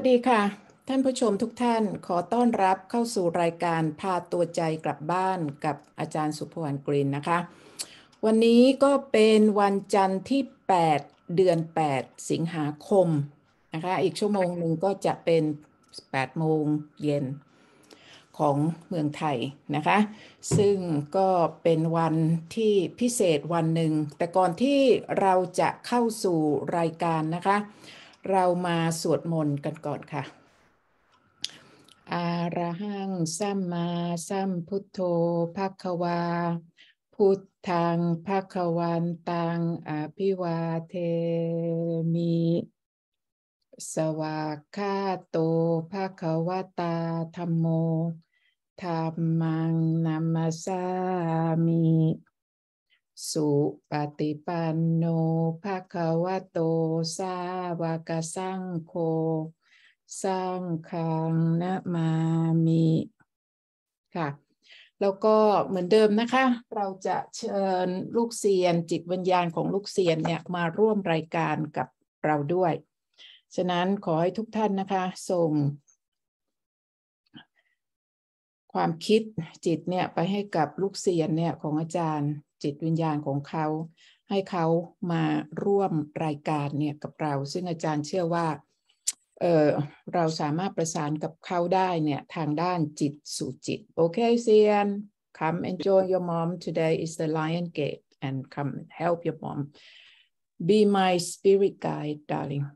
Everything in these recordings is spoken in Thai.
วัสดีค่ะท่านผู้ชมทุกท่านขอต้อนรับเข้าสู่รายการพาตัวใจกลับบ้านกับอาจารย์สุพวรรณกรีนนะคะวันนี้ก็เป็นวันจันทร์ที่ 8 เดือน 8 สิงหาคมนะคะอีกชั่วโมงหนึ่งก็จะเป็น 8 โมงเย็น ของเมืองไทยนะคะ ซึ่งก็เป็นวันที่พิเศษวันหนึ่งแต่ก่อนที่เราจะเข้าสู่รายการนะคะเรามาสวดมนต์กันก่อนค่ะอาระหังสัมมาสัมพุทโธ ภะคะวา พุทธังภะคะวันตังอภิวาเทมิ สวากขาโต ภะคะวตาธรรมโมธรรมังนัมมาสามิสุปฏิปันโนภาควโตสาวกสังโฆสร้างคังนะมามิค่ะแล้วก็เหมือนเดิมนะคะ เราจะเชิญลูกเซียนจิตวิญญาณของลูกเซียนเนี่ย มาร่วมรายการกับเราด้วย ฉะนั้นขอให้ทุกท่านนะคะส่ง ความคิดจิตเนี่ยไปให้กับลูกเซียนเนี่ยของอาจารย์จิตวิญญาณของเขาให้เขามาร่วมรายการเนี่ยกับเราซึ่งอาจารย์เชื่อว่าเเราสามารถประสานกับเขาได้เนี่ยทางด้านจิตสู่จิตโอเคเซียน come e n j o y your mom today is the lion gate and come help your mom be my spirit guide darling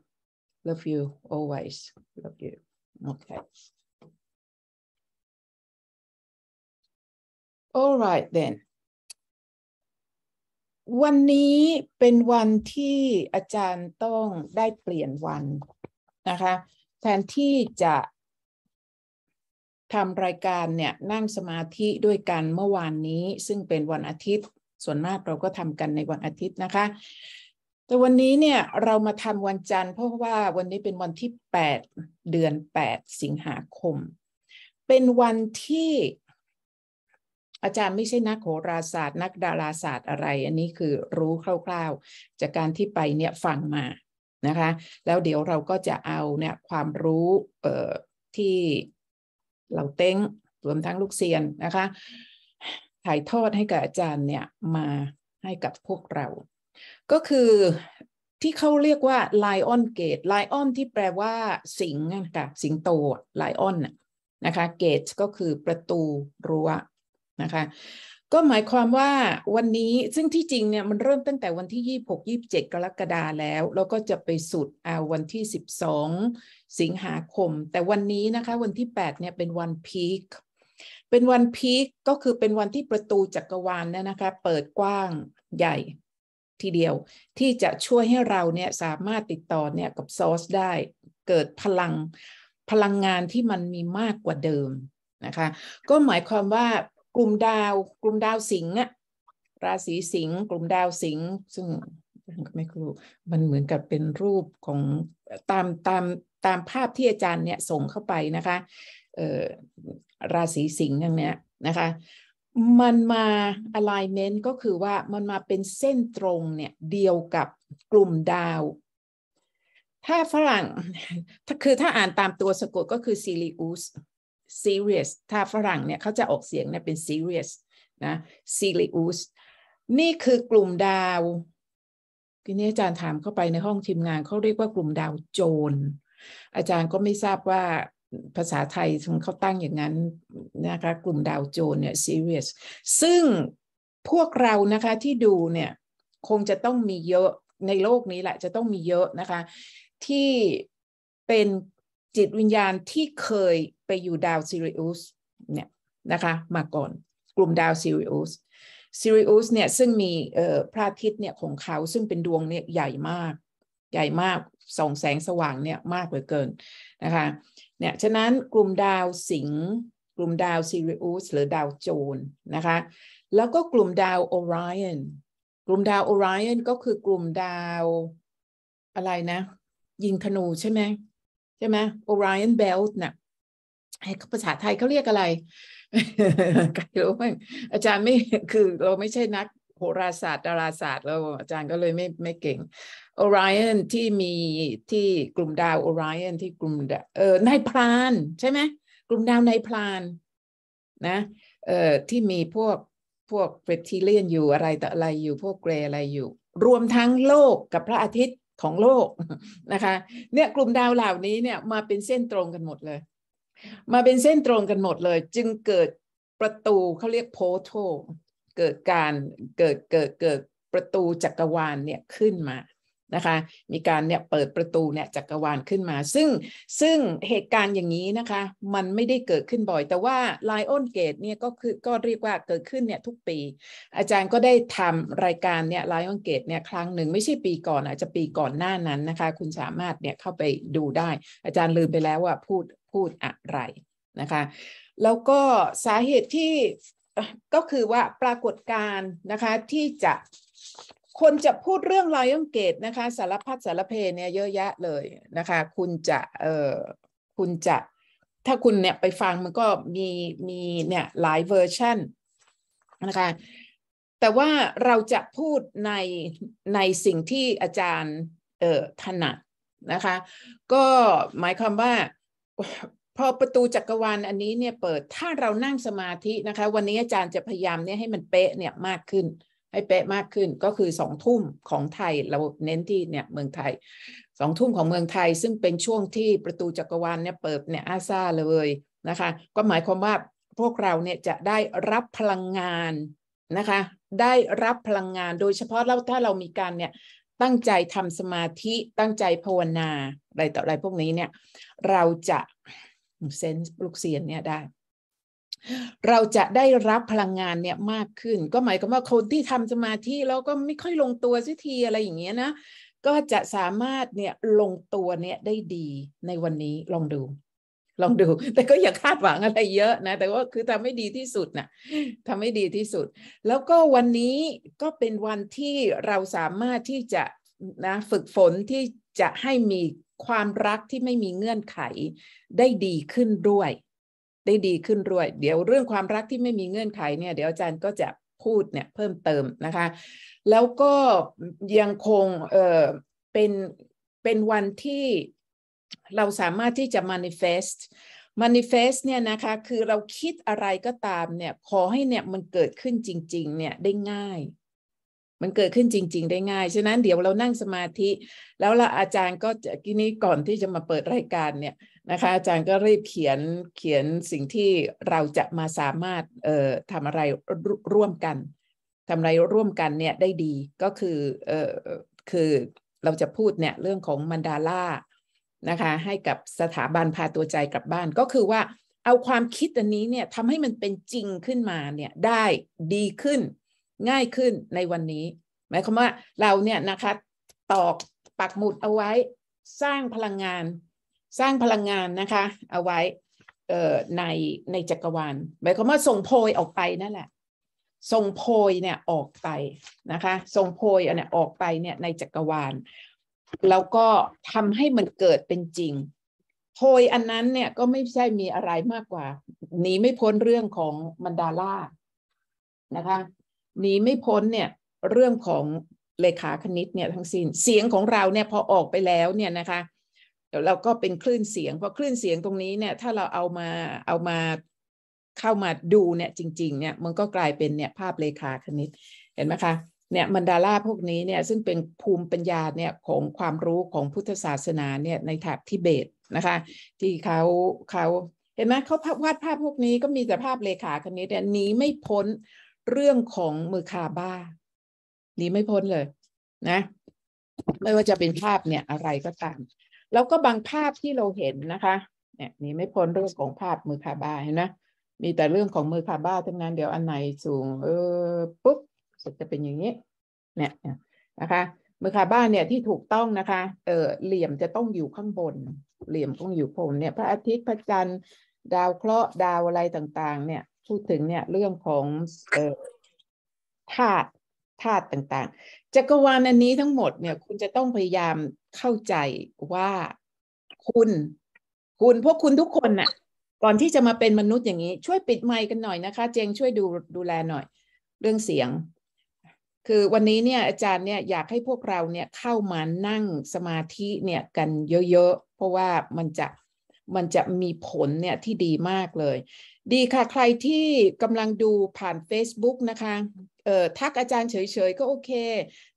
love you always love you okay all right then วันนี้เป็นวันที่อาจารย์ต้องได้เปลี่ยนวันนะคะ แทนที่จะทำรายการ เนี่ยนั่งสมาธิด้วยกัน เมื่อวานนี้ ซึ่งเป็นวันอาทิตย์ ส่วน มากเราก็ทำกันในวันอาทิตย์นะคะ แต่วันนี้เนี่ยเรามาทำวันจันทร์เพราะว่าวันนี้เป็นวันที่ 8เดือน8สิงหาคมเป็นวันที่อาจารย์ไม่ใช่นักโหราศาสตร์นักดาราศาสตร์อะไร อันนี้คือรู้คร่าว ๆ จากการที่ไปเนี่ยฟังมานะคะ แล้วเดี๋ยวเราก็จะเอาเนี่ยความรู้เอ่อที่เราเต้งรวมทั้งลูกเซียนนะคะ ถ่ายทอดให้กับอาจารย์เนี่ยมาให้กับพวกเรา ก็คือที่เขาเรียกว่า Lion Gate Lion ที่แปลว่าสิงค่ะสิงโต Lion นะคะเกตก็คือประตูรั้วนะคะก็หมายความว่าวันนี้ซึ่งที่จริงเนี่ยมันเริ่มตั้งแต่วันที่ 26 27 กรกฎาแล้ว แล้วก็จะไปสุดอาวันที่ 12 สิงหาคม แต่วันนี้นะคะวันที่ 8เนี่ยเป็นวันพีคเป็นวันพีคก็คือเป็นวันที่ประตูจักกรวาลเนี่ยนะคะเปิดกว้างใหญ่ทีเดียว ที่จะช่วยให้เราเนี่ยสามารถติดต่อเนี่ยกับซอสได้เกิดพลังพลังงานที่มันมีมากกว่าเดิมนะคะก็หมายความว่ากลุ่มดาว กลุ่มดาวสิงห์อะราศีสิงห์กลุ่มดาวสิงห์ซึ่งไม่รู้มันเหมือนกับเป็นรูปของตามตามตามภาพที่อาจารย์เนี่ยส่งเข้าไปนะคะ ราศีสิงห์อย่างเนี้ยนะคะมันมา alignment ก็คือว่ามันมาเป็นเส้นตรงเนี่ย เดียวกับกลุ่มดาว ถ้าฝรั่งคือถ้าอ่านตามตัวสะกดก็คือซีลิอุส serious ถ้าฝรั่งเนี่ยเขาจะออกเสียงเนี่ยเป็น serious นะ serious นี่คือกลุ่มดาวทีนี้อาจารย์ถามเข้าไปในห้องทีมงานเขาเรียกว่ากลุ่มดาวโจร อาจารย์ก็ไม่ทราบว่าภาษาไทยเขาตั้งอย่างนั้นนะคะกลุ่มดาวโจรเนี่ย serious ซึ่งพวกเรานะคะที่ดูเนี่ยคงจะต้องมีเยอะในโลกนี้แหละจะต้องมีเยอะนะคะ ที่เป็นจิตวิญญาณที่เคยไปอยู่ดาวซิริอุสเนี่ยนะคะมาก่อนกลุ่มดาวซิริอุสซิริอุสเนี่ยซึ่งมีพระอาทิตย์เนี่ยของเขาซึ่งเป็นดวงเนี่ยใหญ่มากใหญ่มากส่องแสงสว่างเนี่ยมากเหลือเกินนะคะเนี่ยฉะนั้นกลุ่มดาวสิงกลุ่มดาวซิริอุสหรือดาวโจนนะคะแล้วก็กลุ่มดาวออริออนกลุ่มดาวออริออนก็คือกลุ่มดาวอะไรนะยิงธนูใช่ไหมใช่ไหมอร r i นเบลต์นะ่ะภาษาไทยเขาเรียกอะไรใครรู้ไหมอาจารย์ไม่คือเราไม่ใช่นัก โหราศาสตร์ดาราศาสตร์เราอาจารย์ก็เลยไม่ไม่เก่งโอไรอันที่มีที่กลุ่มดาวโอไรอันที่กลุ่มเออนายพรานใช่ไหมกลุ่มดาวนายพรานนะเอ่อที่มีพวกพวกเฟรทีเลียนอยู่อะไรแต่อะไรอยู่พวกเกรอะไรอยู่ รวมทั้งโลกกับพระอาทิตย์ของโลกนะคะเนี่ยกลุ่มดาวเหล่านี้เนี่ยมาเป็นเส้นตรงกันหมดเลย มาเป็นเส้นตรงกันหมดเลยจึงเกิดประตูเขาเรียกโพโทเกิดการเกิดเกิดเกิดประตูจักรวาลเนี่ยขึ้นมานะคะมีการเนี่ยเปิดประตูเนี่ยจักกรวาลขึ้นมา ซึ่งซึ่งเหตุการณ์อย่างนี้นะคะ มันไม่ได้เกิดขึ้นบ่อย แต่ว่าไลออนเกตเนี่ยก็คือก็เรียกว่าเกิดขึ้นเนี่ยทุกปี อาจารย์ก็ได้ทำรายการเนี่ยไลออนเกตเนี่ยครั้งหนึ่งไม่ใช่ปีก่อน อาจจะปีก่อนหน้านั้นนะคะ คุณสามารถเนี่ยเข้าไปดูได้ อาจารย์ลืมไปแล้วว่าพูดพูดอะไรนะคะแล้วก็สาเหตุที่ก็คือว่าปรากฏการณ์นะคะที่จะคนจะพูดเรื่องไลออนเกตนะคะสารพัดสารเพเนี่ยเยอะแยะเลยนะคะ คุณจะเออคุณจะถ้าคุณเนี่ยไปฟังมันก็มีมีเนี่ยหลายเวอร์ชันนะคะแต่ว่าเราจะพูดในในสิ่งที่อาจารย์เออถนัดนะคะ ก็หมายความว่าพอประตูจักรวาลอันนี้เนี่ยเปิดถ้าเรานั่งสมาธินะคะวันนี้อาจารย์จะพยายามเนี่ยให้มันเป๊ะเนี่ยมากขึ้นให้เป๊ะมากขึ้นก็คือสองทุ่มของไทยเราเน้นที่เนี่ยเมืองไทยสองทุ่มของเมืองไทย ซึ่งเป็นช่วงที่ประตูจักรวาลเนี่ยเปิดเนี่ยอาซาเลยนะคะ ก็หมายความว่าพวกเราเนี่ยจะได้รับพลังงานนะคะได้รับพลังงานโดยเฉพาะเราถ้าเรามีการเนี่ยตั้งใจทำสมาธิตั้งใจภาวนาอะไรต่ออะไรพวกนี้เนี่ยเราจะเซนส์ลูกเสียนเนี่ยได้เราจะได้รับพลังงานเนี่ยมากขึ้น ก็หมายความว่าคนที่ทำสมาธิแล้วก็ไม่ค่อยลงตัวสักทีอะไรอย่างเงี้ยนะก็จะสามารถเนี่ยลงตัวเนี่ยได้ดีในวันนี้ลองดู ลองดู แต่ก็อย่าคาดหวังอะไรเยอะนะแต่ว่าคือทำให้ดีที่สุดนะทำให้ดีที่สุด แล้วก็วันนี้ก็เป็นวันที่เราสามารถที่จะนะฝึกฝนที่จะให้มีความรักที่ไม่มีเงื่อนไข ได้ดีขึ้นด้วยได้ดีขึ้นรวย เดี๋ยวเรื่องความรักที่ไม่มีเงื่อนไขเนี่ยเดี๋ยวอาจารย์ก็จะพูดเนี่ยเพิ่มเติมนะคะ แล้วก็ยังคงเออเป็นเป็นวันที่เราสามารถที่จะ manifest manifest เนี่ยนะคะ คือเราคิดอะไรก็ตามเนี่ยขอให้เนี่ยมันเกิดขึ้นจริง ๆ เนี่ยได้ง่าย มันเกิดขึ้นจริงๆได้ง่าย ฉะนั้นเดี๋ยวเรานั่งสมาธิ แล้วละอาจารย์ก็ทีนี้ก่อนที่จะมาเปิดรายการเนี่ยนะคะอาจารย์ก็รีบเขียนเขียนสิ่งที่เราจะมาสามารถเอ่อทำอะไรร่วมกันทำอะไรร่วมกันเนี่ยได้ดีก็คือเอ่อคือเราจะพูดเนี่ยเรื่องของมันดาร่านะคะให้กับสถาบันพาตัวใจกลับบ้านก็คือว่าเอาความคิดอันนี้เนี่ยทำให้มันเป็นจริงขึ้นมาเนี่ยได้ดีขึ้นง่ายขึ้นในวันนี้หมายความว่าเราเนี่ยนะคะตอกปักหมุดเอาไว้สร้างพลังงานสร้างพลังงานนะคะ เอาไว้ในในจักรวาลหมายความว่าส่งโพยออกไปนั่นแหละส่งโพยเนี่ยออกไปนะคะส่งโพยเนี่ยออกไปเนี่ยในจักรวาลแล้วก็ทำให้มันเกิดเป็นจริงโพยอันนั้นเนี่ยก็ไม่ใช่มีอะไรมากกว่าหนีไม่พ้นเรื่องของมันดาร่านะคะหนีไม่พ้นเนี่ย เรื่องของเลขาคณิตเนี่ยทั้งสิน้นเสียงของเราเนี่ยพอออกไปแล้วเนี่ยนะคะแล้วเราก็เป็นคลื่นเสียง เพราะคลื่นเสียงตรงนี้เนี่ย ถ้าเราเอามาเอามาเข้ามาดูเนี่ย จริงๆเนี่ย มันก็กลายเป็นเนี่ยภาพเลขาคณิต เห็นไหมคะ เนี่ยมันดาราพวกนี้เนี่ย ซึ่งเป็นภูมิปัญญาเนี่ยของความรู้ของพุทธศาสนาเนี่ยในแถบทิเบตนะคะ ที่เขาเขาเห็นไหมเขาวาดภาพพวกนี้ก็มีแต่ภาพเลขาคณิตเนี่ยหนีไม่พ้นเรื่องของมือคาบ้าหนีไม่พ้นเลยนะ ไม่ว่าจะเป็นภาพเนี่ยอะไรก็ตามแล้วก็บางภาพที่เราเห็นนะคะ เนี่ยนี่ไม่พ้นเรื่องของภาพมือคาบ้าเห็นนะมีแต่เรื่องของมือคาบ้าทั้งนั้นเดี๋ยวอันไหนสูง เออปุ๊บจะเป็นอย่างนี้ เนี่ยนะคะ มือคาบ้าเนี่ยที่ถูกต้องนะคะเออเหลี่ยมจะต้องอยู่ข้างบน เหลี่ยมต้องอยู่ผมเนี่ย พระอาทิตย์พระจันทร์ดาวเคราะห์ดาวอะไรต่าง ๆ เนี่ย พูดถึงเนี่ยเรื่องของเออธาตุธาตุต่าง ๆจักรวาลอันนี้ทั้งหมดเนี่ย คุณจะต้องพยายามเข้าใจว่าคุณ คุณพวกคุณทุกคนน่ะ ก่อนที่จะมาเป็นมนุษย์อย่างนี้ ช่วยปิดไมค์กันหน่อยนะคะเจงช่วยดูดูแลหน่อยเรื่องเสียง คือวันนี้เนี่ยอาจารย์เนี่ยอยากให้พวกเราเนี่ยเข้ามานั่งสมาธิเนี่ยกันเยอะๆ เพราะว่ามันจะมันจะมีผลเนี่ยที่ดีมากเลย ดีค่ะใครที่กำลังดูผ่าน Facebook นะคะเออทักอาจารย์เฉยๆก็โอเค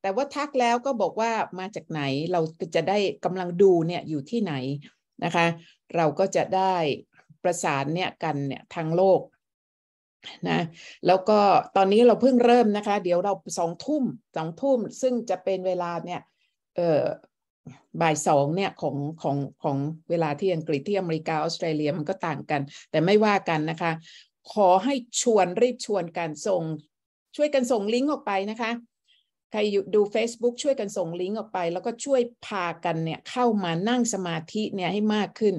แต่ว่าทักแล้วก็บอกว่ามาจากไหนเราจะได้กำลังดูเนี่ยอยู่ที่ไหนนะคะ เราก็จะได้ประสานเนี่ยกันเนี่ยทางโลกนะ แล้วก็ตอนนี้เราเพิ่งเริ่มนะคะ เดี๋ยวเราสองทุ่มสองทุ่มซึ่งจะเป็นเวลาเนี่ย เอ่อบ่ายสองเนี่ยของของของเวลาที่อังกฤษที่อเมริกาออสเตรเลีย มันก็ต่างกัน แต่ไม่ว่ากันนะคะ ขอให้ชวนรีบชวนการส่งช่วยกันส่งลิงก์ออกไปนะคะ ใครอยู่ดู Facebook ช่วยกันส่งลิงก์ออกไป แล้วก็ช่วยพากันเนี่ยเข้ามานั่งสมาธิเนี่ยให้มากขึ้น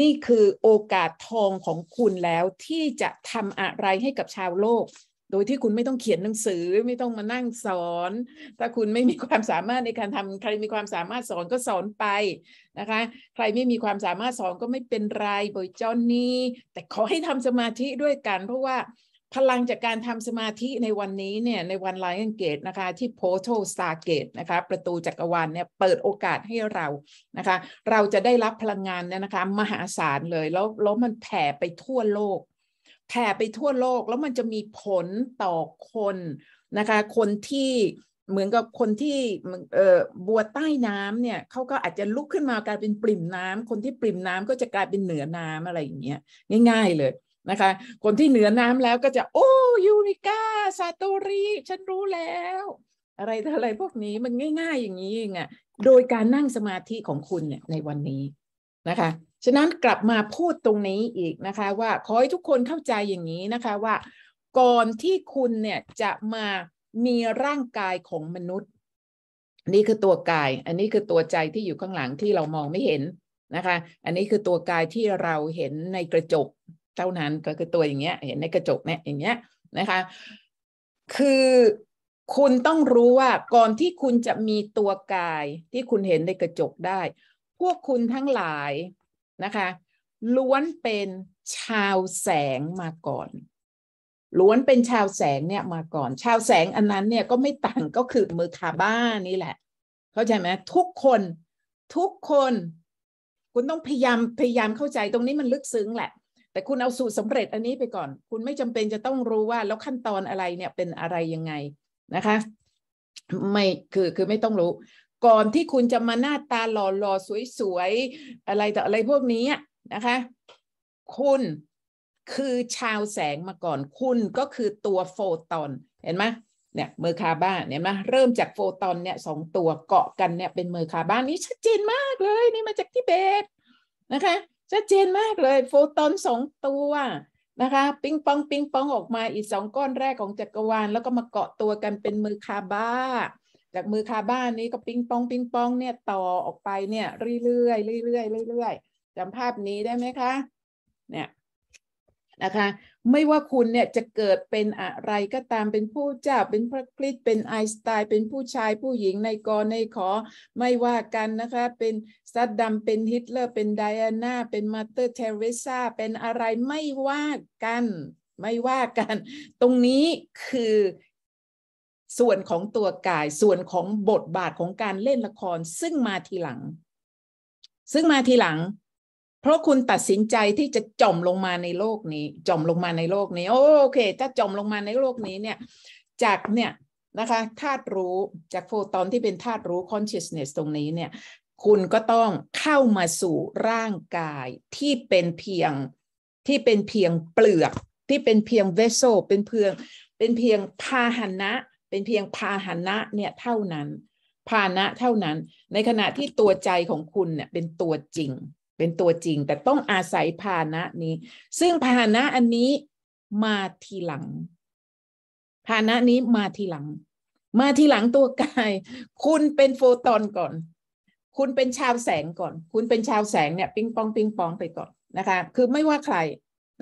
นี่คือโอกาสทองของคุณแล้วที่จะทำอะไรให้กับชาวโลก โดยที่คุณไม่ต้องเขียนหนังสือไม่ต้องมานั่งสอน ถ้าคุณไม่มีความสามารถในการทำใครมีความสามารถสอนก็สอนไปนะคะ ใครไม่มีความสามารถสอนก็ไม่เป็นไร บอยจอนนี่ แต่ขอให้ทำสมาธิด้วยกัน เพราะว่าพลังจากการทำสมาธิในวันนี้เนี่ยในวันไลออนเกตนะคะที่โพ r t a l Stargate นะคะ ประตูจักรวาลเนี่ยเปิดโอกาสให้เรานะคะ เราจะได้รับพลังงานเนี่ยนะคะ มหาศาลเลยแล้วแล้วมันแผ่ไปทั่วโลก แผ่ไปทั่วโลกแล้วมันจะมีผลต่อคนนะคะ คนที่เหมือนกับคนที่เอ่อบัวใต้น้ำเนี่ยเขาก็อาจจะลุกขึ้นมากลายเป็นปริ่มน้ำ คนที่ปริ่มน้ำก็จะกลายเป็นเหนือน้ำอะไรอย่างเงี้ยง่าย ๆเลยนะคะคนที่เหนือน้ำแล้วก็จะโอ้ยูริกาซาโตริฉันรู้แล้ว อะไรอะไรพวกนี้มันง่าย ๆ อย่างนี้เองอะโดยการนั่งสมาธิของคุณเนี่ยในวันนี้นะคะ ฉะนั้นกลับมาพูดตรงนี้อีกนะคะ ว่าขอให้ทุกคนเข้าใจอย่างนี้นะคะ ว่า ก่อนที่คุณเนี่ยจะมามีร่างกายของมนุษย์ นี่คือตัวกาย อันนี้คือตัวใจที่อยู่ข้างหลังที่เรามองไม่เห็นนะคะ อันนี้คือตัวกายที่เราเห็นในกระจกเท่านั้นก็คือตัวอย่างเงี้ยเห็นในกระจกเนี่ยอย่างเงี้ยนะคะ คือคุณต้องรู้ว่าก่อนที่คุณจะมีตัวกายที่คุณเห็นในกระจกได้ พวกคุณทั้งหลายนะคะ ล้วนเป็นชาวแสงมาก่อน ล้วนเป็นชาวแสงเนี่ยมาก่อน ชาวแสงอันนั้นเนี่ยก็ไม่ต่างก็คือมือคาบ้านี่แหละ เข้าใจไหมทุกคนทุกคน คุณต้องพยายามพยายามเข้าใจตรงนี้มันลึกซึ้งแหละแต่คุณเอาสูตรสำเร็จอันนี้ไปก่อน คุณไม่จำเป็นจะต้องรู้ว่า แล้วขั้นตอนอะไรเนี่ย เป็นอะไรยังไงนะคะ ไม่คือคือไม่ต้องรู้ ก่อนที่คุณจะมาหน้าตาหล่อหล่อสวยสวยอะไรต่ออะไรพวกนี้นะคะ คุณคือชาวแสงมาก่อน คุณก็คือตัวโฟตอน เห็นไหมเนี่ยเมอร์คาบ้าเห็นไหมเริ่มจากโฟตอนเนี่ยสองตัวเกาะกันเนี่ยเป็นเมอร์คาบ้านี่ชัดเจนมากเลย นี่มาจากทิเบตนะคะชัดเจนมากเลย โฟตอนสองตัวนะคะ ปิงปอง ปิงปองออกมาอีกสองก้อนแรกของจักรวาลแล้วก็มาเกาะตัวกันเป็นมือคาบ้าจากมือคาบ้านี้ก็ปิงปอง ปิงปองเนี่ยต่อออกไปเนี่ยเรื่อยเรื่อยเรื่อยเรื่อยจำภาพนี้ได้ไหมคะ เนี่ยนะคะไม่ว่าคุณเนี่ยจะเกิดเป็นอะไรก็ตามเป็นผู้เจ้าเป็นพระคริสต์เป็นไอสไตล์เป็นผู้ชายผู้หญิงในกรในขอไม่ว่ากันนะคะ เป็นซัดดัมเป็นฮิตเลอร์ เป็นไดอาน่าเป็นมาเตอร์เทเรซาเป็นอะไรไม่ว่ากัน ไม่ว่ากัน ตรงนี้คือ ส่วนของตัวกายส่วนของบทบาทของการเล่นละคร ซึ่งมาทีหลัง ซึ่งมาทีหลังเพราะคุณตัดสินใจที่จะจมลงมาในโลกนี้จมลงมาในโลกนี้ โอเคถ้าจมลงมาในโลกนี้เนี่ยจากเนี่ยนะคะธาตุรู้จากโฟตอนที่เป็นธาตุรู้ consciousness ตรงนี้เนี่ยคุณก็ต้องเข้ามาสู่ร่างกายที่เป็นเพียงที่เป็นเพียงเปลือก ที่เป็นเพียงเวสโซเป็นเพียงเป็นเพียงพาหนะเป็นเพียงพาหนะเนี่ยเท่านั้น พาหนะเท่านั้น ในขณะที่ตัวใจของคุณเนี่ยเป็นตัวจริงเป็นตัวจริงแต่ต้องอาศัยพาหนะนี้ ซึ่งพาหนะอันนี้มาทีหลังพาหนะนี้มาทีหลัง มาทีหลังตัวกาย คุณเป็นโฟตอนก่อน คุณเป็นชาวแสงก่อน คุณเป็นชาวแสงเนี่ยปิ้งปองปิ้งปองไปก่อนนะคะ คือไม่ว่าใคร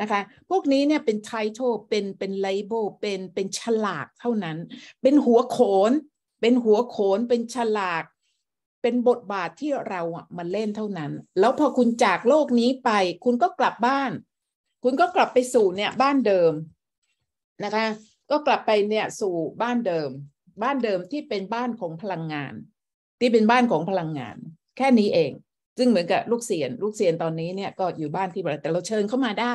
นะคะ พวกนี้เนี่ยเป็นไททอลเป็นเป็นไลเบลเป็นเป็นฉลากเท่านั้น เป็นหัวโขน เป็นหัวโขนเป็นฉลากเป็นบทบาทที่เราอ่ะมาเล่นเท่านั้น แล้วพอคุณจากโลกนี้ไป คุณก็กลับบ้าน คุณก็กลับไปสู่เนี่ยบ้านเดิมนะคะ ก็กลับไปเนี่ยสู่บ้านเดิม บ้านเดิมที่เป็นบ้านของพลังงาน ที่เป็นบ้านของพลังงาน แค่นี้เอง ซึ่งเหมือนกับลูกเสียน ลูกเสียนตอนนี้เนี่ยก็อยู่บ้านที่แต่เราเชิญเข้ามาได้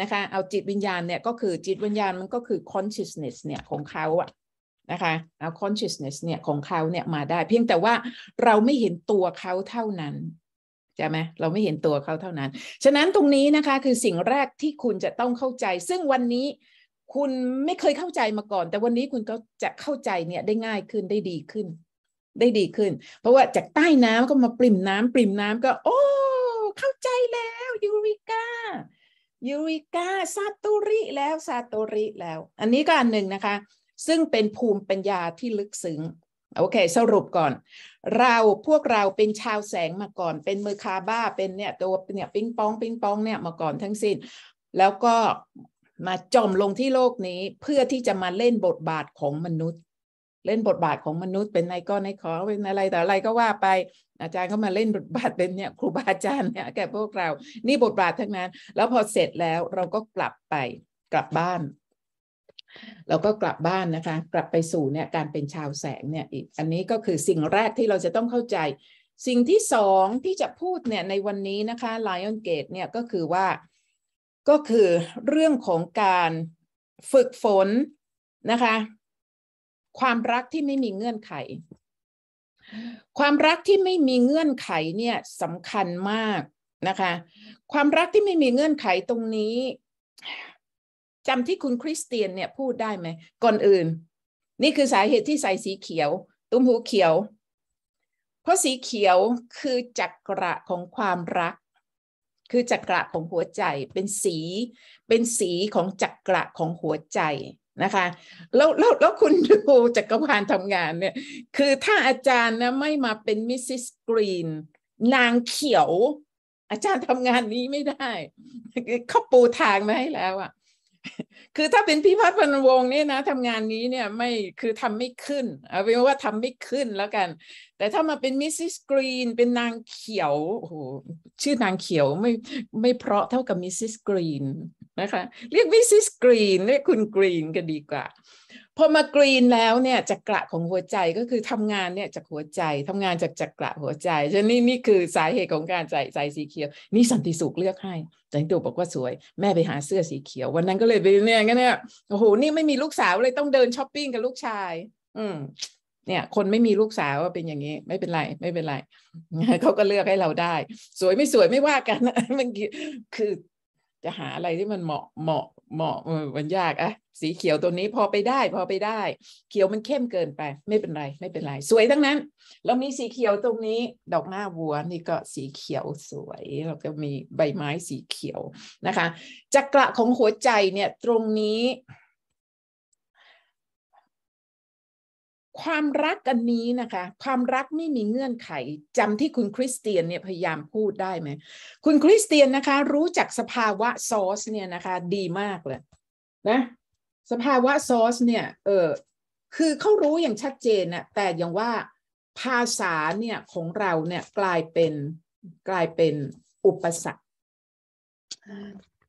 นะคะ เอาจิตวิญญาณเนี่ยก็คือจิตวิญญาณมันก็คือ consciousness เนี่ยของเขาอะนะคะเอา consciousness เนี่ยของเขาเนี่ยมาได้ เพียงแต่ว่าเราไม่เห็นตัวเขาเท่านั้นใช่ไหมเราไม่เห็นตัวเขาเท่านั้น ฉะนั้นตรงนี้นะคะ คือสิ่งแรกที่คุณจะต้องเข้าใจ ซึ่งวันนี้คุณไม่เคยเข้าใจมาก่อน แต่วันนี้คุณก็จะเข้าใจเนี่ยได้ง่ายขึ้นได้ดีขึ้น ได้ดีขึ้น เพราะว่าจากใต้น้ำก็มาปริ่มน้ำปริ่มน้ำก็โอ้เข้าใจแล้วยูริก้ายูริก้าซาโตริแล้วซาโตริแล้ว อันนี้ก็อันหนึ่งนะคะซึ่งเป็นภูมิปัญญาที่ลึกซึ้งโอเคสรุปก่อน เราพวกเราเป็นชาวแสงมาก่อน เป็นมือคาบ้าเป็นเนี่ย ตัวเนี่ยปิ้งปองปิ้งปองเนี่ยมาก่อนทั้งสิ้น แล้วก็มาจมลงที่โลกนี้เพื่อที่จะมาเล่นบทบาทของมนุษย์ เล่นบทบาทของมนุษย์เป็นนก้อนนขอเป็นอะไรแต่อะไรก็ว่าไปอาจารย์ก็มาเล่นบทบาทเป็นเนี่ยครูบาอาจารย์เนี่ยแก่พวกเรา นี่บทบาททั้งนั้น แล้วพอเสร็จแล้วเราก็กลับไปกลับบ้านแล้วก็กลับบ้านนะคะ กลับไปสู่เนี่ยการเป็นชาวแสงเนี่ยอีกอันนี้ก็คือสิ่งแรกที่เราจะต้องเข้าใจ สิ่งที่สองที่จะพูดเนี่ยในวันนี้นะคะ Lion Gate เนี่ยก็คือว่าก็คือเรื่องของการฝึกฝนนะคะความรักที่ไม่มีเงื่อนไข ความรักที่ไม่มีเงื่อนไขเนี่ยสำคัญมากนะคะ ความรักที่ไม่มีเงื่อนไขตรงนี้จำที่คุณคริสเตียนเนี่ยพูดได้ไหมก่อนอื่น นี่คือสาเหตุที่ใส่สีเขียวตุ้มหูเขียว เพราะสีเขียวคือจักระของความรัก คือจักระของหัวใจ เป็นสีเป็นสีของจักระของหัวใจนะคะ แล้วแล้วแล้วคุณดูจักรวาลทำงานเนี่ย คือถ้าอาจารย์นะไม่มาเป็นมิสซิสกรีนนางเขียว อาจารย์ทำงานนี้ไม่ได้เขาปูทางมาให้แล้วอะคือถ้าเป็นพี่พัฒน์พนวงเนี่ยนะทำงานนี้เนี่ยไม่คือทำไม่ขึ้นเอาเป็นว่าทำไม่ขึ้นแล้วกัน แต่ถ้ามาเป็นมิสซิสกรีนเป็นนางเขียวโอ้โหชื่อนางเขียวไม่ไม่เพราะเท่ากับมิสซิสกรีนะคะเรียกมิสซิสกรีนเรียกคุณกรีนก็ดีกว่า พอมากรีนแล้วเนี่ยจักระของหัวใจก็คือทำงานเนี่ยจากหัวใจทำงานจากจักระหัวใจฉะนี้นี่คือสาเหตุของการใส่ใส่สีเขียว นี่สันติสุขเลือกให้จันตุบอกว่าสวย แม่ไปหาเสื้อสีเขียววันนั้นก็เลยไปเนี่ยก็เนี่ยโอ้โห นี่ไม่มีลูกสาวเลยต้องเดินช้อปปิ้งกับลูกชาย อืมเนี่ย คนไม่มีลูกสาวเป็นอย่างนี้ ไม่เป็นไร ไม่เป็นไรเขาก็เลือกให้เราได้ สวยไม่สวยไม่ว่ากันมันคือจะหาอะไรที่มันเหมาะเหมาะเหมาะมันยากอะสีเขียวตัวนี้พอไปได้ พอไปได้ เขียวมันเข้มเกินไป ไม่เป็นไรไม่เป็นไร สวยทั้งนั้นเรามีสีเขียวตรงนี้ดอกหน้าวัวนี่ก็สีเขียวสวย เราก็มีใบไม้สีเขียวนะคะจักระของหัวใจเนี่ยตรงนี้ความรักอันนี้นะคะ ความรักไม่มีเงื่อนไขจำที่คุณคริสเตียนเนี่ยพยายามพูดได้ไหมคุณคริสเตียนนะคะ รู้จักสภาวะซอสเนี่ยนะคะ ดีมากเลย นะ สภาวะซอสเนี่ย เออคือเขารู้อย่างชัดเจนนะแต่อย่างว่าภาษาเนี่ยของเราเนี่ยกลายเป็นกลายเป็นอุปสรรค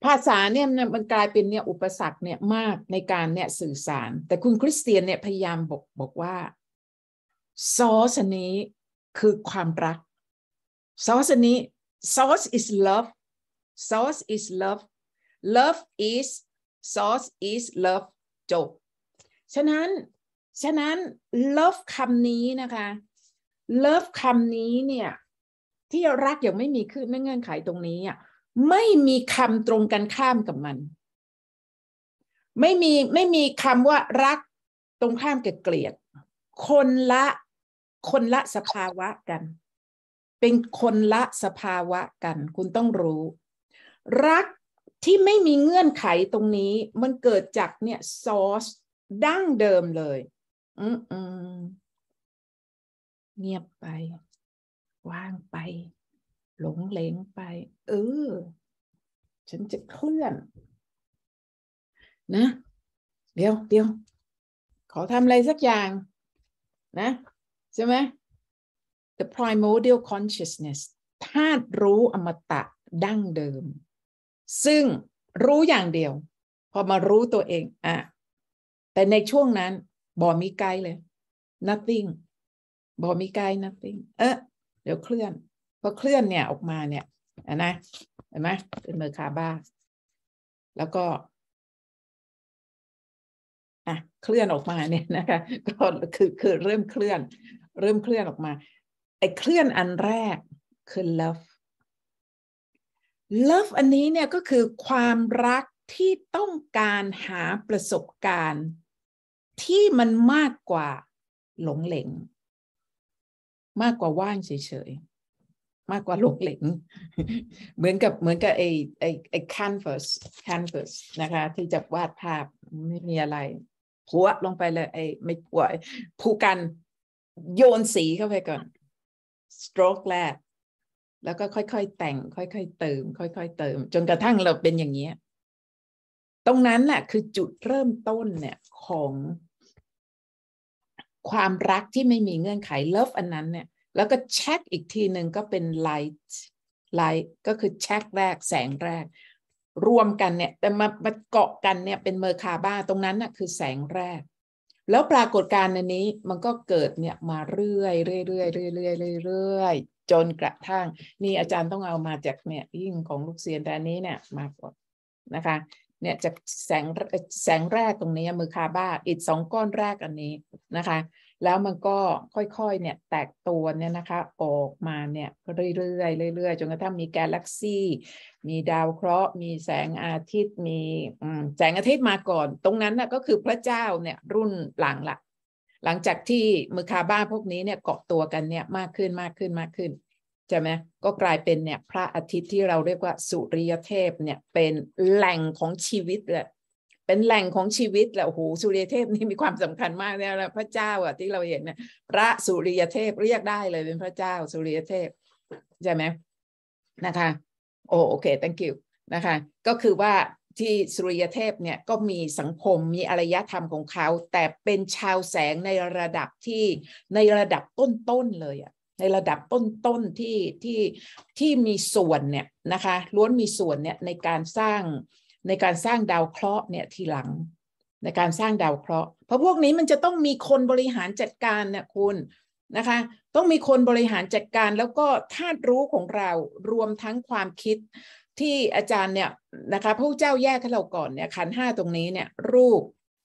ภาษาเนี่ยมันกลายเป็นเนี่ยอุปสรรคเนี่ยมากในการเนี่ยสื่อสาร แต่คุณคริสเตียนเนี่ยพยายามบอกบอกว่าซอสนี้คือความรักซอสนี้ source is love source is love love is source is love จบฉะนั้นฉะนั้น love คำนี้นะคะ love คำนี้เนี่ย ที่รักอย่างไม่มีขึ้นไม่เงื่อนไขตรงนี้อ่ะไม่มีคำตรงกันข้ามกับมัน ไม่มีไม่มีคำว่ารักตรงข้ามกับเกลียด คนละ คนละสภาวะกัน เป็นคนละสภาวะกัน คุณต้องรู้ รักที่ไม่มีเงื่อนไขตรงนี้มันเกิดจากเนี่ยซอสดั้งเดิมเลย อืมเงียบไป ว่างไปหลงเลงไปเออฉันจะเคลื่อนนะ เดี๋ยวเดี๋ยว ขอทำอะไรสักอย่าง นะ ใช่ไหม the primordial consciousness ธาตุรู้อมตะดั้งเดิม ซึ่งรู้อย่างเดียว พอมารู้ตัวเองอะแต่ในช่วงนั้นบ่มีไกลเลย nothing บ่มีไกล nothing เออเดี๋ยวเคลื่อนพอเคลื่อนเนี่ยออกมาเนี่ยนะเห็นไหมเป็นเมอร์คาบ้า แล้วก็อ่ะเคลื่อนออกมาเนี่ยนะคะก็คือคือเริ่มเคลื่อน เริ่มเคลื่อนออกมาไอ้เคลื่อนอันแรกคือ love love อันนี้เนี่ยก็คือความรักที่ต้องการหาประสบการณ์ที่มันมากกว่าหลงเหลงมากกว่าว่างเฉยมากกว่าลกเหลง เหมือนกับเหมือนกับไอไอไอ canvas canvas นะคะที่จะวาดภาพไม่มีอะไรพัวลงไปเลย ไอไม่พัวผูกันโยนสีเข้าไปก่อน stroke แรกแล้วก็ค่อย ๆ แต่ง ค่อยๆเติม ค่อย ๆ เติม จนกระทั่งเราเป็นอย่างเงี้ยตรงนั้นแหละคือจุดเริ่มต้นเนี่ยของความรักที่ไม่มีเงื่อนไข love อันนั้นเนี่ยแล้วก็เช็คอีกทีหนึ่งก็เป็นไลท์ไลท์ก็คือ เช็คแรกแสงแรกรวมกันเนี่ยแต่มามาเกาะกันเนี่ยเป็นเมอร์คาบ้าตรงนั้นน่ะคือแสงแรก แล้วปรากฏการณ์อันนี้มันก็เกิดเนี่ยมาเรื่อยเรื่อยเรื่อยเรื่อยเรื่อยจนกระทั่ง นี่อาจารย์ต้องเอามาจากเนี่ยยิ่งของลูกเสียนแต่นี้เนี่ยมาหมดนะคะ เนี่ยจากแสงแสงแรกตรงนี้มือคาบ้าอีกสองก้อนแรกอันนี้นะคะแล้วมันก็ค่อยๆ เนี่ยแตกตัวเนี่ยนะคะออกมาเนี่ยเรื่อยๆเรื่อยๆจนกระทั่งมีกาแล็กซี่ มีดาวเคราะห์ มีแสงอาทิตย์มีแสงอาทิตย์มาก่อน ตรงนั้นน่ะก็คือพระเจ้าเนี่ยรุ่นหลังละหลังจากที่มือคาบ้าพวกนี้เนี่ยเกาะตัวกันเนี่ยมากขึ้นมากขึ้นมากขึ้นใช่ไหมก็กลายเป็นเนี่ยพระอาทิตย์ที่เราเรียกว่าสุริยเทพเนี่ยเป็นแหล่งของชีวิตแหละเป็นแหล่งของชีวิตแหละโอ้โหสุริยเทพนี่มีความสำคัญมากเนี่ยพระเจ้าอ่ะที่เราเห็นเนี่ยพระสุริยเทพเรียกได้เลยเป็นพระเจ้าสุริยเทพใช่ไหมนะคะโอเค thank you นะคะ ก็คือว่าที่สุริยเทพเนี่ยก็มีสังคมมีอารยธรรมของเขา แต่เป็นชาวแสงในระดับที่ในระดับต้น ๆ เลยอะในระดับต้น ๆ ที่ที่ที่มีส่วนเนี่ยนะคะ ล้วนมีส่วนเนี่ยในการสร้างในการสร้างดาวเคราะห์เนี่ยทีหลังในการสร้างดาวเคราะห์เพราะพวกนี้มันจะต้องมีคนบริหารจัดการเนี่ยคุณนะคะ ต้องมีคนบริหารจัดการ แล้วก็ธาตุรู้ของเรารวมทั้งความคิดที่อาจารย์เนี่ยนะคะพระเจ้าแยกให้เราก่อนเนี่ย ขันห้าตรงนี้เนี่ย รูป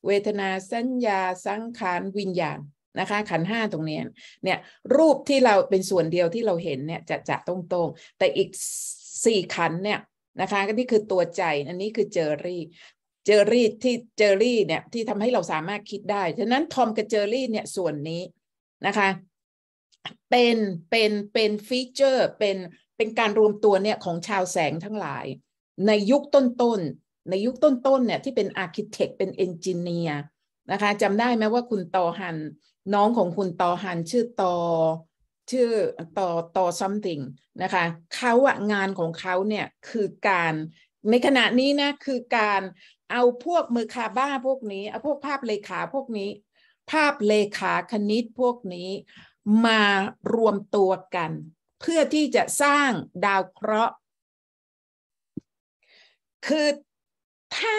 เวทนาสัญญาสังขารวิญญาณนะคะ ขันห้าตรงนี้ เนี่ยรูปที่เราเป็นส่วนเดียวที่เราเห็นเนี่ยจะจะตรงๆ แต่อีกสี่ขันเนี่ยนะคะก็นี่คือตัวใจอันนี้คือเจอรี่เจอรี่ที่เจอรี่เนี่ยที่ทำให้เราสามารถคิดได้ ฉะนั้นทอมกับเจอรี่เนี่ยส่วนนี้นะคะ เป็นเป็นเป็นฟีเจอร์เป็นเป็นการรวมตัวเนี่ยของชาวแสงทั้งหลาย ในยุคต้นๆในยุคต้นๆเนี่ยที่เป็นอาร์เคเต็กเป็นเอนจิเนียร์นะคะจำได้ไหมว่าคุณตอหันน้องของคุณตอหันชื่อตอชื่อต่อต่อ something นะคะเขาอะงานของเขาเนี่ยคือการในขณะนี้นะคือการเอาพวกมือคาบ้าพวกนี้เอาพวกภาพเลขาพวกนี้ ภาพเลขาคณิตพวกนี้มารวมตัวกัน เพื่อที่จะสร้างดาวเคราะห์คือถ้า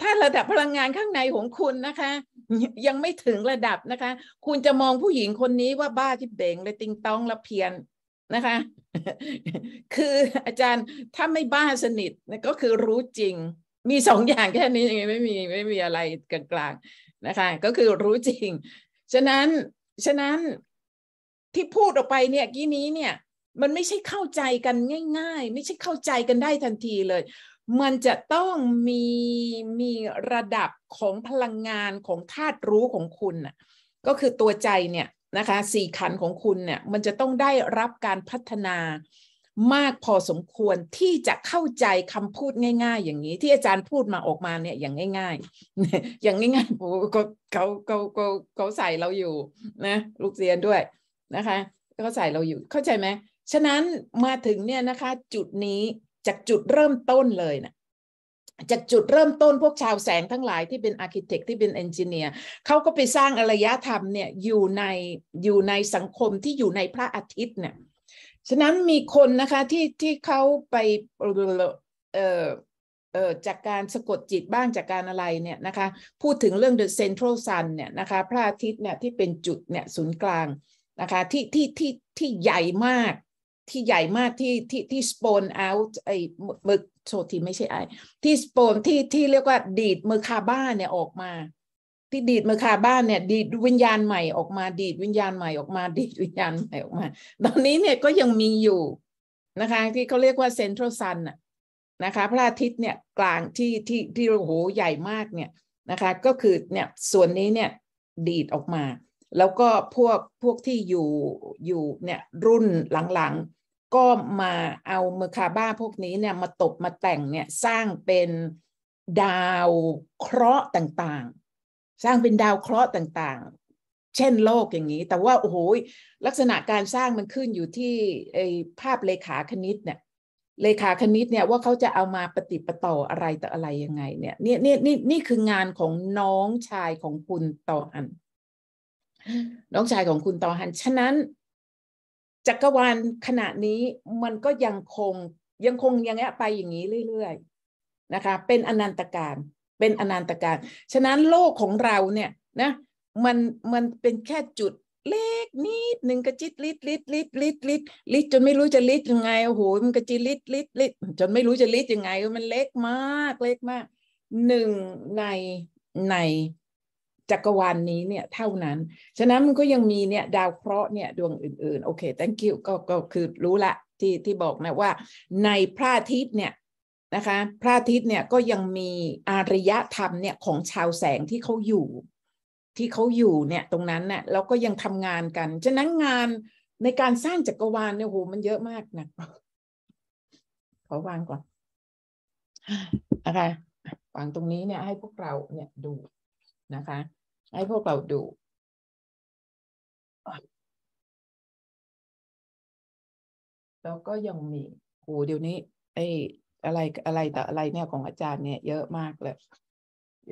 ถ้าระดับพลังงานข้างในของคุณนะคะยังไม่ถึงระดับนะคะ คุณจะมองผู้หญิงคนนี้ว่าบ้าที่เบ่งเลยติงต้องละเพียนนะคะ คืออาจารย์ถ้าไม่บ้าสนิทก็คือรู้จริง มีสองอย่างแค่นี้ยังไม่มีไม่มีอะไรกลางๆนะคะ ก็คือรู้จริง ฉะนั้นฉะนั้นที่พูดออกไปเนี่ยกี้นี้เนี่ย มันไม่ใช่เข้าใจกันง่ายๆ ไม่ใช่เข้าใจกันได้ทันทีเลยมันจะต้องมีมีระดับของพลังงานของธาตุรู้ของคุณน่ะก็คือตัวใจเนี่ยนะคะสี่ขันของคุณเนี่ย มันจะต้องได้รับการพัฒนามากพอสมควรที่จะเข้าใจคำพูดง่าย ๆ อย่างนี้ ที่อาจารย์พูดมาออกมาเนี่ยอย่างง่าย ๆ อย่างง่ายๆโอ้เขาเขาเขาเขาใส่เราอยู่นะลูกเรียนด้วยนะคะเขาใส่เราอยู่เข้าใจไหม ฉะนั้นมาถึงเนี่ยนะคะจุดนี้จากจุดเริ่มต้นเลยนะจากจุดเริ่มต้นพวกชาวแสงทั้งหลายที่เป็นอาร์เคเต็กที่เป็นเอนจิเนียร์เขาก็ไปสร้างอารยธรรมเนี่ยอยู่ในอยู่ในสังคมที่อยู่ในพระอาทิตย์เนี่ยฉะนั้นมีคนนะคะที่ที่เขาไปเอ่อจากการสะกดจิตบ้างจากการอะไรเนี่ยนะคะ พูดถึงเรื่อง the central sun เนี่ยนะคะ พระอาทิตย์เนี่ยที่เป็นจุดเนี่ยศูนย์กลางนะคะที่ที่ที่ที่ใหญ่มากที่ใหญ่มากที่ที่ที่สปนเอาท์ไอ้มึกโทษทีไม่ใช่ไอ้ที่สปนที่ที่เรียกว่าดีดมือคาบ้านเนี่ยออกมา ที่ดีดมือคาบ้านเนี่ย ดีดวิญญาณใหม่ออกมาดีดวิญญาณใหม่ออกมาดีดวิญญาณใหม่ออกมาตอนนี้เนี่ยก็ยังมีอยู่นะคะ ที่เขาเรียกว่าเซ็นทรัลซันนะคะพระอาทิตย์เนี่ยกลางที่ที่ที่โอ้โหใหญ่มากเนี่ยนะคะ ก็คือเนี่ยส่วนนี้เนี่ยดีดออกมาแล้วก็พวกพวกที่อยู่อยู่เนี่ยรุ่นหลังๆ ก็มาเอาเมอคาบ้าพวกนี้เนี่ยมาตกมาแต่งเนี่ยสร้างเป็นดาวเคราะห์ต่างๆ สร้างเป็นดาวเคราะห์ต่างๆ เช่นโลกอย่างนี้ แต่ว่าโอ้โหลักษณะการสร้างมันขึ้นอยู่ที่ไอภาพเลขาคณิตเนี่ยเลขาคณิตเนี่ยว่าเขาจะเอามาปฏิปต่อ อะไรแต่ออะไรยังไงเนี่ยนี่นี่นี่นี่คืองานของน้องชายของคุณต่ออันน้องชายของคุณตอหัน ฉะนั้น จักรวาลขณะนี้มันก็ยังคงยังคงยังแงไปอย่างนี้เรื่อย ๆนะคะ เป็นอนันตการ เป็นอนันตการ ฉะนั้นโลกของเราเนี่ยนะมันมันเป็นแค่จุดเล็กนิดหนึ่งกระจิตลิดลิดลิดลิดลิดลิดจนไม่รู้จะลิดยังไงโอ้โหมันกระจิตลิดลิดลิดจนไม่รู้จะลิดยังไง มันเล็กมาก เล็กมากหนึ่งในในจักรวาลนนี้เนี่ย เท่านั้น ฉะนั้นมันก็ยังมีเนี่ยดาวเคราะห์เนี่ยดวงอื่นๆโอเค thank you ก็ก็คือรู้ละที่ที่บอกนะว่า ในพระอาทิตย์เนี่ยนะคะ พระอาทิตย์เนี่ยก็ยังมีอารยธรรมเนี่ยของชาวแสงที่เขาอยู่ ที่เขาอยู่เนี่ย ตรงนั้นเนี่ยแล้วก็ยังทำงานกัน ฉะนั้นงานในการสร้างจักรวาลเนี่ยโหมันเยอะมากนะขอวางก่อนนะคะวางตรงนี้เนี่ย ให้พวกเราเนี่ยดูนะคะให้พวกเราดูแล้วก็ยังมีโหเดี๋ยวนี้ไอ้อะไรอะไรแต่อะไรเนี่ยของอาจารย์เนี่ยเยอะมากเลย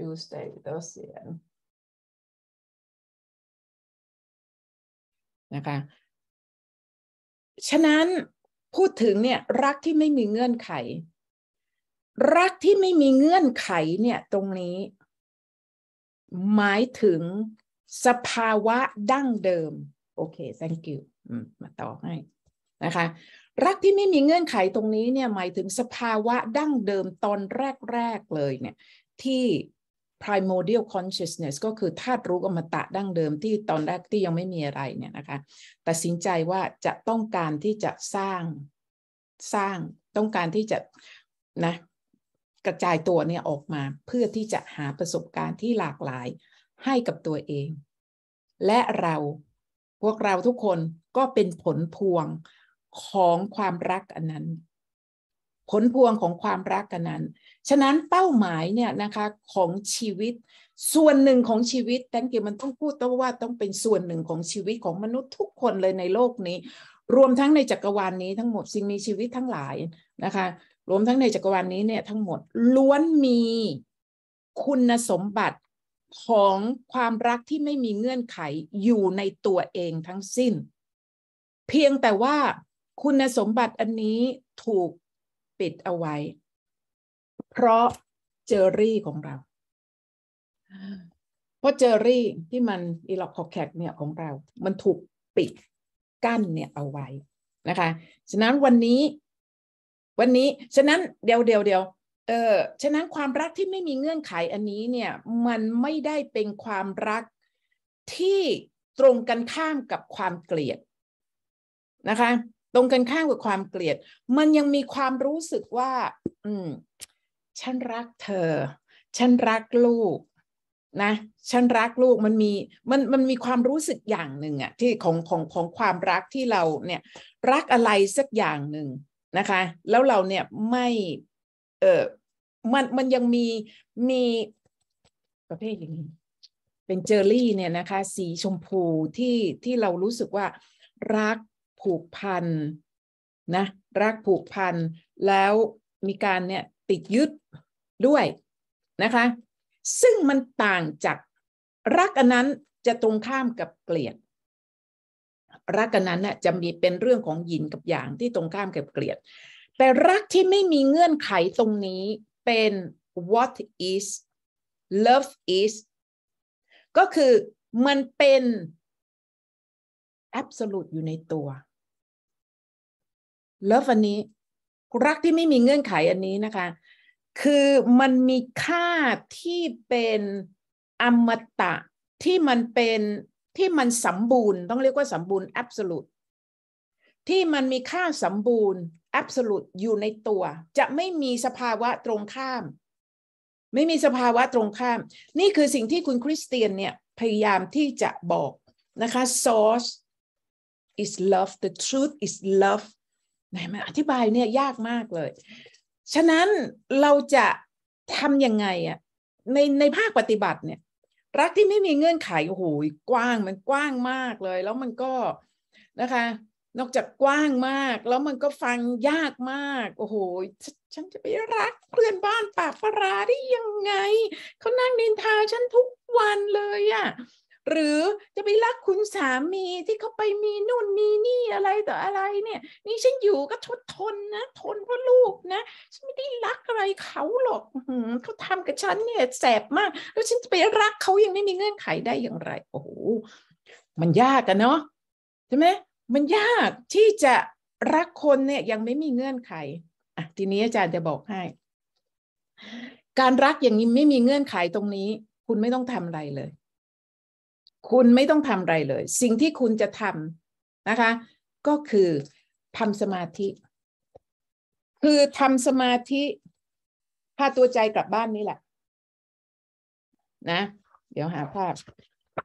use the ตัวเสียงนะคะ ฉะนั้นพูดถึงเนี่ยรักที่ไม่มีเงื่อนไข รักที่ไม่มีเงื่อนไขเนี่ยตรงนี้หมายถึงสภาวะดั้งเดิม โอเค thank you มาต่อให้นะคะ รักที่ไม่มีเงื่อนไขตรงนี้เนี่ยหมายถึงสภาวะดั้งเดิมตอนแรก ๆ เลยเนี่ยที่ primordial consciousness ก็คือธาตุรู้อมตะดั้งเดิมที่ตอนแรกที่ยังไม่มีอะไรเนี่ยนะคะตัดสินใจว่าจะต้องการที่จะสร้าง สร้างต้องการที่จะนะกระจายตัวเนี่ยออกมาเพื่อที่จะหาประสบการณ์ที่หลากหลายให้กับตัวเอง และเราพวกเราทุกคนก็เป็นผลพวงของความรักอันนั้น ผลพวงของความรักกันนั้น ฉะนั้นเป้าหมายเนี่ยนะคะ ของชีวิต ส่วนหนึ่งของชีวิตแตงเกมันต้องพูดต้องว่าต้องเป็นส่วนหนึ่งของชีวิตของมนุษย์ทุกคนเลยในโลกนี้ รวมทั้งในจักรวาลนนี้ทั้งหมดสิ่งมีชีวิตทั้งหลายนะคะรวมทั้งในจักรวาลนนี้เนี่ยทั้งหมดล้วนมีคุณสมบัติของความรักที่ไม่มีเงื่อนไขอยู่ในตัวเองทั้งสิ้น เพียงแต่ว่าคุณสมบัติอันนี้ถูกปิดเอาไว้ เพราะเจอรี่ของเรา เพราะเจอรี่ที่มันอีล็อกคอแคกเนี่ยของเรา มันถูกปิดกั้นเนี่ยเอาไว้นะคะ ฉะนั้นวันนี้วันนี้ฉะนั้นเดียวเดียวเดียวเออฉะนั้นความรักที่ไม่มีเงื่อนไขอันนี้เนี่ย มันไม่ได้เป็นความรักที่ตรงกันข้ามกับความเกลียด นะคะ ตรงกันข้ามกับความเกลียด มันยังมีความรู้สึกว่า อืมฉันรักเธอฉันรักลูก นะ ฉันรักลูกมันมีมันมันมีความรู้สึกอย่างหนึ่งอะที่ของของของความรักที่เราเนี่ย รักอะไรสักอย่างหนึ่งนะคะ แล้วเราเนี่ยไม่เออมันมันยังมีมีประเภทอย่างนี้ เป็นเจอรี่เนี่ยนะคะ สีชมพูที่ที่เรารู้สึกว่ารักผูกพันนะรักผูกพันแล้วมีการเนี่ยติดยึดด้วยนะคะ ซึ่งมันต่างจากรักอันนั้นจะตรงข้ามกับเกลียดรักกันนั้นน่ะจะมีเป็นเรื่องของหยินกับหยางที่ตรงข้ามกับเกลียด แต่รักที่ไม่มีเงื่อนไขตรงนี้เป็น what is love is ก็คือมันเป็น absolute อยู่ในตัว love อันนี้รักที่ไม่มีเงื่อนไขอันนี้นะคะคือมันมีค่าที่เป็นอมตะที่มันเป็นที่มันสมบูรณ์ต้องเรียกว่าสมบูรณ์ absolute ที่มันมีค่าสมบูรณ์ absolute อยู่ในตัว จะไม่มีสภาวะตรงข้าม ไม่มีสภาวะตรงข้ามนี่คือสิ่งที่คุณคริสเตียนเนี่ยพยายามที่จะบอกนะคะ source is love the truth is love ไหนมันอธิบายเนี่ยยากมากเลย ฉะนั้นเราจะทำยังไงอะในในภาคปฏิบัติเนี่ยรักที่ไม่มีเงื่อนไขโอ้โหกว้างมันกว้างมากเลย แล้วมันก็นะคะ นอกจากกว้างมาก แล้วมันก็ฟังยากมาก โอ้โหฉันจะไปรักเพื่อนบ้านปากฟราได้ยังไง เขานั่งนินทาฉันทุกวันเลยอะ่ะหรือจะไปรักคุณสามีที่เขาไปมีนู่นมีนี่อะไรต่ออะไรเนี่ย นี่ฉันอยู่ก็ทนทนนะทนเพราะลูกนะฉันไม่ได้รักอะไรเขาหรอกเขาทำกับฉันเนี่ยแสบมาก แล้วฉันจะไปรักเขายังไม่มีเงื่อนไขได้อย่างไรโอ้โหมันยากกันเนาะใช่ไหมมันยากที่จะรักคนเนี่ยยังไม่มีเงื่อนไขอ่ะทีนี้อาจารย์จะบอกให้การรักอย่างนี้ไม่มีเงื่อนไขตรงนี้ คุณไม่ต้องทำอะไรเลยคุณไม่ต้องทำอะไรเลย สิ่งที่คุณจะทำนะคะ ก็คือทำสมาธิ คือทำสมาธิพาตัวใจกลับบ้านนี่แหละนะ เดี๋ยวหาภาพ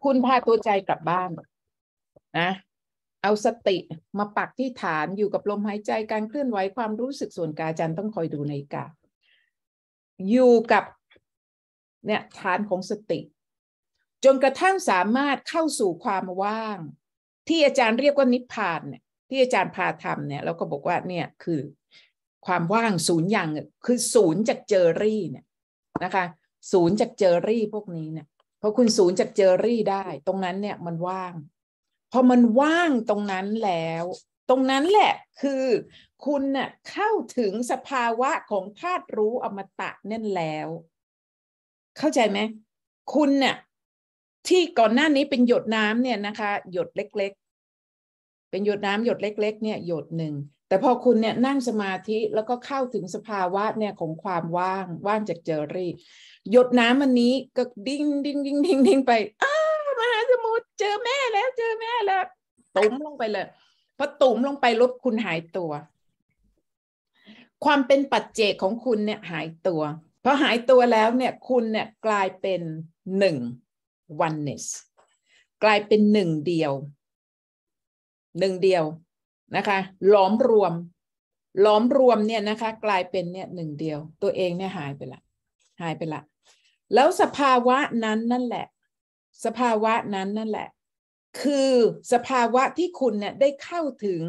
คุณพาตัวใจกลับบ้านนะเอาสติมาปักที่ฐานอยู่กับลมหายใจการเคลื่อนไหวความรู้สึกส่วนกายจันต้องคอยดูในกาอยู่กับ เนี่ยฐานของสติจนกระทั่งสามารถเข้าสู่ความว่าง ที่อาจารย์เรียกว่านิพพานเนี่ย ที่อาจารย์พาทำเนี่ยเราก็บอกว่าเนี่ยคือ ความว่างศูนย์อย่าง คือศูนย์จากเจอรี่เนี่ยนะคะ ศูนย์จากเจอรี่พวกนี้เนี่ยพอคุณศูนย์จากเจอรี่ได้ ตรงนั้นเนี่ยมันว่างพอมันว่างตรงนั้นแล้ว ตรงนั้นแหละคือคุณเน่ะเข้าถึงสภาวะของธาตุรู้อมตะนั่นแล้ว เข้าใจไหม คุณเนี่ยที่ก่อนหน้านี้เป็นหยดน้ำเนี่ยนะคะหยดเล็ก ๆ เป็นหยดน้ำหยดเล็กๆเนี่ยหยดหนึ่ง แต่พอคุณเนี่ยนั่งสมาธิแล้วก็เข้าถึงสภาวะเนี่ยของความว่างว่างจากเจอรี่หยดน้ำมันนี้ก็ดิ้งดิ้งดิ้งดิ้งดิ้งไปอ้ามหาสมุทรเจอแม่แล้ว เจอแม่แล้วตุ่มลงไปเลยพอตุ่มลงไปลบคุณหายตัว ความเป็นปัจเจกของคุณเนี่ยหายตัวพอหายตัวแล้วเนี่ยคุณเนี่ยกลายเป็นหนึ่ง oneness กลายเป็นหนึ่งเดียว หนึ่งเดียวนะคะ ล้อมรวม ล้อมรวมเนี่ยนะคะ กลายเป็นเนี่ยหนึ่งเดียว ตัวเองเนี่ยหายไปละ หายไปละ แล้วสภาวะนั้นนั่นแหละ สภาวะนั้นนั่นแหละ คือสภาวะที่คุณเนี่ยได้เข้าถึง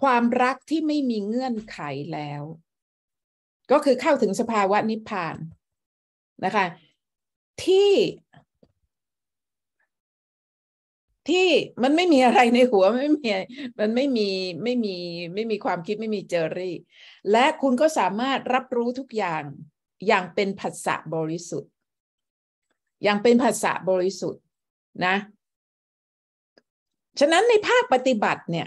ความรักที่ไม่มีเงื่อนไขแล้ว ก็คือเข้าถึงสภาวะนิพพานนะคะ ที่ที่มันไม่มีอะไรในหัวไม่มีมันไม่มีไม่มีไม่มีความคิดไม่มีเจอรี่และคุณก็สามารถรับรู้ทุกอย่างอย่างเป็นภาษาบริสุทธิ์ อย่างเป็นภาษาบริสุทธิ์นะ ฉะนั้นในภาคปฏิบัติเนี่ย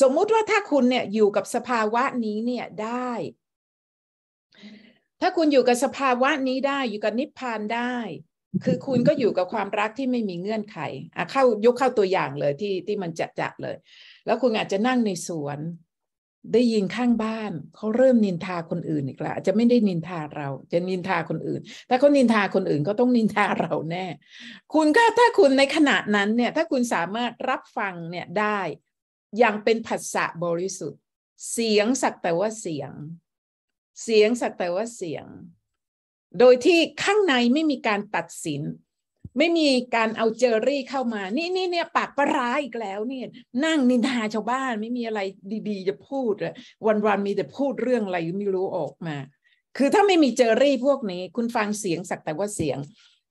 สมมุติว่าถ้าคุณเนี่ยอยู่กับสภาวะนี้เนี่ยได้ ถ้าคุณอยู่กับสภาวะนี้ได้อยู่กับนิพพานได้คือคุณก็อยู่กับความรักที่ไม่มีเงื่อนไขอ่ะเข้ายกเข้าตัวอย่างเลยที่ที่มันจะจะเลย แล้วคุณอาจจะนั่งในสวนได้ยินข้างบ้านเขาเริ่มนินทาคนอื่นอีกละจะไม่ได้นินทาเรา จะนินทาคนอื่นถ้าเขานินทาคนอื่น ก็ต้องนินทาเราแน่คุณก็ถ้าคุณในขณะนั้นเนี่ย ถ้าคุณสามารถรับฟังเนี่ยได้อย่างเป็นผัสสะบริสุทธิ์ เสียงสักแต่ว่าเสียง เสียงสักแต่ว่าเสียงโดยที่ข้างในไม่มีการตัดสิน ไม่มีการเอาเจอรี่เข้ามา นี่นี่เนี่ยปากปร้ายอีกแล้วเนี่ย นั่งนินทาชาวบ้าน ไม่มีอะไรดี ๆ จะพูดวันวันมีแต่พูดเรื่องอะไรไม่รู้ออกมา คือถ้าไม่มีเจอรี่พวกนี้ คุณฟังเสียงสักแต่ว่าเสียง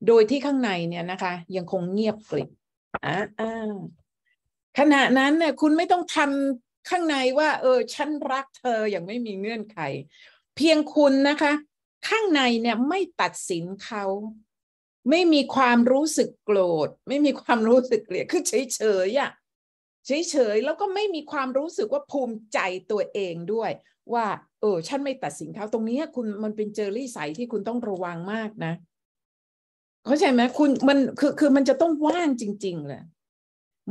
โดยที่ข้างในเนี่ยนะคะ ยังคงเงียบกริบอ่าขณะนั้นเนี่ย คุณไม่ต้องทำข้างในว่า เออฉันรักเธออย่างไม่มีเงื่อนไข เพียงคุณนะคะข้างในเนี่ยไม่ตัดสินเขาไม่มีความรู้สึกโกรธ ไม่มีความรู้สึกเกลียดคือเฉยเฉยอะเฉยเฉยแล้วก็ไม่มีความรู้สึกว่าภูมิใจตัวเองด้วย ว่า เออ ฉันไม่ตัดสินเขาตรงนี้คุณมันเป็นเจอรี่ใสที่คุณต้องระวังมากนะ เข้าใจไหมคุณมันคือคือมันจะต้องว่างจริง ๆ เลย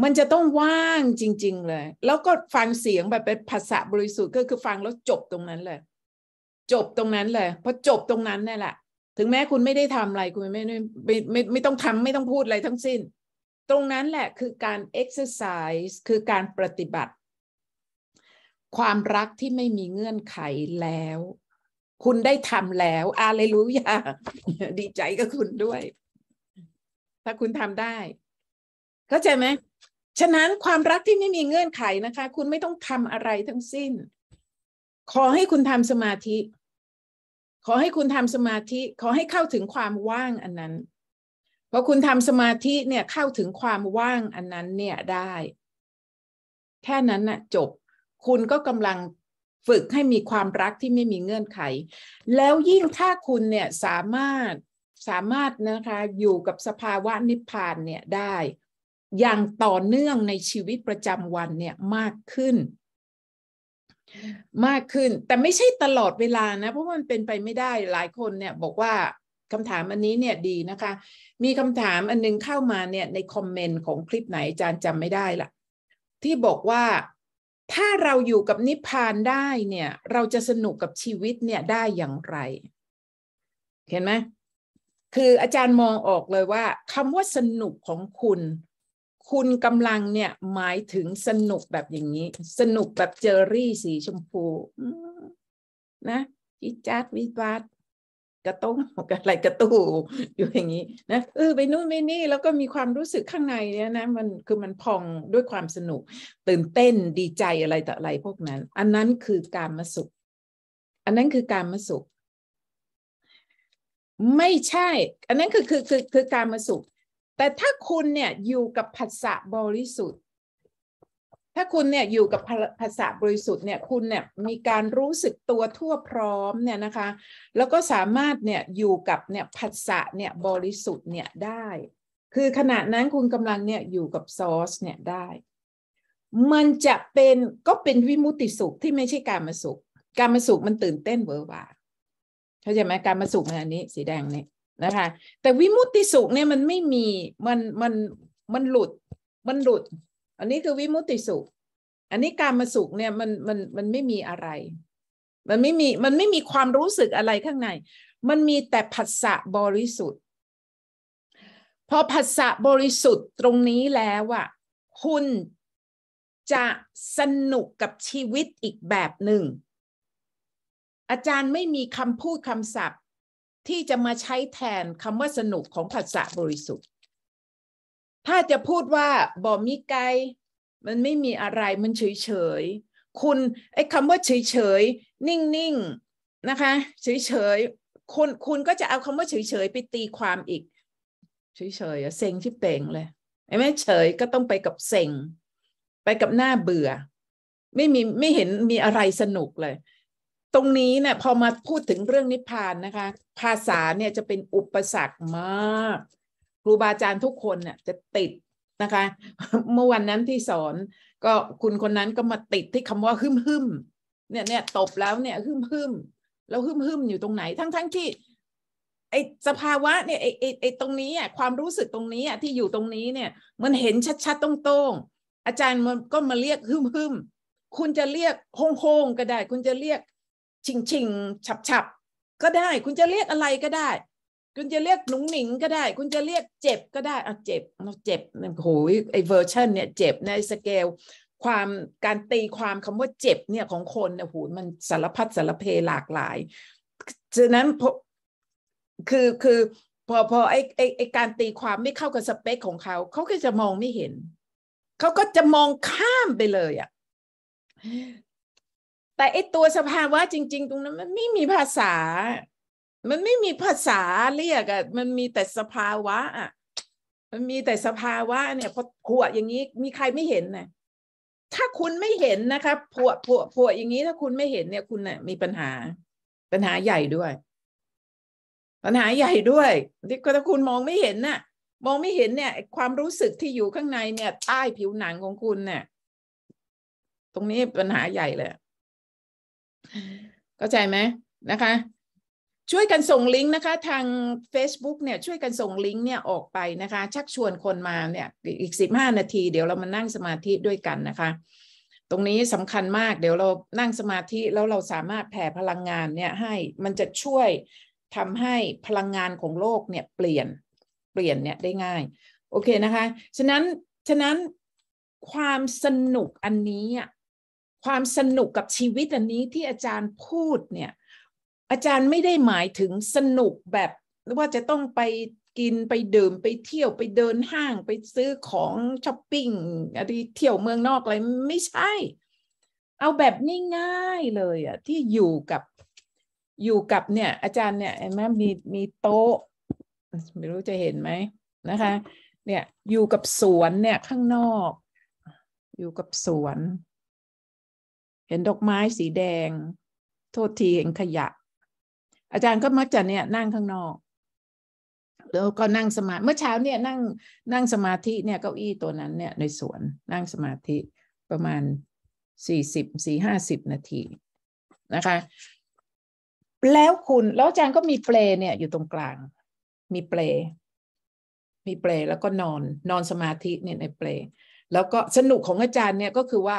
มันจะต้องว่างจริง ๆ เลย แล้วก็ฟังเสียงแบบเป็นภาษาบริสุทธิ์ก็คือฟังแล้วจบตรงนั้นเลยจบตรงนั้นเลยพอจบตรงนั้นนี่แหละ ถึงแม้คุณไม่ได้ทำอะไรคุณไม่ไม่ไมไม่ไม่ต้องทำไม่ต้องพูดอะไรทั้งสิ้น ตรงนั้นแหละคือการ exercise คือการปฏิบัติ ความรักที่ไม่มีเงื่อนไขแล้ว คุณได้ทำแล้วอาเลรู้ยาดีใจกับคุณด้วย ถ้าคุณทำได้เข้าใจไหมฉะนั้นความรักที่ไม่มีเงื่อนไขนะคะ คุณไม่ต้องทำอะไรทั้งสิ้นขอให้คุณทำสมาธิ ขอให้คุณทำสมาธิ ขอให้เข้าถึงความว่างอันนั้นพอคุณทำสมาธิเนี่ยเข้าถึงความว่างอันนั้นเนี่ยได้ แค่นั้นนะ่ะจบ คุณก็กำลังฝึกให้มีความรักที่ไม่มีเงื่อนไข แล้วยิ่งถ้าคุณเนี่ยสามารถ สามารถนะคะ อยู่กับสภาวะนิพพานเนี่ยได้ อย่างต่อเนื่องในชีวิตประจำวันเนี่ยมากขึ้นมากขึ้นแต่ไม่ใช่ตลอดเวลานะ เพราะมันเป็นไปไม่ได้หลายคนเนี่ยบอกว่าคำถามอันนี้เนี่ยดีนะคะ มีคำถามอันนึงเข้ามาเนี่ยในคอมเมนต์ของคลิปไหนอาจารย์จำไม่ได้ละที่บอกว่าถ้าเราอยู่กับนิพพานได้เนี่ยเราจะสนุกกับชีวิตเนี่ยได้อย่างไรเห็นไหมคืออาจารย์มองออกเลยว่าคำว่าสนุกของคุณคุณกำลังเนี่ยหมายถึงสนุกแบบอย่างนี้สนุกแบบเจอรี่สีชมพู นะจิจัดวิบัตกระตุ้งกับอะไรกระตู้อยู่อย่างนี้นะเออไปนู่นไปนี่แล้วก็มีความรู้สึกข้างในเนี่ยนะ มันคือมันพองด้วยความสนุก ตื่นเต้นดีใจอะไรแต่ออะไรพวกนั้น อันนั้นคือการมาสุข อันนั้นคือการมาสุข ไม่ใช่ อันนั้นคือคือคือคือการมาสุขแต่ถ้าคุณเนี่ยอยู่กับภาษาบริสุทธิ์ ถ้าคุณเนี่ยอยู่กับภาษาบริสุทธิ์เนี่ยคุณเนี่ยมีการรู้สึกตัวทั่วพร้อมเนี่ยนะคะ แล้วก็สามารถเนี่ยอยู่กับเนี่ยภาษาเนี่ยบริสุทธิ์เนี่ยได้ คือขณะนั้นคุณกำลังเนี่ยอยู่กับซอสเนี่ยได้ มันจะเป็นก็เป็นวิมุติสุขที่ไม่ใช่การมาสุข การมาสุขมันตื่นเต้นเวอร์วาเข้าใจไหมการมาสุขอันนี้ สีแดงเนี่ยนะคะแต่วิมุตติสุขเนี่ยมันไม่มีมันมันมันหลุดมันหลุดอันนี้คือวิมุตติสุขอันนี้การมาสุขเนี่ยมันมันมันไม่มีอะไรมันไม่มีมันไม่มีความรู้สึกอะไรข้างใน มันมีแต่ผัสสะบริสุทธิ์พอผัสสะบริสุทธิ์ตรงนี้แล้วอะคุณจะสนุกกับชีวิตอีกแบบหนึ่ง อาจารย์ไม่มีคำพูดคำศัพท์ที่จะมาใช้แทนคำว่าสนุกของภาษาบริสุทธิ์ ถ้าจะพูดว่าบอมีไกมันไม่มีอะไร มันเฉยเฉย คุณไอ้คำว่าเฉยเฉยนิ่งนิ่งนะคะ เฉยเฉยคุณคุณก็จะเอาคำว่าเฉยเฉยไปตีความอีกเฉยเฉยเซ็งที่เป่งเลยไอ้แม่เฉยก็ต้องไปกับเซ็งไปกับหน้าเบื่อไม่มีไม่เห็นมีอะไรสนุกเลยตรงนี้เนี่ยพอมาพูดถึงเรื่องนิพพานนะคะ ภาษาเนี่ยจะเป็นอุปสรรคมากครูบาอาจารย์ทุกคนเนี่ยจะติดนะคะ เมื่อวันนั้นที่สอนก็คุณคนนั้นก็มาติดที่คำว่าหึมหึมเนี่ยเนี่ยตบแล้วเนี่ยหึมหึมแล้วหึมหึมอยู่ตรงไหน ทั้งทั้งที่ไอสภาวะเนี่ยไอไอไอตรงนี้อ่ะความรู้สึกตรงนี้อ่ะที่อยู่ตรงนี้เนี่ยมันเห็นชัด ๆตรงๆอาจารย์มันก็มาเรียกหึมหึมคุณจะเรียกโโฮงก็ได้ คุณจะเรียกชิงชิงฉับฉับก็ได้ คุณจะเรียกอะไรก็ได้ คุณจะเรียกหนุ่งหนิงก็ได้ คุณจะเรียกเจ็บก็ได้อ่ะเจ็บ เราเจ็บโอ้ยไอ้เวอร์ชันเนี่ย เจ็บ ในสเกลความการตีความคำว่าเจ็บ เนี่ยของคนเนี่ยหูมันสารพัดสารเพหลากหลาย ฉะนั้นคือ คือ พอ พอไอ้ไอ้ ไอ้ การตีความไม่เข้ากับสเปคของเขา เขาก็จะมองไม่เห็น เขาก็จะมองข้ามไปเลยอะ่ะแต่ไอตัวสภาวะจริง ๆ ตรงนั้น มันไม่มีภาษา มันไม่มีภาษาเรียกอะ มันมีแต่สภาวะอะ มันมีแต่สภาวะเนี่ยพอขวดอย่างนี้ มีใครไม่เห็นนะถ้าคุณไม่เห็นนะคะผวผวผวอย่างนี้ถ้าคุณไม่เห็นเนี่ย คุณนี่ยมีปัญหา ปัญหาใหญ่ด้วย ปัญหาใหญ่ด้วยที่ถ้าคุณมองไม่เห็นน่ะ มองไม่เห็นเนี่ย ความรู้สึกที่อยู่ข้างในเนี่ย ใต้ผิวหนังของคุณเนี่ย ตรงนี้ปัญหาใหญ่เลยเข้าใจไหมนะคะ ช่วยกันส่ง ลิงก์นะคะทาง Facebook เนี่ยช่วยกันส่งลิงก์เนี่ยออกไปนะคะชักชวนคนมาเนี่ยอีกสิบห้านาที เดี๋ยวเรามานั่งสมาธิด้วยกันนะคะ ตรงนี้สำคัญมากเดี๋ยวเรานั่งสมาธิแล้วเราสามารถแผ่พลังงานเนี่ยให้มันจะช่วยทำให้พลังงานของโลกเนี่ยเปลี่ยนเปลี่ยนเนี่ยได้ง่าย โอเคนะคะฉะนั้นฉะนั้นความสนุกอันนี้อ่ะความสนุกกับชีวิตอันนี้ที่อาจารย์พูดเนี่ย อาจารย์ไม่ได้หมายถึงสนุกแบบว่าจะต้องไปกินไปดื่มไปเที่ยวไปเดินห้างไปซื้อของช้อปปิ้งอะไรเที่ยวเมืองนอกอะไรไม่ใช่ เอาแบบง่ายๆเลยอะที่อยู่กับอยู่กับเนี่ยอาจารย์เนี่ยเห็นมมีมีโต๊ะไม่รู้จะเห็นไหมนะคะ เนี่ยอยู่กับสวนเนี่ยข้างนอก อยู่กับสวนเห็นดอกไม้สีแดง โทษทีเห็นขยะ อาจารย์ก็มักจะเนี่ยนั่งข้างนอก แล้วก็นั่งสมาเมื่อเช้าเนี่ยนั่งนั่งสมาธิเนี่ยเก้าอี้ตัวนั้นเนี่ยในสวนนั่งสมาธิประมาณสี่สิบสี่ห้าสิบนาทีนะคะ แล้วคุณแล้วอาจารย์ก็มีเปลเนี่ยอยู่ตรงกลาง มีเปลมีเปลแล้วก็นอน นอนสมาธิเนี่ยในเปลแล้วก็สนุกของอาจารย์เนี่ยก็คือว่า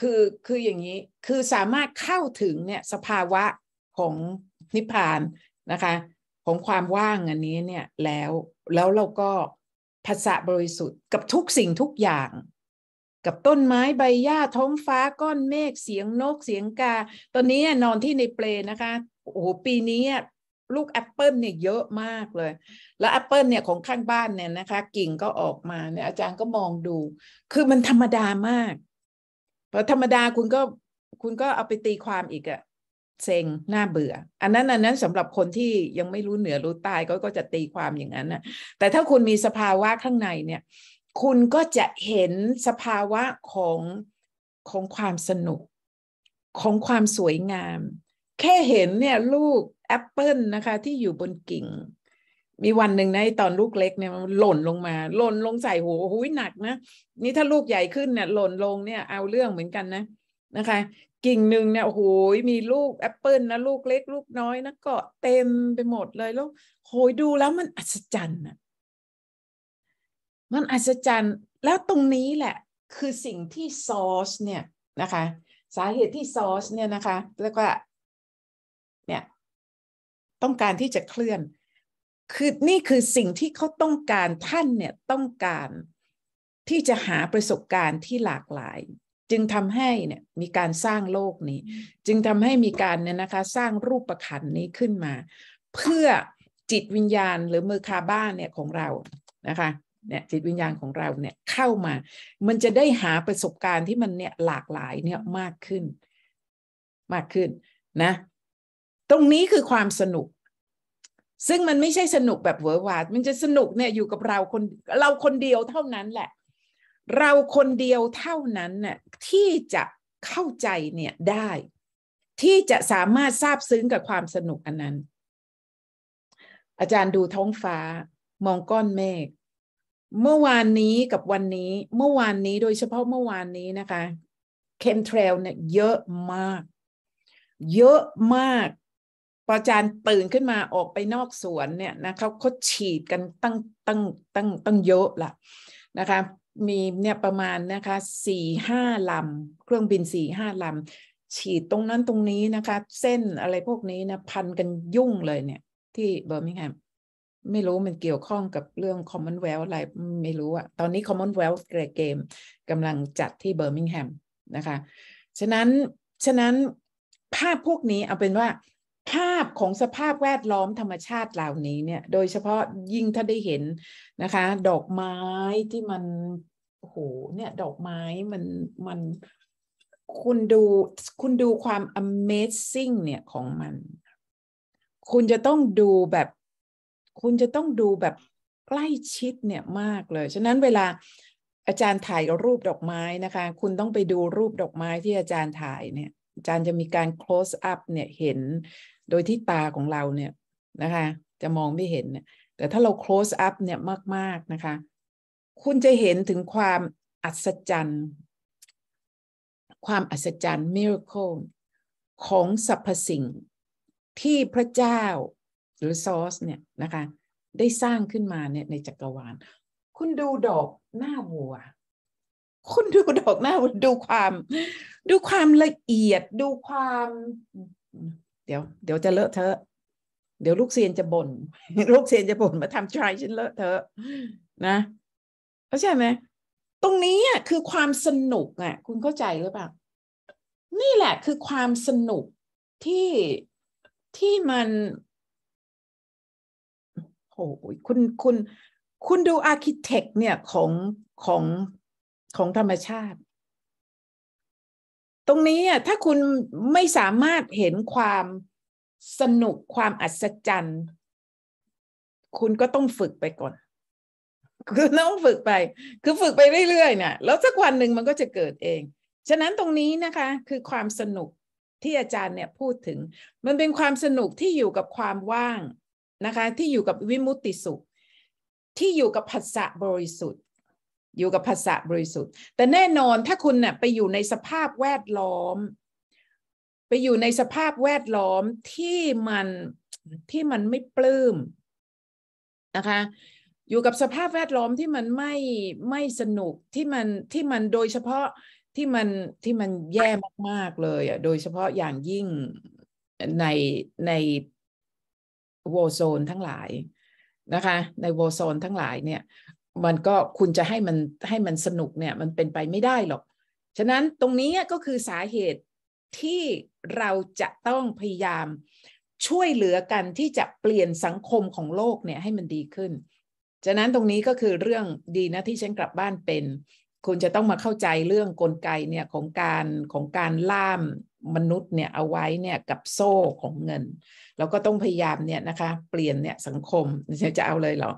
คือคืออย่างนี้คือสามารถเข้าถึงเนี่ยสภาวะของนิพพานนะคะ ของความว่างอันนี้เนี่ยแล้วแล้วเราก็ภาษาบริสุทธิ์กับทุกสิ่งทุกอย่าง กับต้นไม้ใบหญ้าท้องฟ้าก้อนเมฆเสียงนกเสียงกา ตอนนี้นอนที่ในเปลนะคะโอ้โหปีนี้ลูกแอปเปิลเนี่ยเยอะมากเลย แล้วแอปเปิลเนี่ยของข้างบ้านเนี่ยนะคะกิ่งก็ออกมาเนี่ยอาจารย์ก็มองดู คือมันธรรมดามากธรรมดาคุณก็คุณก็เอาไปตีความอีกอะเซ็งน่าเบื่อ อันนั้นอันนั้นสำหรับคนที่ยังไม่รู้เหนือรู้ตตยก็ก็จะตีความอย่างนั้นนะแต่ถ้าคุณมีสภาวะข้างในเนี่ย คุณก็จะเห็นสภาวะของของความสนุก ของความสวยงาม แค่เห็นเนี่ยลูกแอปเปิลนะคะ ที่อยู่บนกิ่งมีวันหนึ่งนะตอนลูกเล็กเนี่ยมันหล่นลงมาหล่นลงใส่หัวหุยหนักนะนี่ถ้าลูกใหญ่ขึ้นเนี่ยหล่นลงเนี่ยเอาเรื่องเหมือนกันนะ นะคะ กิ่งหนึ่งเนี่ยโอ้โหมีลูกแอปเปิลนะลูกเล็กลูกน้อยนะเกาะเต็มไปหมดเลยแล้วโหยดูแล้วมันอัศจรรย์นะมันอัศจรรย์แล้วตรงนี้แหละคือสิ่งที่ซอสเนี่ยนะคะ สาเหตุที่ซอสเนี่ยนะคะ แล้วก็เนี่ยต้องการที่จะเคลื่อนคือนี่คือสิ่งที่เขาต้องการท่านเนี่ยต้องการที่จะหาประสบการณ์ที่หลากหลาย จึงทำให้เนี่ยมีการสร้างโลกนี้ จึงทำให้มีการเนี่ยนะคะสร้างรูปประคันนี้ขึ้นมา เพื่อจิตวิญญาณหรือมือคาบ้านเนี่ยของเรานะคะเนี่ยจิตวิญญาณของเราเนี่ยเข้ามามันจะได้หาประสบการณ์ที่มันเนี่ยหลากหลายเนี่ยมากขึ้นมากขึ้นนะตรงนี้คือความสนุกซึ่งมันไม่ใช่สนุกแบบเวอร์วาดมันจะสนุกเนี่ยอยู่กับเรา คน เราคนเดียวเท่านั้นแหละ เราคนเดียวเท่านั้นน่ะที่จะเข้าใจเนี่ยได้ ที่จะสามารถซาบซึ้งกับความสนุก อันนั้น อาจารย์ดูท้องฟ้า มองก้อนเมฆเมื่อวานนี้กับวันนี้ เมื่อวานนี้โดยเฉพาะเมื่อวานนี้นะคะเคมเทรลเนี่ยเยอะมาก เยอะมากพออาจารย์ตื่นขึ้นมาออกไปนอกสวนเนี่ยนะเขาเขาฉีดกันตั้งตั้งตั้งตั้งเยอะละนะคะ มีเนี่ยประมาณนะคะสี่ห้าลำเครื่องบินสี่ห้าลำฉีดตรงนั้นตรงนี้นะคะ เส้นอะไรพวกนี้นะพันกันยุ่งเลยเนี่ยที่เบอร์มิงแฮมไม่รู้มันเกี่ยวข้องกับเรื่องคอมมอนเวลอะไรไม่รู้อะตอนนี้คอมมอนเวล l ์เกมกำลังจัดที่เบอร์มิงแฮมนะคะฉะนั้นฉะนั้นภาพพวกนี้เอาเป็นว่าภาพของสภาพแวดล้อมธรรมชาติเหล่านี้เนี่ย โดยเฉพาะยิ่งถ้าได้เห็นนะคะ ดอกไม้ที่มันโหเนี่ยดอกไม้มันมันคุณดูคุณดูความ amazing เนี่ยของมัน คุณจะต้องดูแบบ คุณจะต้องดูแบบใกล้ชิดเนี่ยมากเลย ฉะนั้นเวลาอาจารย์ถ่ายรูปดอกไม้นะคะ คุณต้องไปดูรูปดอกไม้ที่อาจารย์ถ่ายเนี่ยาจารย์จะมีการ close up เนี่ยเห็นโดยที่ตาของเราเนี่ยนะคะ จะมองไม่เห็นเนี่ยแต่ถ้าเรา close up เนี่ยมากๆนะคะ คุณจะเห็นถึงความอัศจรรย์ ความอัศจรรย์ miracle ของสรรพสิ่งที่พระเจ้าหรือซอสเนี่ยนะคะได้สร้างขึ้นมาเนี่ยในจักรวาล คุณดูดอกหน้าวัวคุณดูดอกหน้าดูความ ดูความละเอียดดูความ เดี๋ยวเดี๋ยวจะเลอะเทอะ เดี๋ยวลูกเซียนจะบน่นลูกเซียนจะบ่นมาทำชายฉันเลอะเทอะนะเข้าใจไหมตรงนี้อ่ะคือความสนุกอ่ะคุณเข้าใจหรือเปล่านี่แหละคือความสนุกที่ที่มันโอ้ยคุณคุณ คุณดูอาร์เคเต็กเนี่ยของของของธรรมชาติ ตรงนี้อ่ะถ้าคุณไม่สามารถเห็นความสนุกความอัศจรรย์คุณก็ต้องฝึกไปก่อนคือต้องฝึกไป คือฝึกไปเรื่อย ๆเนี่ยแล้วสักวันหนึ่งมันก็จะเกิดเอง ฉะนั้นตรงนี้นะคะคือความสนุกที่อาจารย์เนี่ยพูดถึง มันเป็นความสนุกที่อยู่กับความว่างนะคะที่อยู่กับวิมุตติสุขที่อยู่กับผัสสะบริสุทธิอยู่กับภาษาบริสุทธิ์ แต่แน่นอนถ้าคุณนะ่ะไปอยู่ในสภาพแวดล้อม ไปอยู่ในสภาพแวดล้อมที่มันที่มันไม่ปลื้มนะคะอยู่กับสภาพแวดล้อมที่มันไม่ไม่สนุกที่มันที่มันโดยเฉพาะที่มันที่มันแย่มากๆเลยอ่ะโดยเฉพาะอย่างยิ่งในในโวโซนทั้งหลายนะคะในโวโซนทั้งหลายเนี่ยมันก็คุณจะให้มันให้มันสนุกเนี่ยมันเป็นไปไม่ได้หรอก ฉะนั้นตรงนี้ก็คือสาเหตุที่เราจะต้องพยายามช่วยเหลือกันที่จะเปลี่ยนสังคมของโลกเนี่ยให้มันดีขึ้นฉะนั้นตรงนี้ก็คือเรื่องดีนะที่ฉันกลับบ้านเป็น คุณจะต้องมาเข้าใจเรื่องกลไกเนี่ยของการของการล่ามมนุษย์เนี่ยเอาไว้เนี่ยกับโซ่ของเงินแล้วก็ต้องพยายามเนี่ยนะคะเปลี่ยนเนี่ยสังคมจะเอาเลยเหรอ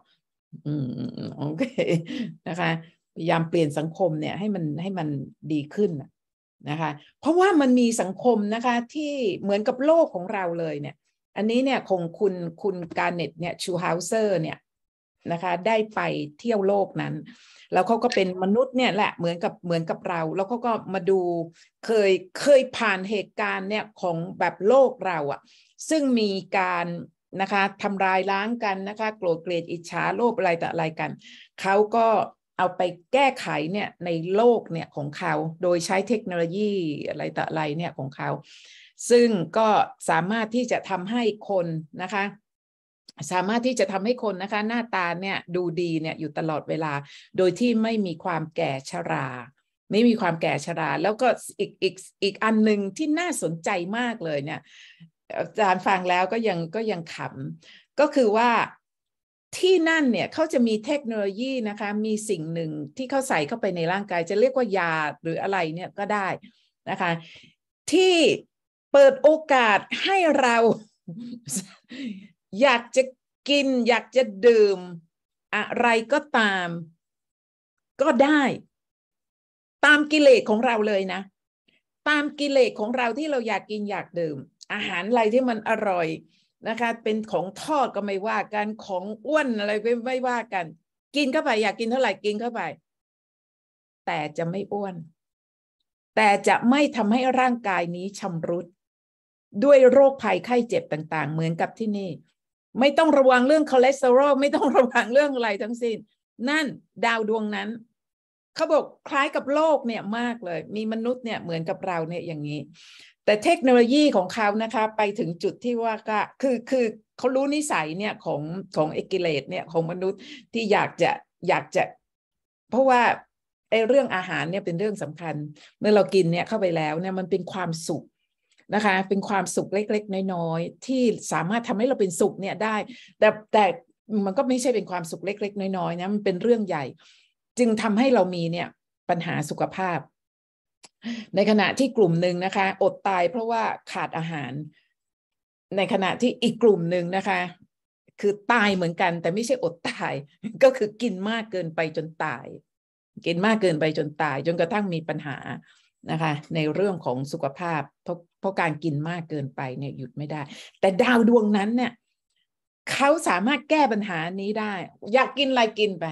อืมโอเคนะคะพยายามเปลี่ยนสังคมเนี่ยให้มันให้มันดีขึ้นนะคะ เพราะว่ามันมีสังคมนะคะที่เหมือนกับโลกของเราเลยเนี่ย อันนี้เนี่ยคงคุณคุณการเน็ตเนี่ยชูเฮาเซอร์เนี่ยนะคะได้ไปเที่ยวโลกนั้น แล้วเขาก็เป็นมนุษย์เนี่ยแหละเหมือนกับเหมือนกับเรา แล้วเขาก็มาดูเคยเคยผ่านเหตุการณ์เนี่ยของแบบโลกเราอะ่ะ ซึ่งมีการนะคะทำลายล้างกันนะคะ โกรธเกลียดอิจฉาโลภอะไรแต่อะไรกันเขาก็เอาไปแก้ไขเนี่ยในโลกเนี่ยของเขาโดยใช้เทคโนโลยีอะไรแต่อะไรเนี่ยของเขาซึ่งก็สามารถที่จะทำให้คนนะคะ สามารถที่จะทำให้คนนะคะ หน้าตาเนี่ยดูดีเนี่ยอยู่ตลอดเวลา โดยที่ไม่มีความแก่ชรา ไม่มีความแก่ชรา แล้วก็อีกอีกอีกอันหนึ่งที่น่าสนใจมากเลยเนี่ยอาจารย์ฟังแล้วก็ยังก็ยังขำก็คือว่าที่นั่นเนี่ยเขาจะมีเทคโนโลยีนะคะ มีสิ่งหนึ่งที่เขาใส่เข้าไปในร่างกาย จะเรียกว่ายาหรืออะไรเนี่ยก็ได้นะคะ ที่เปิดโอกาสให้เรา อยากจะกินอยากจะดื่ม อะไรก็ตาม ก็ได้ ตามกิเลสขของเราเลยนะ ตามกิเลสขของเราที่เราอยากกินอยากดื่มอาหารอะไรที่มันอร่อยนะคะ เป็นของทอดก็ไม่ว่ากันของอ้วนอะไรก็ไม่ว่ากัน กินเข้าไปอยากกินเท่าไหร่กินเข้าไป แต่จะไม่อ้วน แต่จะไม่ทำให้ร่างกายนี้ชำรุดด้วยโรคภัยไข้เจ็บต่างๆเหมือนกับที่นี่ ไม่ต้องระวังเรื่องคอเลสเตอรอล ไม่ต้องระวังเรื่องอะไรทั้งสิ้น นั่นดาวดวงนั้นเขาบอกคล้ายกับโลกเนี่ยมากเลย มีมนุษย์เนี่ยเหมือนกับเราเนี่ยอย่างนี้แต่เทคโนโลยีของเขานะคะ ไปถึงจุดที่ว่าก็คือคือเขารู้นิสัยเนี่ยของของเอกิเลตเนี่ยของมนุษย์ที่อยากจะอยากจะ เพราะว่าไอ้เรื่องอาหารเนี่ยเป็นเรื่องสำคัญ เมื่อเรากินเนี่ยเข้าไปแล้วเนี่ยมันเป็นความสุขนะคะ เป็นความสุขเล็ก ๆ น้อยๆ ที่สามารถทำให้เราเป็นสุขเนี่ยได้ แต่แต่มันก็ไม่ใช่เป็นความสุขเล็ก ๆ น้อยๆนะมันเป็นเรื่องใหญ่ จึงทำให้เรามีเนี่ยปัญหาสุขภาพในขณะที่กลุ่มหนึ่งนะคะ อดตายเพราะว่าขาดอาหาร ในขณะที่อีกกลุ่มหนึ่งนะคะ คือตายเหมือนกันแต่ไม่ใช่อดตายก็คือกินมากเกินไปจนตาย กินมากเกินไปจนตายจนกระทั่งมีปัญหานะคะ ในเรื่องของสุขภาพเพราะเพราะการกินมากเกินไปเนี่ยหยุดไม่ได้ แต่ดาวดวงนั้นเนี่ยเขาสามารถแก้ปัญหานี้ได้ อยากกินอะไรกินไป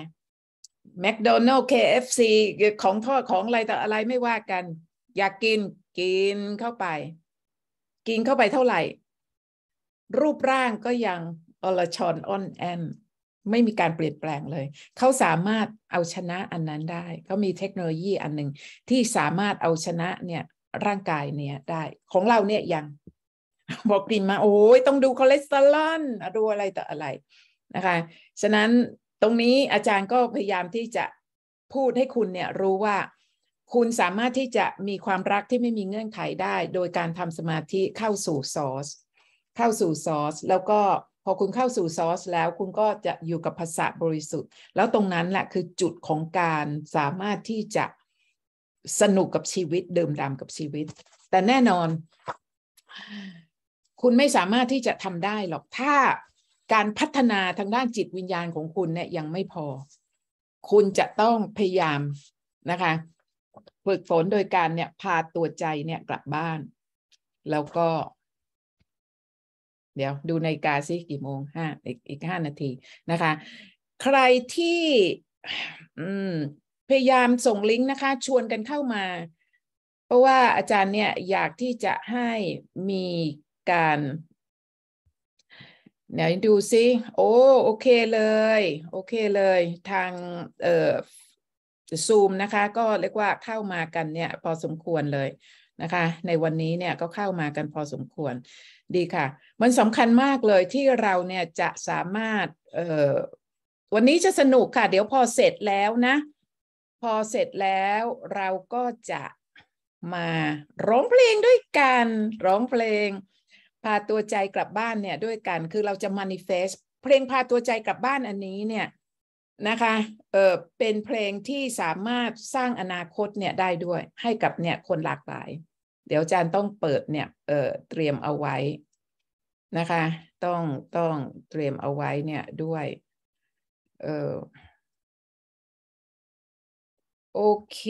แมคโดนัลล์เคเอฟซีของทอดของอะไรแต่อะไรไม่ว่ากัน อยากกินกินเข้าไป กินเข้าไปเท่าไหร่ รูปร่างก็ยังอลชอนออนแอนไม่มีการเปลี่ยนแปลงเลย เขาสามารถเอาชนะอันนั้นได้เขามีเทคโนโลยีอันหนึ่งที่สามารถเอาชนะเนี่ยร่างกายเนี่ยได้ ของเราเนี่ยยังบอกกินมาโอ้ยต้องดูคอเลสเตอรอลดูอะไรแต่อะไรนะคะ ฉะนั้นตรงนี้อาจารย์ก็พยายามที่จะพูดให้คุณเนี่ยรู้ว่า คุณสามารถที่จะมีความรักที่ไม่มีเงื่อนไขได้ โดยการทำสมาธิเข้าสู่ซอสเข้าสู่ซอสแล้วก็พอคุณเข้าสู่ซอสแล้วคุณก็จะอยู่กับภาษาบริสุทธิ์ แล้วตรงนั้นแหละคือจุดของการสามารถที่จะสนุกกับชีวิตเดิมดำกับชีวิต แต่แน่นอน คุณไม่สามารถที่จะทำได้หรอกถ้าการพัฒนาทางด้านจิตวิญญาณของคุณเนี่ย ยังไม่พอ คุณจะต้องพยายามนะคะฝึกฝนโดยการเนี่ย พาตัวใจเนี่ยกลับบ้าน แล้วก็ เดี๋ยว ดูในกาซิกี่โมงห้าอีกห้านาทีนะคะ ใครที่พยายามส่งลิงก์นะคะ ชวนกันเข้ามา เพราะว่าอาจารย์เนี่ย อยากที่จะให้มีการเ๋ยวดูซิโอ้โอเคเลยโอเคเลย ทางเอ่อซูมนะคะ ก็ เรียกว่าเข้ามากันเนี่ย พอสมควรเลยนะคะ ในวันนี้เนี่ยก็เข้ามากันพอสมควรดีค่ะ มันสำคัญมากเลยที่เราเนี่ยจะสามารถเอ่อวันนี้จะสนุกค่ะเดี๋ยวพอเสร็จแล้วนะ พอเสร็จแล้วเราก็จะมาร้องเพลงด้วยกันร้องเพลงพาตัวใจกลับบ้านเนี่ยด้วยกันคือเราจะมานิเฟสเพลงพาตัวใจกลับบ้านอันนี้เนี่ยนะคะเออเป็นเพลงที่สามารถสร้างอนาคตเนี่ยได้ด้วยให้กับเนี่ยคนหลากหลาย เดี๋ยวอาจารย์ต้องเปิดเนี่ยเออเตรียมเอาไว้นะคะ ต้องต้องเตรียมเอาไว้เนี่ยด้วยเออโอเค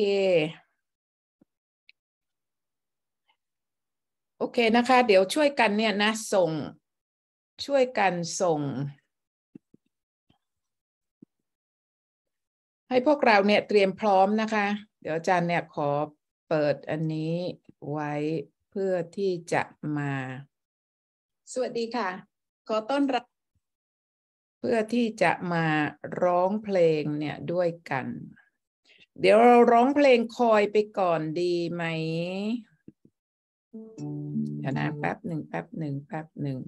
โอเคนะคะเดี๋ยวช่วยกันเนี่ยนะส่งช่วยกันส่ง ให้พวกเราเนี่ยเตรียมพร้อมนะคะ เดี๋ยวอาจารย์เนี่ยขอเปิดอันนี้ไว้เพื่อที่จะมา สวัสดีค่ะ ขอต้อนรับเพื่อที่จะมาร้องเพลงเนี่ยด้วยกัน เดี๋ยวเราร้องเพลงคอยไปก่อนดีไหมเดี๋ยวนะแป๊บหนึ่งแป๊บหนึ่งแป๊บหนึ่ง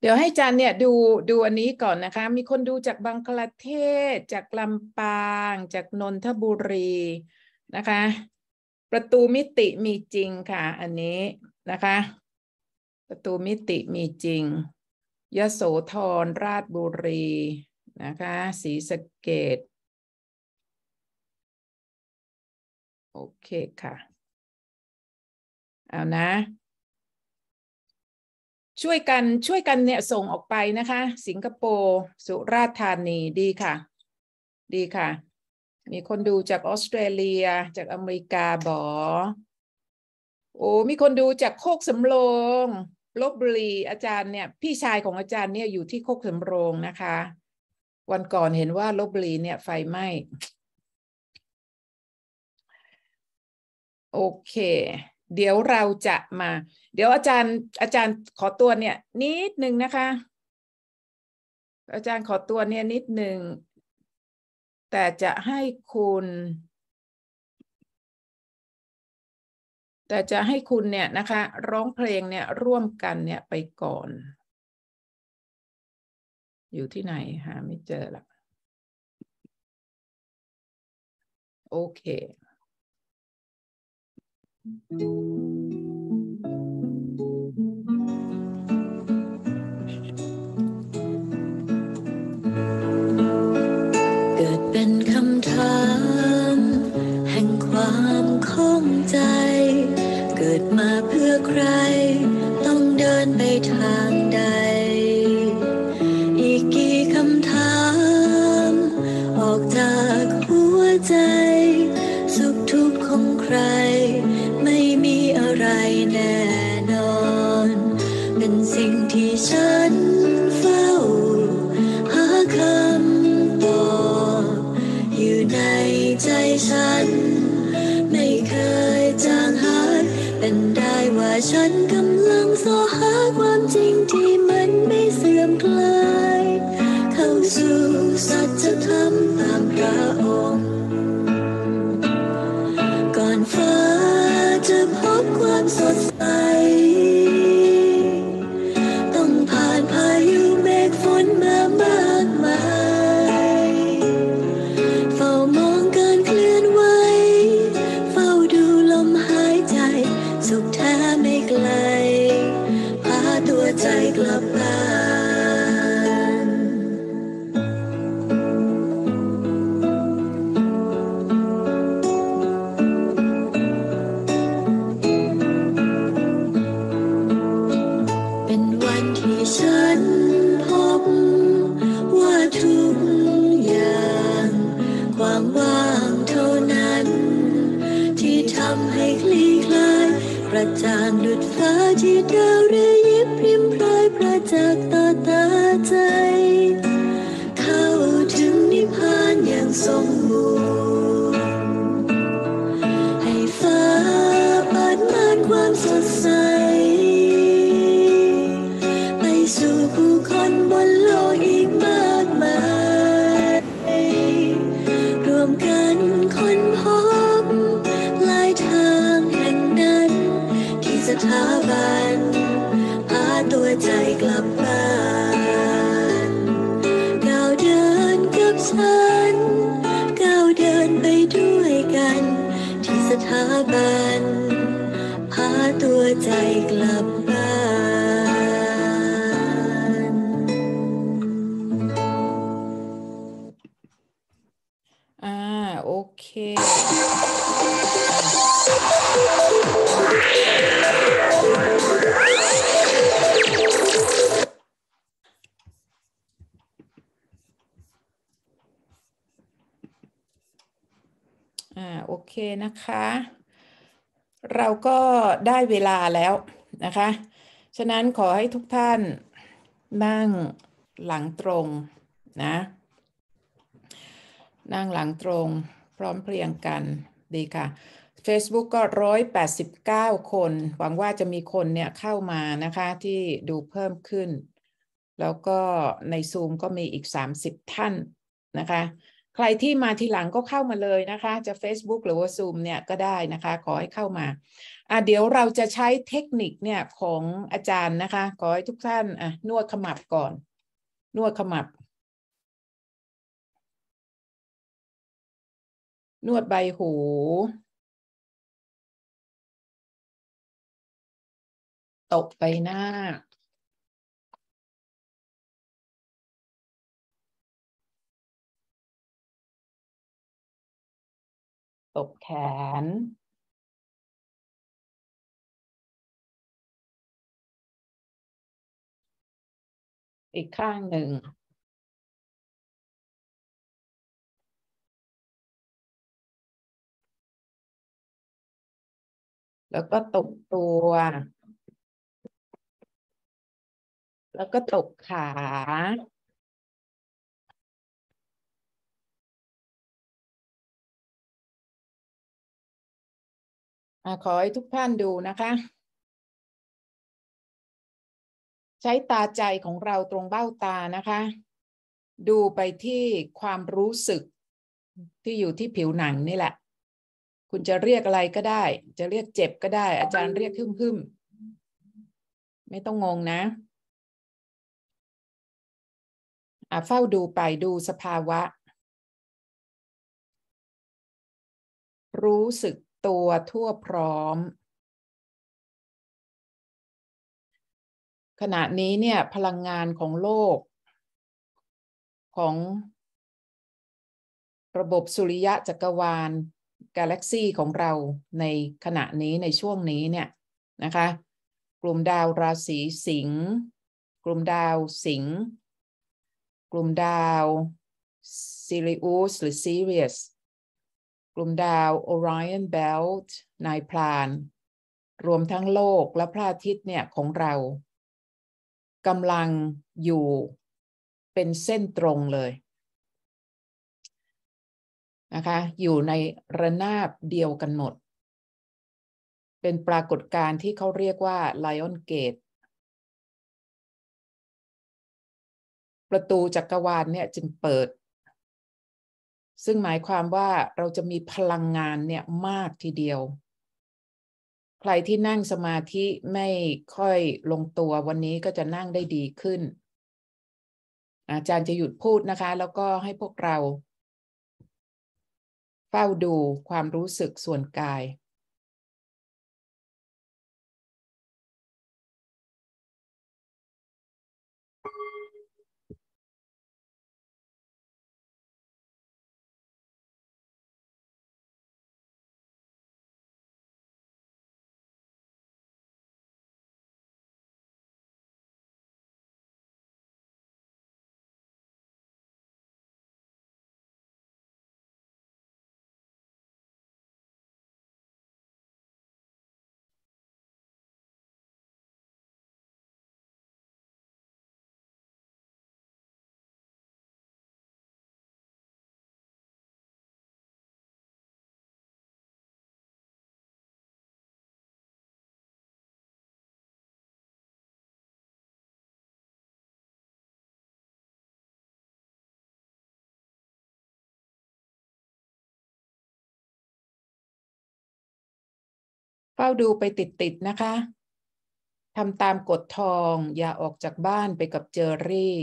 เดี๋ยวให้จันเนี่ยดูดูอันนี้ก่อนนะคะ มีคนดูจากบังคลาเทศ จากลำปาง จากนนทบุรีนะคะ ประตูมิติมีจริงค่ะอันนี้นะคะ ประตูมิติมีจริง ยโสธร ราชบุรีนะคะศรีสะเกดโอเคค่ะ เอานะ ช่วยกันช่วยกันเนี่ยส่งออกไปนะคะ สิงคโปร์ สุราษฎร์ธานี ดีค่ะ ดีค่ะ มีคนดูจากออสเตรเลีย จากอเมริกาบอโอ้มีคนดูจากโคกสำโรง ลบบุรีอาจารย์เนี่ย พี่ชายของอาจารย์เนี่ยอยู่ที่โคกสำโรงนะคะ วันก่อนเห็นว่าลบบุรีเนี่ยไฟไหม้โอเค เดี๋ยวเราจะมา เดี๋ยวอาจารย์อาจารย์ขอตัวเนี่ยนิดหนึ่งนะคะ อาจารย์ขอตัวเนี่ย นิดหนึ่ง แต่จะให้คุณ แต่จะให้คุณเนี่ยนะคะ ร้องเพลงเนี่ย ร่วมกันเนี่ยไปก่อน อยู่ที่ไหนหาไม่เจอละโอเคเกิดเป็นคำถามแห่งความงใจ เกิดมาเพื่อเคนะคะเราก็ได้เวลาแล้วนะคะฉะนั้นขอให้ทุกท่านนั่งหลังตรงนะนั่งหลังตรงพร้อมเพรียงกันดีค่ะ Facebook ก็189 คน หวังว่าจะมีคนเนี่ยเข้ามานะคะที่ดูเพิ่มขึ้น แล้วก็ใน Zoom ก็มีอีก30 ท่านนะคะใครที่มาทีหลังก็เข้ามาเลยนะคะ จะ Facebook หรือว่า Zoom เนี่ยก็ได้นะคะ ขอให้เข้ามาอ่ะเดี๋ยวเราจะใช้เทคนิคเนี่ยของอาจารย์นะคะ ขอให้ทุกท่านอ่ะนวดขมับก่อน นวดขมับ นวดใบหู ตกใบหน้าตบแขน อีกข้างหนึ่งแล้วก็ตกตัวแล้วก็ตกขาอขอให้ทุกท่านดูนะคะ ใช้ตาใจของเราตรงเบ้าตานะคะ ดูไปที่ความรู้สึกที่อยู่ที่ผิวหนังนี่แหละ คุณจะเรียกอะไรก็ได้ จะเรียกเจ็บก็ได้ อาจารย์เรียกพึ่มพึ่มไม่ต้องงงนะอ่าเฝ้าดูไปดูสภาวะ รู้สึกตัวทั่วพร้อม ขณะนี้เนี่ยพลังงานของโลก ของ ระบบสุริยะจักรวาลกาแล็กซีของเราในขณะนี้ในช่วงนี้เนี่ยนะคะกลุ่มดาวราศีสิงกลุ่มดาวสิงกลุ่มดาวซิริอุสหรือซีเรียสกลุ่มดาว Orion Belt นายพลานรวมทั้งโลกและพระอาทิตย์เนี่ยของเรากำลังอยู่เป็นเส้นตรงเลยนะคะอยู่ในระนาบเดียวกันหมดเป็นปรากฏการณ์ที่เขาเรียกว่า Lion Gate ประตูจักกรวาลเนี่ยจึงเปิดซึ่งหมายความว่าเราจะมีพลังงานเนี่ยมากทีเดียว ใครที่นั่งสมาธิไม่ค่อยลงตัววันนี้ก็จะนั่งได้ดีขึ้น อาจารย์จะหยุดพูดนะคะแล้วก็ให้พวกเรา เฝ้าดูความรู้สึกส่วนกายเฝ้าดูไปติดๆนะคะ ทำตามกฎทองอย่าออกจากบ้านไปกับเจอรี่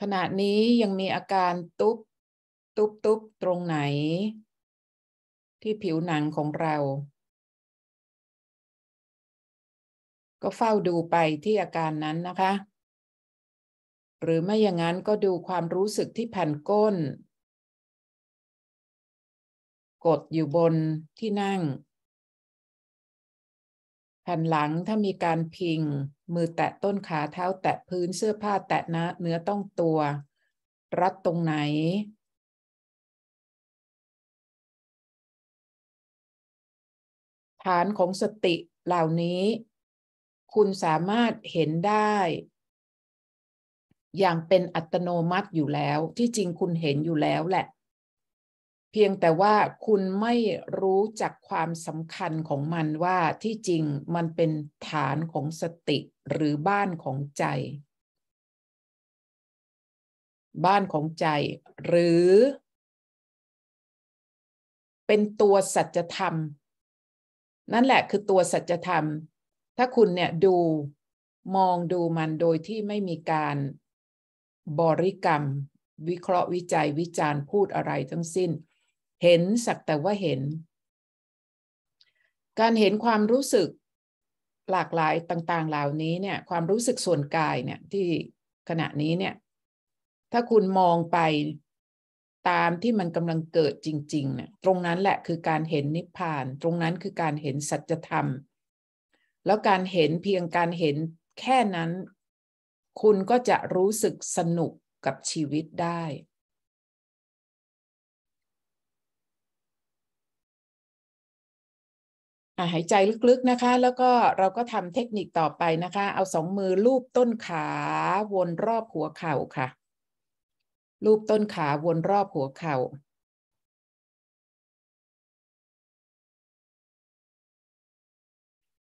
ขณะนี้ยังมีอาการตุ๊บ ตุ๊บตุ๊บตรงไหน ที่ผิวหนังของเรา ก็เฝ้าดูไปที่อาการนั้นนะคะ หรือไม่อย่างนั้นก็ดูความรู้สึกที่แผ่นก้น กดอยู่บนที่นั่งแผ่นหลังถ้ามีการพิงมือแตะต้นขาเท้า แตะพื้นเสื้อผ้าแตะนะเนื้อต้องตัว รัดตรงไหน ฐานของสติเหล่านี้ คุณสามารถเห็นได้ อย่างเป็นอัตโนมัติอยู่แล้วที่จริงคุณเห็นอยู่แล้วแหละ เพียงแต่ว่าคุณไม่รู้จักความสำคัญของมันว่าที่จริงมันเป็นฐานของสติหรือบ้านของใจ บ้านของใจหรือ เป็นตัวสัจธรรม นั่นแหละคือตัวสัจธรรม ถ้าคุณเนี่ยดูมองดูมันโดยที่ไม่มีการ บริกรรม วิเคราะห์วิจัยวิจารณ์พูดอะไรทั้งสิ้น เห็นสักแต่ว่าเห็น การเห็นความรู้สึกหลากหลายต่างๆเหล่านี้เนี่ยความรู้สึกส่วนกายเนี่ยที่ขณะนี้เนี่ยถ้าคุณมองไปตามที่มันกำลังเกิดจริงๆเนี่ยตรงนั้นแหละคือการเห็นนิพพาน ตรงนั้นคือการเห็นสัจธรรม แล้วการเห็นเพียงการเห็นแค่นั้น คุณก็จะรู้สึกสนุกกับชีวิตได้หายใจลึกๆนะคะแล้วก็เราก็ทำเทคนิคต่อไปนะคะ เอาสองมือลูบต้นขาวนรอบหัวเข่าค่ะลูบต้นขาวนรอบหัวเข่า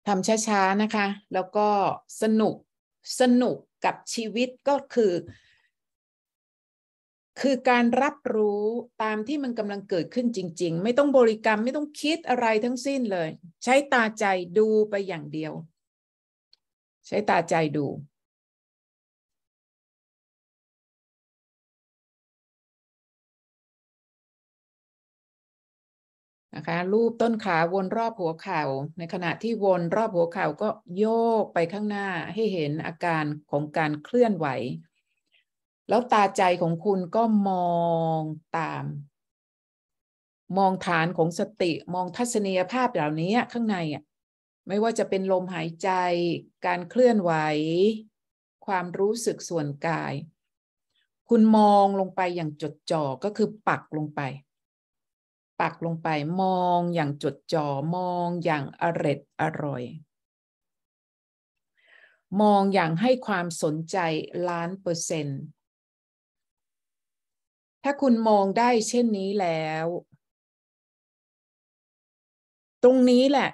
ทำช้าๆนะคะ แล้วก็สนุกสนุกกับชีวิตก็คือคือการรับรู้ตามที่มันกำลังเกิดขึ้นจริง ๆ ไม่ต้องบริกรรมไม่ต้องคิดอะไรทั้งสิ้นเลย ใช้ตาใจดูไปอย่างเดียว ใช้ตาใจดูนะคะรูปต้นขาวนรอบหัวเข่าในขณะที่วนรอบหัวเข่าก็โยกไปข้างหน้าให้เห็นอาการของการเคลื่อนไหวแล้วตาใจของคุณก็มองตาม มองฐานของสติมองทัศนียภาพเหล่านี้ข้างในอ่ะไม่ว่าจะเป็นลมหายใจการเคลื่อนไหวความรู้สึกส่วนกาย คุณมองลงไปอย่างจดจ่อก็คือปักลงไป ปักลงไปมองอย่างจดจ่อมองอย่างอร็ดอร่อย มองอย่างให้ความสนใจล้านเปอร์เซนต์ถ้าคุณมองได้เช่นนี้แล้ว ตรงนี้แหละ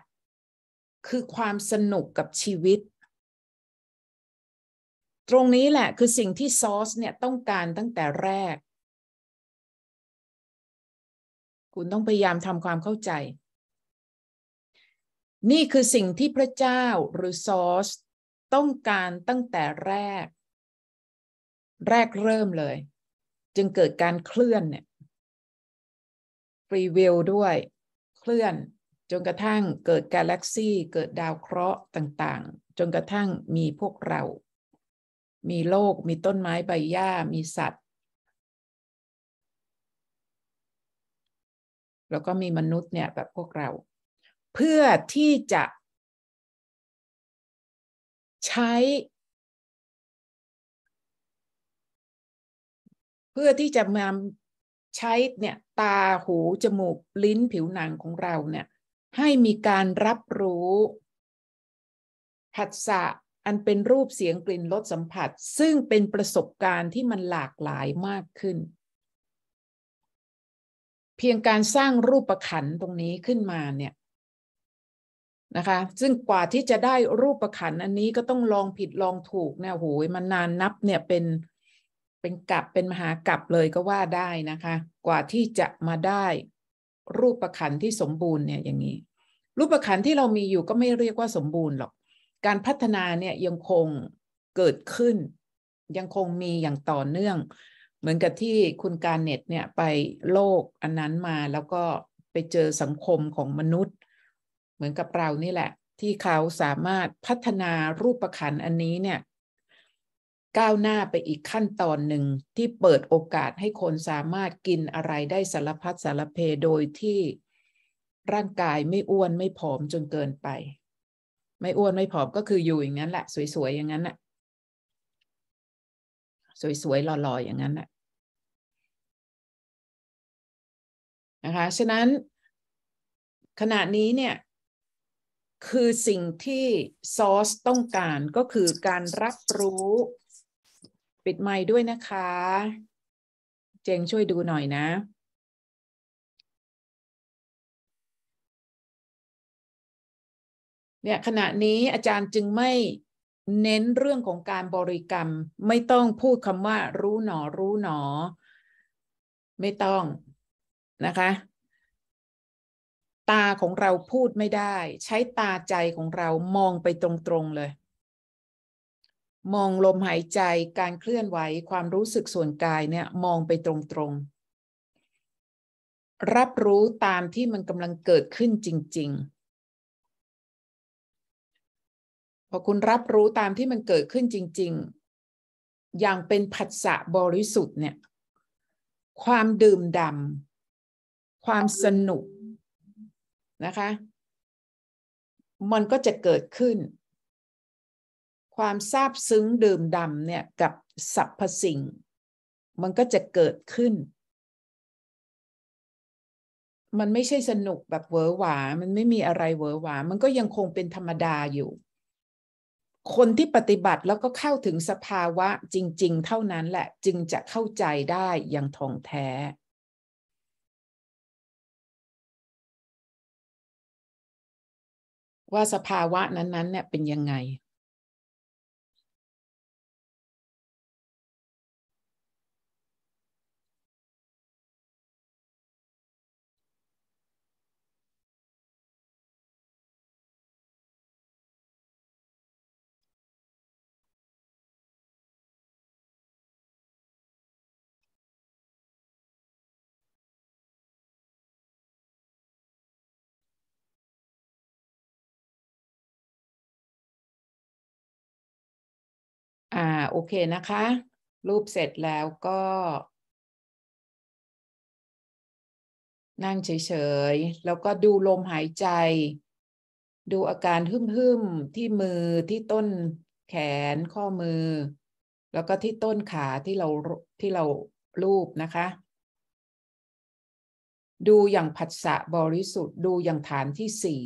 คือความสนุกกับชีวิต ตรงนี้แหละคือสิ่งที่ซอสเนี่ยต้องการตั้งแต่แรก คุณต้องพยายามทำความเข้าใจนี่คือสิ่งที่พระเจ้าหรือซอสต้องการตั้งแต่แรก แรกเริ่มเลยจึงเกิดการเคลื่อนเนี่ยฟรีวิลด้วย เคลื่อนจนกระทั่งเกิดกาแล็กซี่เกิดดาวเคราะห์ต่างๆ จนกระทั่งมีพวกเรา มีโลกมีต้นไม้ใบหญ้ามีสัตว์แล้วก็มีมนุษย์เนี่ยแบบพวกเรา เพื่อที่จะ ใช้เพื่อที่จะมาใช้เนี่ยตาหูจมูกลิ้นผิวหนังของเราเนี่ยให้มีการรับรู้ผัสสะอันเป็นรูปเสียงกลิ่นรสสัมผัสซึ่งเป็นประสบการณ์ที่มันหลากหลายมากขึ้น เพียงการสร้างรูปประขันตรงนี้ขึ้นมาเนี่ยนะคะซึ่งกว่าที่จะได้รูปประขันอันนี้ก็ต้องลองผิดลองถูกเนี่ยโหยมันนานนับเนี่ยเป็นเป็นกลับเป็นมหากลับเลยก็ว่าได้นะคะ กว่าที่จะมาได้รูปประคันที่สมบูรณ์เนี่ยอย่างนี้รูปประคันที่เรามีอยู่ก็ไม่เรียกว่าสมบูรณ์หรอก การพัฒนาเนี่ยยังคงเกิดขึ้น ยังคงมีอย่างต่อเนื่อง เหมือนกับที่คุณการเน็ตเนี่ยไปโลกอันนั้นมาแล้วก็ไปเจอสังคมของมนุษย์ เหมือนกับเรานี่แหละที่เขาสามารถพัฒนารูปประคันอันนี้เนี่ยก้าวหน้าไปอีกขั้นตอนหนึ่งที่เปิดโอกาสให้คนสามารถกินอะไรได้สารพัดสารเพโดยที่ร่างกายไม่อ้วนไม่ผอมจนเกินไป ไม่อ้วนไม่ผอมก็คืออยู่อย่างนั้นแหละ สวยๆอย่างนั้นแหละสวยๆหล่อๆอย่างนั้นแหละนะคะฉะนั้นขณะนี้เนี่ยคือสิ่งที่ซอสต้องการก็คือการรับรู้ปิดไมค์ด้วยนะคะเจงช่วยดูหน่อยนะเนี่ยขณะนี้อาจารย์จึงไม่เน้นเรื่องของการบริกรรมไม่ต้องพูดคำว่ารู้หนอรู้หนอ ไม่ต้องนะคะ ตาของเราพูดไม่ได้ ใช้ตาใจของเรามองไปตรงๆเลยมองลมหายใจการเคลื่อนไหวความรู้สึกส่วนกายเนี่ยมองไปตรงๆ รับรู้ตามที่มันกำลังเกิดขึ้นจริง ๆ พอคุณรับรู้ตามที่มันเกิดขึ้นจริงๆ อย่างเป็นผัสสะบริสุทธิ์เนี่ยความดื่มดำความสนุกนะคะ มันก็จะเกิดขึ้นความซาบซึ้งดื่มดำเนี่ย กับสรรพสิ่ง มันก็จะเกิดขึ้น มันไม่ใช่สนุกแบบเวอหวา มันไม่มีอะไรเวอหวา มันก็ยังคงเป็นธรรมดาอยู่ คนที่ปฏิบัติแล้วก็เข้าถึงสภาวะจริงๆ เท่านั้นแหละจึงจะเข้าใจได้อย่างท่องแท้ ว่าสภาวะนั้นๆเนี่ยเป็นยังไงโอเคนะคะรูปเสร็จแล้วก็ นั่งเฉยๆ แล้วก็ดูลมหายใจ ดูอาการหึ่มๆที่มือที่ต้นแขนข้อมือ แล้วก็ที่ต้นขาที่เรา ที่เรารูปนะคะ ดูอย่างผัสสะบริสุทธิ์ดูอย่างฐานที่สี่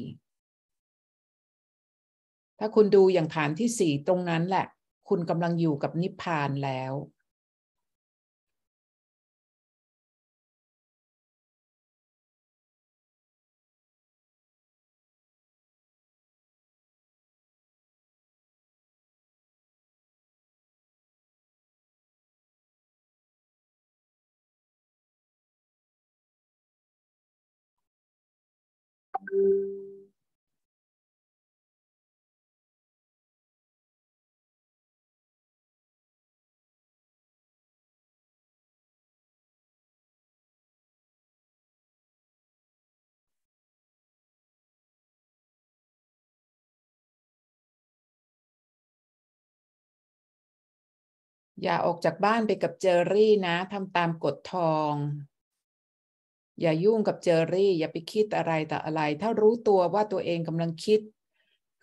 ถ้าคุณดูอย่างฐานที่สี่ตรงนั้นแหละคุณกำลังอยู่กับนิพพานแล้วอย่าออกจากบ้านไปกับเจอรี่นะทำตามกฎทอง อย่ายุ่งกับเจอรี่ อย่าไปคิดอะไรแต่อะไร ถ้ารู้ตัวว่าตัวเองกำลังคิด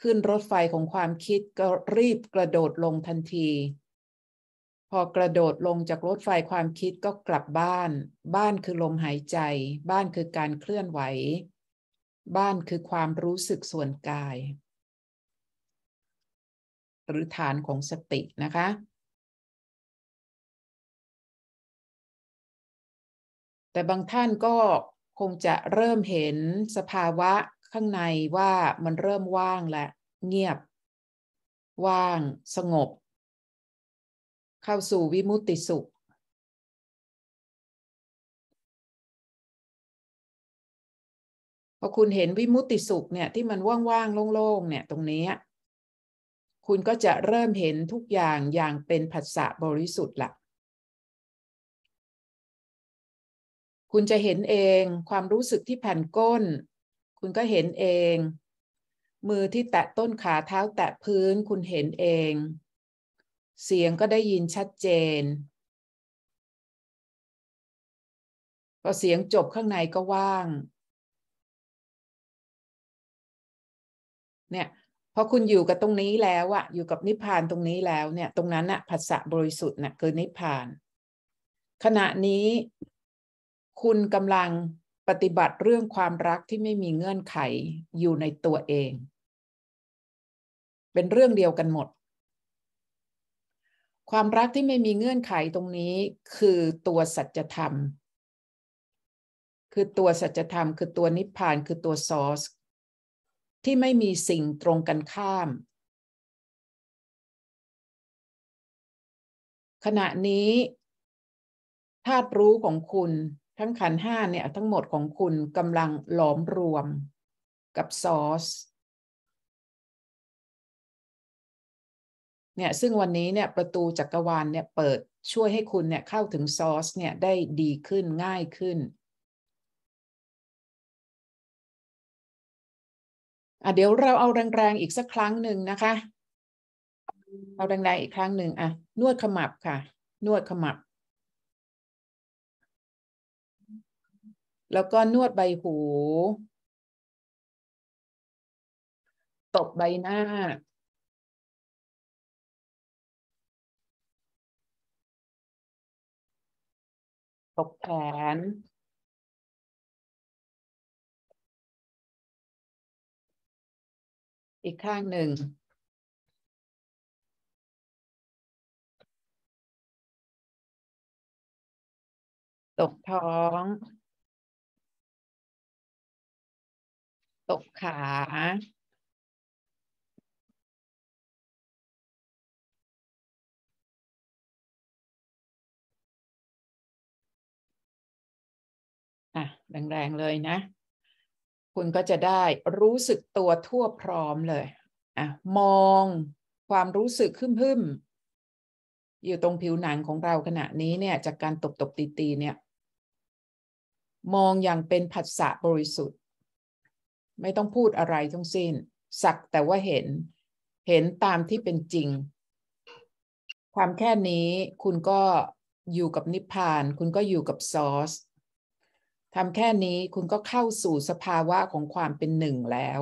ขึ้นรถไฟของความคิดก็รีบกระโดดลงทันที พอกระโดดลงจากรถไฟความคิดก็กลับบ้าน บ้านคือลมหายใจ บ้านคือการเคลื่อนไหว บ้านคือความรู้สึกส่วนกาย หรือฐานของสตินะคะแต่บางท่านก็คงจะเริ่มเห็นสภาวะข้างในว่ามันเริ่มว่างและ เงียบว่างสงบ เข้าสู่วิมุตติสุข พอคุณเห็นวิมุตติสุขเนี่ยที่มันว่างๆโล่งๆเนี่ยตรงนี้คุณก็จะเริ่มเห็นทุกอย่างอย่างเป็นผัสสะบริสุทธิ์ละคุณจะเห็นเองความรู้สึกที่แผ่นก้น คุณก็เห็นเอง มือที่แตะต้นขาเท้าแตะพื้นคุณเห็นเอง เสียงก็ได้ยินชัดเจนพอเสียงจบข้างในก็ว่างเนี่ยพอคุณอยู่กับตรงนี้แล้วอะอยู่กับนิพพานตรงนี้แล้วเนี่ยตรงนั้นอะผัสสะบริสุทธิ์น่ะคือนิพพาน ขณะนี้คุณกำลังปฏิบัติเรื่องความรักที่ไม่มีเงื่อนไขอยู่ในตัวเอง เป็นเรื่องเดียวกันหมด ความรักที่ไม่มีเงื่อนไขตรงนี้คือตัวสัจธรรม คือตัวสัจธรรม คือตัวนิพพานคือตัวซอส ที่ไม่มีสิ่งตรงกันข้าม ขณะนี้ธาตุรู้ของคุณทั้งขันห้าเนี่ยทั้งหมดของคุณกำลังหลอมรวมกับซอสเนี่ยซึ่งวันนี้เนี่ยประตูจักกรวาลเนี่ยเปิดช่วยให้คุณเนี่ยเข้าถึงซอสเนี่ยได้ดีขึ้นง่ายขึ้นอ่ะเดี๋ยวเราเอาแรงๆอีกสักครั้งหนึ่งนะคะ เอาแรงๆอีกครั้งหนึ่งอ่ะนวดขมับค่ะ นวดขมับแล้วก็นวดใบหูตบใบหน้าตบแขน อีกข้างหนึ่ง ตกท้องตบขา อ่ะแรงๆเลยนะ คุณก็จะได้รู้สึกตัวทั่วพร้อมเลย อ่ะ มองความรู้สึกขึ้มๆอยู่ตรงผิวหนังของเราขณะนี้เนี่ยจากการตบๆตีๆ เนี่ย มองอย่างเป็น ผัสสะบริสุทธิไม่ต้องพูดอะไรทั้งสิ้น สักแต่ว่าเห็น เห็นตามที่เป็นจริง ความแค่นี้ คุณก็อยู่กับนิพพาน คุณก็อยู่กับซอสทำแค่นี้คุณก็เข้าสู่สภาวะของความเป็นหนึ่งแล้ว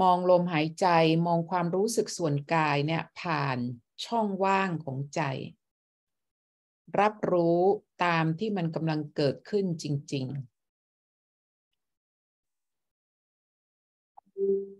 มองลมหายใจมองความรู้สึกส่วนกายเนี่ยผ่านช่องว่างของใจ รับรู้ตามที่มันกำลังเกิดขึ้นจริง ๆ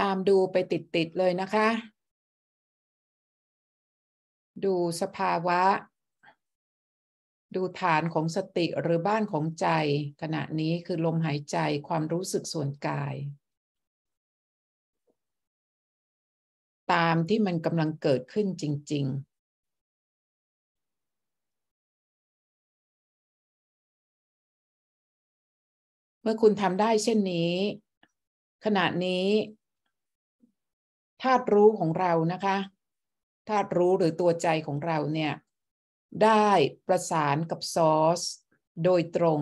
ตามดูไปติด ๆ เลยนะคะ ดูสภาวะ ดูฐานของสติ หรือบ้านของใจ ขณะนี้คือลมหายใจความรู้สึกส่วนกาย ตามที่มันกำลังเกิดขึ้นจริง ๆ เมื่อคุณทำได้เช่นนี้ ขณะนี้ธาตุรู้ของเรานะคะธาตุรู้หรือตัวใจของเราเนี่ย ได้ประสานกับซอสโดยตรง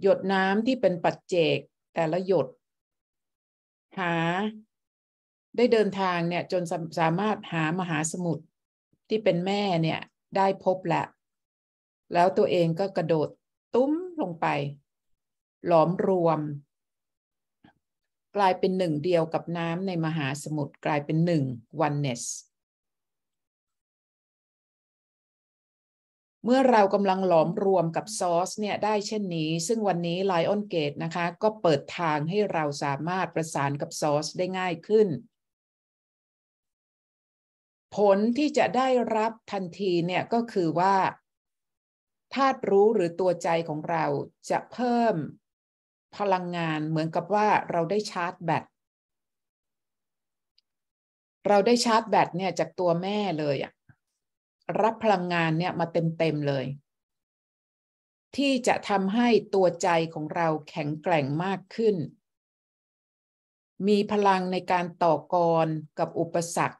หยดน้ำที่เป็นปัจเจกแต่ละหยด หาได้เดินทางเนี่ย จนสามารถหามหาสมุทรที่เป็นแม่เนี่ย ได้พบแหละ แล้วตัวเองก็กระโดดตุ้มลงไป หลอมรวมกลายเป็นหนึ่งเดียวกับน้ำในมหาสมุทรกลายเป็นหนึ่ง oneness เมื่อเรากำลังหลอมรวมกับซอสเนี่ยได้เช่นนี้ ซึ่งวันนี้ Lion Gate นะคะ ก็เปิดทางให้เราสามารถประสานกับซอสได้ง่ายขึ้น ผลที่จะได้รับทันทีเนี่ยก็คือว่าธาตุรู้หรือตัวใจของเราจะเพิ่มพลังงานเหมือนกับว่าเราได้ชาร์จแบตเราได้ชาร์จแบตเนี่ยจากตัวแม่เลยอะรับพลังงานเนี่ยมาเต็มๆเลย ที่จะทำให้ตัวใจของเราแข็งแกร่งมากขึ้น มีพลังในการต่อกรกับอุปสรรค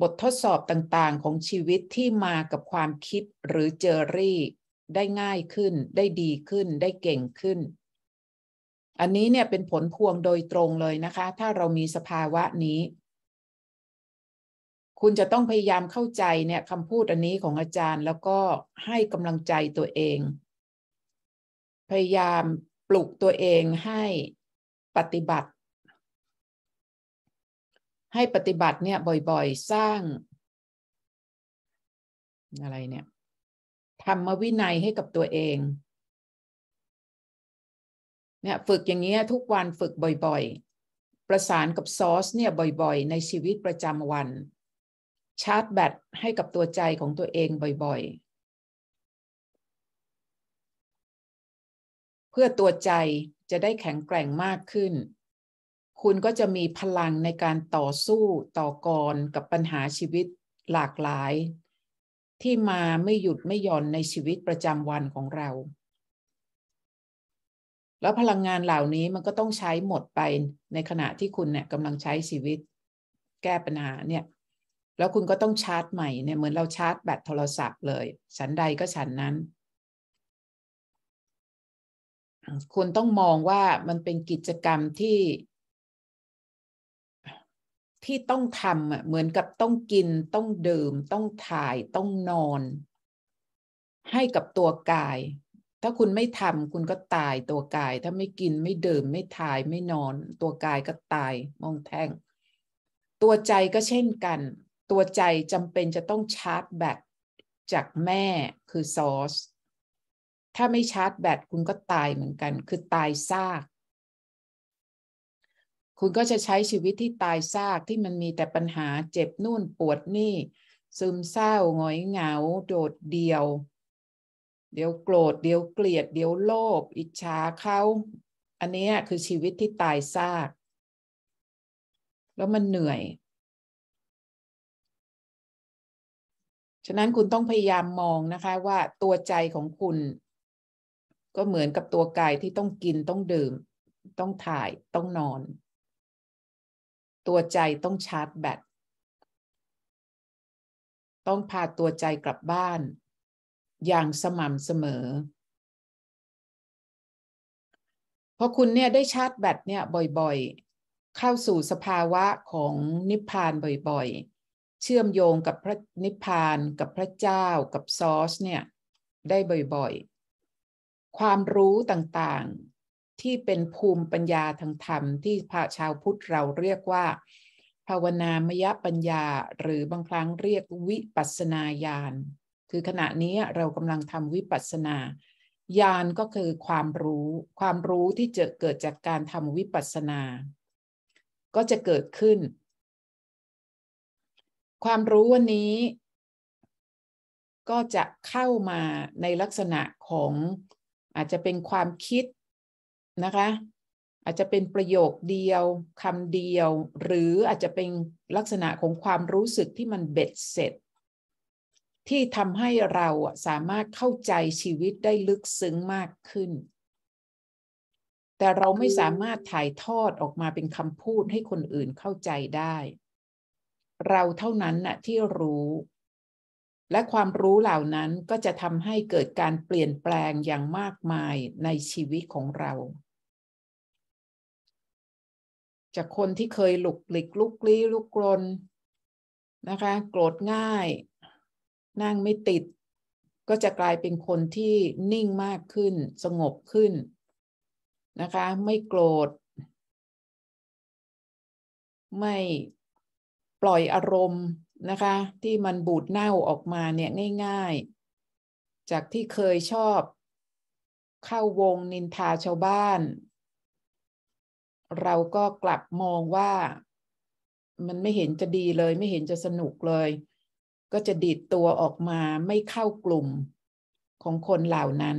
บททดสอบต่างๆของชีวิตที่มากับความคิดหรือเจอรี่ได้ง่ายขึ้นได้ดีขึ้น ได้เก่งขึ้น อันนี้เนี่ยเป็นผลพวงโดยตรงเลยนะคะ ถ้าเรามีสภาวะนี้ คุณจะต้องพยายามเข้าใจเนี่ยคำพูดอันนี้ของอาจารย์แล้วก็ให้กำลังใจตัวเอง พยายามปลุกตัวเองให้ปฏิบัติ ให้ปฏิบัติเนี่ยบ่อยๆ สร้าง อะไรเนี่ยธรรมวินัยให้กับตัวเอง เนี่ยฝึกอย่างเงี้ยทุกวันฝึกบ่อยๆ ประสานกับซอสเนี่ยบ่อยๆ ในชีวิตประจำวัน ชาร์จแบตให้กับตัวใจของตัวเองบ่อยๆเพื่อตัวใจจะได้แข็งแกร่งมากขึ้น คุณก็จะมีพลังในการต่อสู้ต่อกร กับปัญหาชีวิตหลากหลายที่มาไม่หยุดไม่หย่อนในชีวิตประจำวันของเรา แล้วพลังงานเหล่านี้มันก็ต้องใช้หมดไปในขณะที่คุณเนี่ยกำลังใช้ชีวิตแก้ปัญหาเนี่ย แล้วคุณก็ต้องชาร์จใหม่เนี่ยเหมือนเราชาร์จแบตโทรศัพท์เลยฉันใดก็ฉันนั้น คุณต้องมองว่ามันเป็นกิจกรรมที่ที่ต้องทำอ่ะเหมือนกับต้องกิน ต้องดื่มต้องถ่ายต้องนอน ให้กับตัวกายถ้าคุณไม่ทำคุณก็ตายตัวกาย ถ้าไม่กินไม่ดื่มไม่ถ่ายไม่นอน ตัวกายก็ตายมองแทงตัวใจก็เช่นกัน ตัวใจจำเป็นจะต้องชาร์จแบตจากแม่คือซอสถ้าไม่ชาร์จแบตคุณก็ตายเหมือนกัน คือตายซากคุณก็จะใช้ชีวิตที่ตายซากที่มันมีแต่ปัญหาเจ็บนู่นปวดนี่ซึมเศร้าหงอยเหงาโดดเดี่ยว เดี๋ยวโกรธเดี๋ยวเกลียด เดี๋ยวโลภอิจฉาเขาอันนี้คือชีวิตที่ตายซากแล้วมันเหนื่อย ฉะนั้นคุณต้องพยายามมองนะคะว่าตัวใจของคุณ ก็เหมือนกับตัวกายที่ต้องกินต้องดื่ม ต้องถ่ายต้องนอนตัวใจต้องชาร์จแบตต้องพาตัวใจกลับบ้าน อย่างสม่ำเสมอพอคุณเนี่ยได้ชาร์จแบตเนี่ยบ่อยๆ เข้าสู่สภาวะของนิพพานบ่อยๆ เชื่อมโยงกับพระนิพพานกับพระเจ้ากับซอสเนี่ยได้บ่อยๆ ความรู้ต่างที่เป็นภูมิปัญญาทางธรรมที่พระชาวพุทธเราเรียกว่า ภาวนามยปัญญาหรือบางครั้งเรียกวิปัสนาญาณ คือขณะนี้เรากำลังทำวิปัสนาญาณก็คือความรู้ ความรู้ที่จะเกิดจากการทำวิปัสสนา ก็จะเกิดขึ้น ความรู้วันนี้ ก็จะเข้ามาในลักษณะของอาจจะเป็นความคิดนะคะอาจจะเป็นประโยคเดียวคำเดียว หรืออาจจะเป็นลักษณะของความรู้สึกที่มันเบ็ดเสร็จ ที่ทำให้เราสามารถเข้าใจชีวิตได้ลึกซึ้งมากขึ้น แต่เราไม่สามารถถ่ายทอดออกมาเป็นคำพูดให้คนอื่นเข้าใจได้ เราเท่านั้นนะที่รู้และความรู้เหล่านั้นก็จะทำให้เกิดการเปลี่ยนแปลงอย่างมากมายในชีวิตของเรา จากคนที่เคยหลุกหลิกลุกลี้ลุกลนนะคะ โกรธง่าย นั่งไม่ติด ก็จะกลายเป็นคนที่นิ่งมากขึ้นสงบขึ้นนะคะไม่โกรธไม่ปล่อยอารมณ์นะคะ ที่มันบูดเน่าออกมาเนี่ยง่ายๆ จากที่เคยชอบ เข้าวงนินทาชาวบ้าน เราก็กลับมองว่า มันไม่เห็นจะดีเลย ไม่เห็นจะสนุกเลย ก็จะดีดตัวออกมาไม่เข้ากลุ่มของคนเหล่านั้น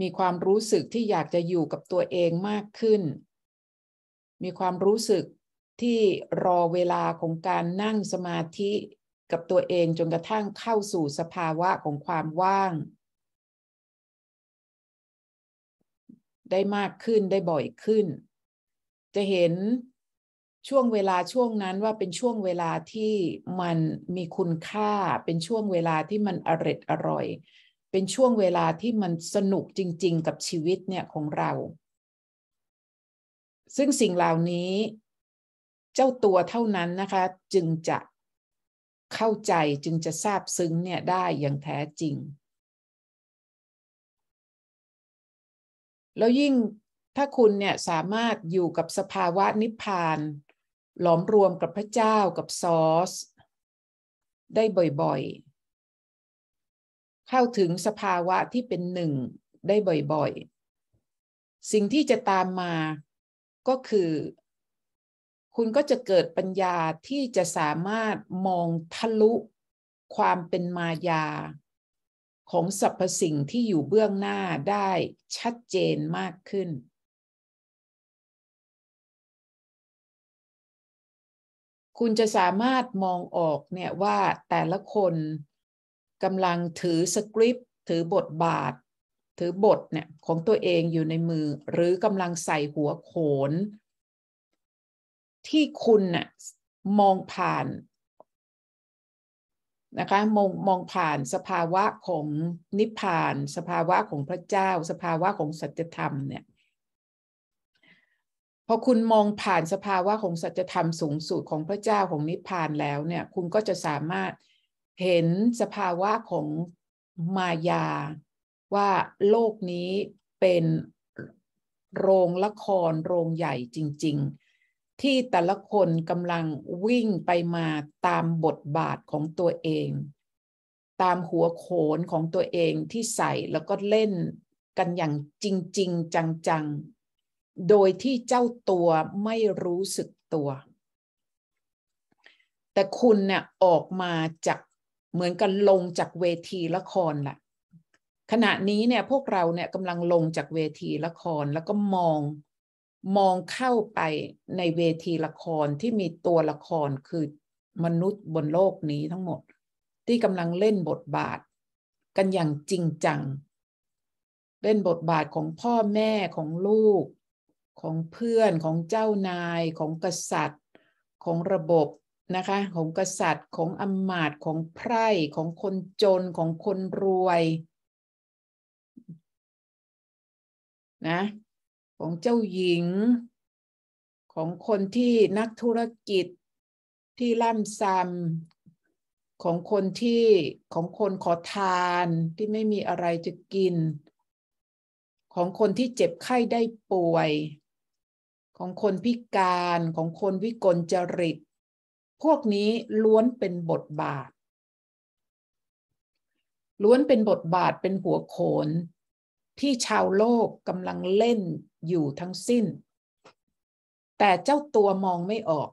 มีความรู้สึกที่อยากจะอยู่กับตัวเองมากขึ้น มีความรู้สึกที่รอเวลาของการนั่งสมาธิกับตัวเองจนกระทั่งเข้าสู่สภาวะของความว่าง ได้มากขึ้นได้บ่อยขึ้น จะเห็นช่วงเวลาช่วงนั้นว่าเป็นช่วงเวลาที่มันมีคุณค่าเป็นช่วงเวลาที่มันอร็ดอร่อย เป็นช่วงเวลาที่มันสนุกจริงๆกับชีวิตเนี่ยของเรา ซึ่งสิ่งเหล่านี้เจ้าตัวเท่านั้นนะคะ จึงจะเข้าใจจึงจะทราบซึ้งเนี่ยได้อย่างแท้จริง แล้วยิ่งถ้าคุณเนี่ยสามารถอยู่กับสภาวะนิพพาน หลอมรวมกับพระเจ้ากับซอสได้บ่อย ๆ เข้าถึงสภาวะที่เป็นหนึ่งได้บ่อยๆ สิ่งที่จะตามมาก็คือคุณก็จะเกิดปัญญาที่จะสามารถมองทะลุความเป็นมายา ของสรรพสิ่งที่อยู่เบื้องหน้าได้ชัดเจนมากขึ้น คุณจะสามารถมองออกเนี่ยว่าแต่ละคนกำลังถือสคริปต์ ถือบทบาท ถือบทเนี่ยของตัวเองอยู่ในมือหรือกำลังใส่หัวโขนที่คุณน่ะมองผ่านนะคะมองมองผ่านสภาวะของนิพพาน สภาวะของพระเจ้าสภาวะของสัจธรรมเนี่ยพอคุณมองผ่านสภาวะของสัจธรรมสูงสุดของพระเจ้าของนิพพานแล้วเนี่ย คุณก็จะสามารถเห็นสภาวะของมายาว่าโลกนี้เป็นโรงละครโรงใหญ่จริง ๆที่แต่ละคนกำลังวิ่งไปมาตามบทบาทของตัวเอง ตามหัวโขนของตัวเองที่ใส่แล้วก็เล่นกันอย่างจริงจริงจังๆ โดยที่เจ้าตัวไม่รู้สึกตัว แต่คุณเนี่ยออกมาจาก เหมือนกันลงจากเวทีละครละ่ะ ขณะนี้เนี่ยพวกเราเนี่ยกำลังลงจากเวทีละครแล้วก็มองมองเข้าไปในเวทีละครที่มีตัวละครคือมนุษย์บนโลกนี้ทั้งหมด ที่กำลังเล่นบทบาท กันอย่างจริงจัง เล่นบทบาทของพ่อแม่ของลูก ของเพื่อนของเจ้านาย ของกษัตริย์ ของระบบนะคะ ของกษัตริย์ของอำมาตย์ของไพร่ของคนจนของคนรวย นะของเจ้าหญิง ของคนที่นักธุรกิจ ที่ล่ำซ้ำของคนที่ของคนขอทานที่ไม่มีอะไรจะกิน ของคนที่เจ็บไข้ได้ป่วย ของคนพิการของคนวิกลจริต พวกนี้ล้วนเป็นบทบาทล้วนเป็นบทบาทเป็นหัวโขน ที่ชาวโลกกำลังเล่นอยู่ทั้งสิ้น แต่เจ้าตัวมองไม่ออก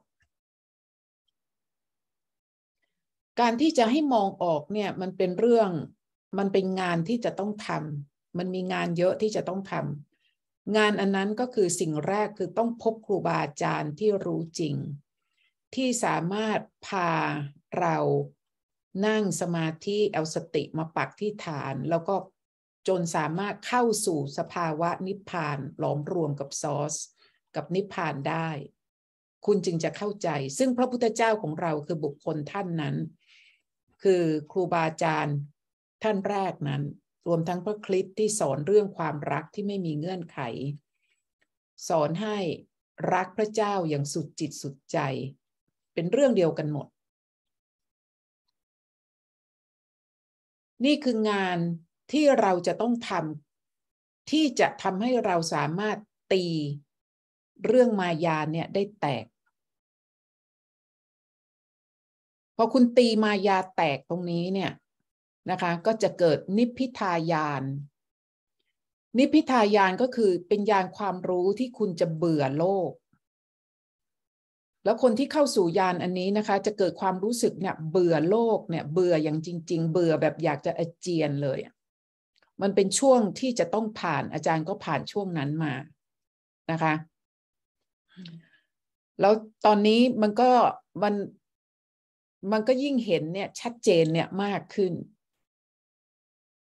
การที่จะให้มองออกเนี่ยมันเป็นเรื่องมันเป็นงานที่จะต้องทำมันมีงานเยอะที่จะต้องทำงานอันนั้นก็คือสิ่งแรกคือต้องพบครูบาอาจารย์ที่รู้จริง ที่สามารถพาเรานั่งสมาธิเอาสติมาปักที่ฐานแล้วก็จนสามารถเข้าสู่สภาวะนิพพานหลอมรวมกับซอส กับนิพพานได้คุณจึงจะเข้าใจซึ่งพระพุทธเจ้าของเราคือบุคคลท่านนั้น คือครูบาอาจารย์ท่านแรกนั้น รวมทั้งพระคลิปที่สอนเรื่องความรักที่ไม่มีเงื่อนไข สอนให้ รักพระเจ้าอย่างสุดจิตสุดใจ เป็นเรื่องเดียวกันหมด นี่คืองานที่เราจะต้องทำที่จะทำให้เราสามารถตีเรื่องมายาเนี่ยได้แตก พอคุณตีมายาแตกตรงนี้เนี่ยนะคะก็จะเกิดนิพพิทายาน นิพพิทายานก็คือเป็นยานความรู้ที่คุณจะเบื่อโลก แล้วคนที่เข้าสู่ยานอันนี้นะคะ จะเกิดความรู้สึกเนี่ยเบื่อโลกเนี่ยเบื่ออย่างจริง ๆ เบื่อแบบอยากจะอาเจียนเลยอะมันเป็นช่วงที่จะต้องผ่านอาจารย์ก็ผ่านช่วงนั้นมานะคะ แล้วตอนนี้มันก็มันมันก็ยิ่งเห็นเนี่ยชัดเจนเนี่ยมากขึ้น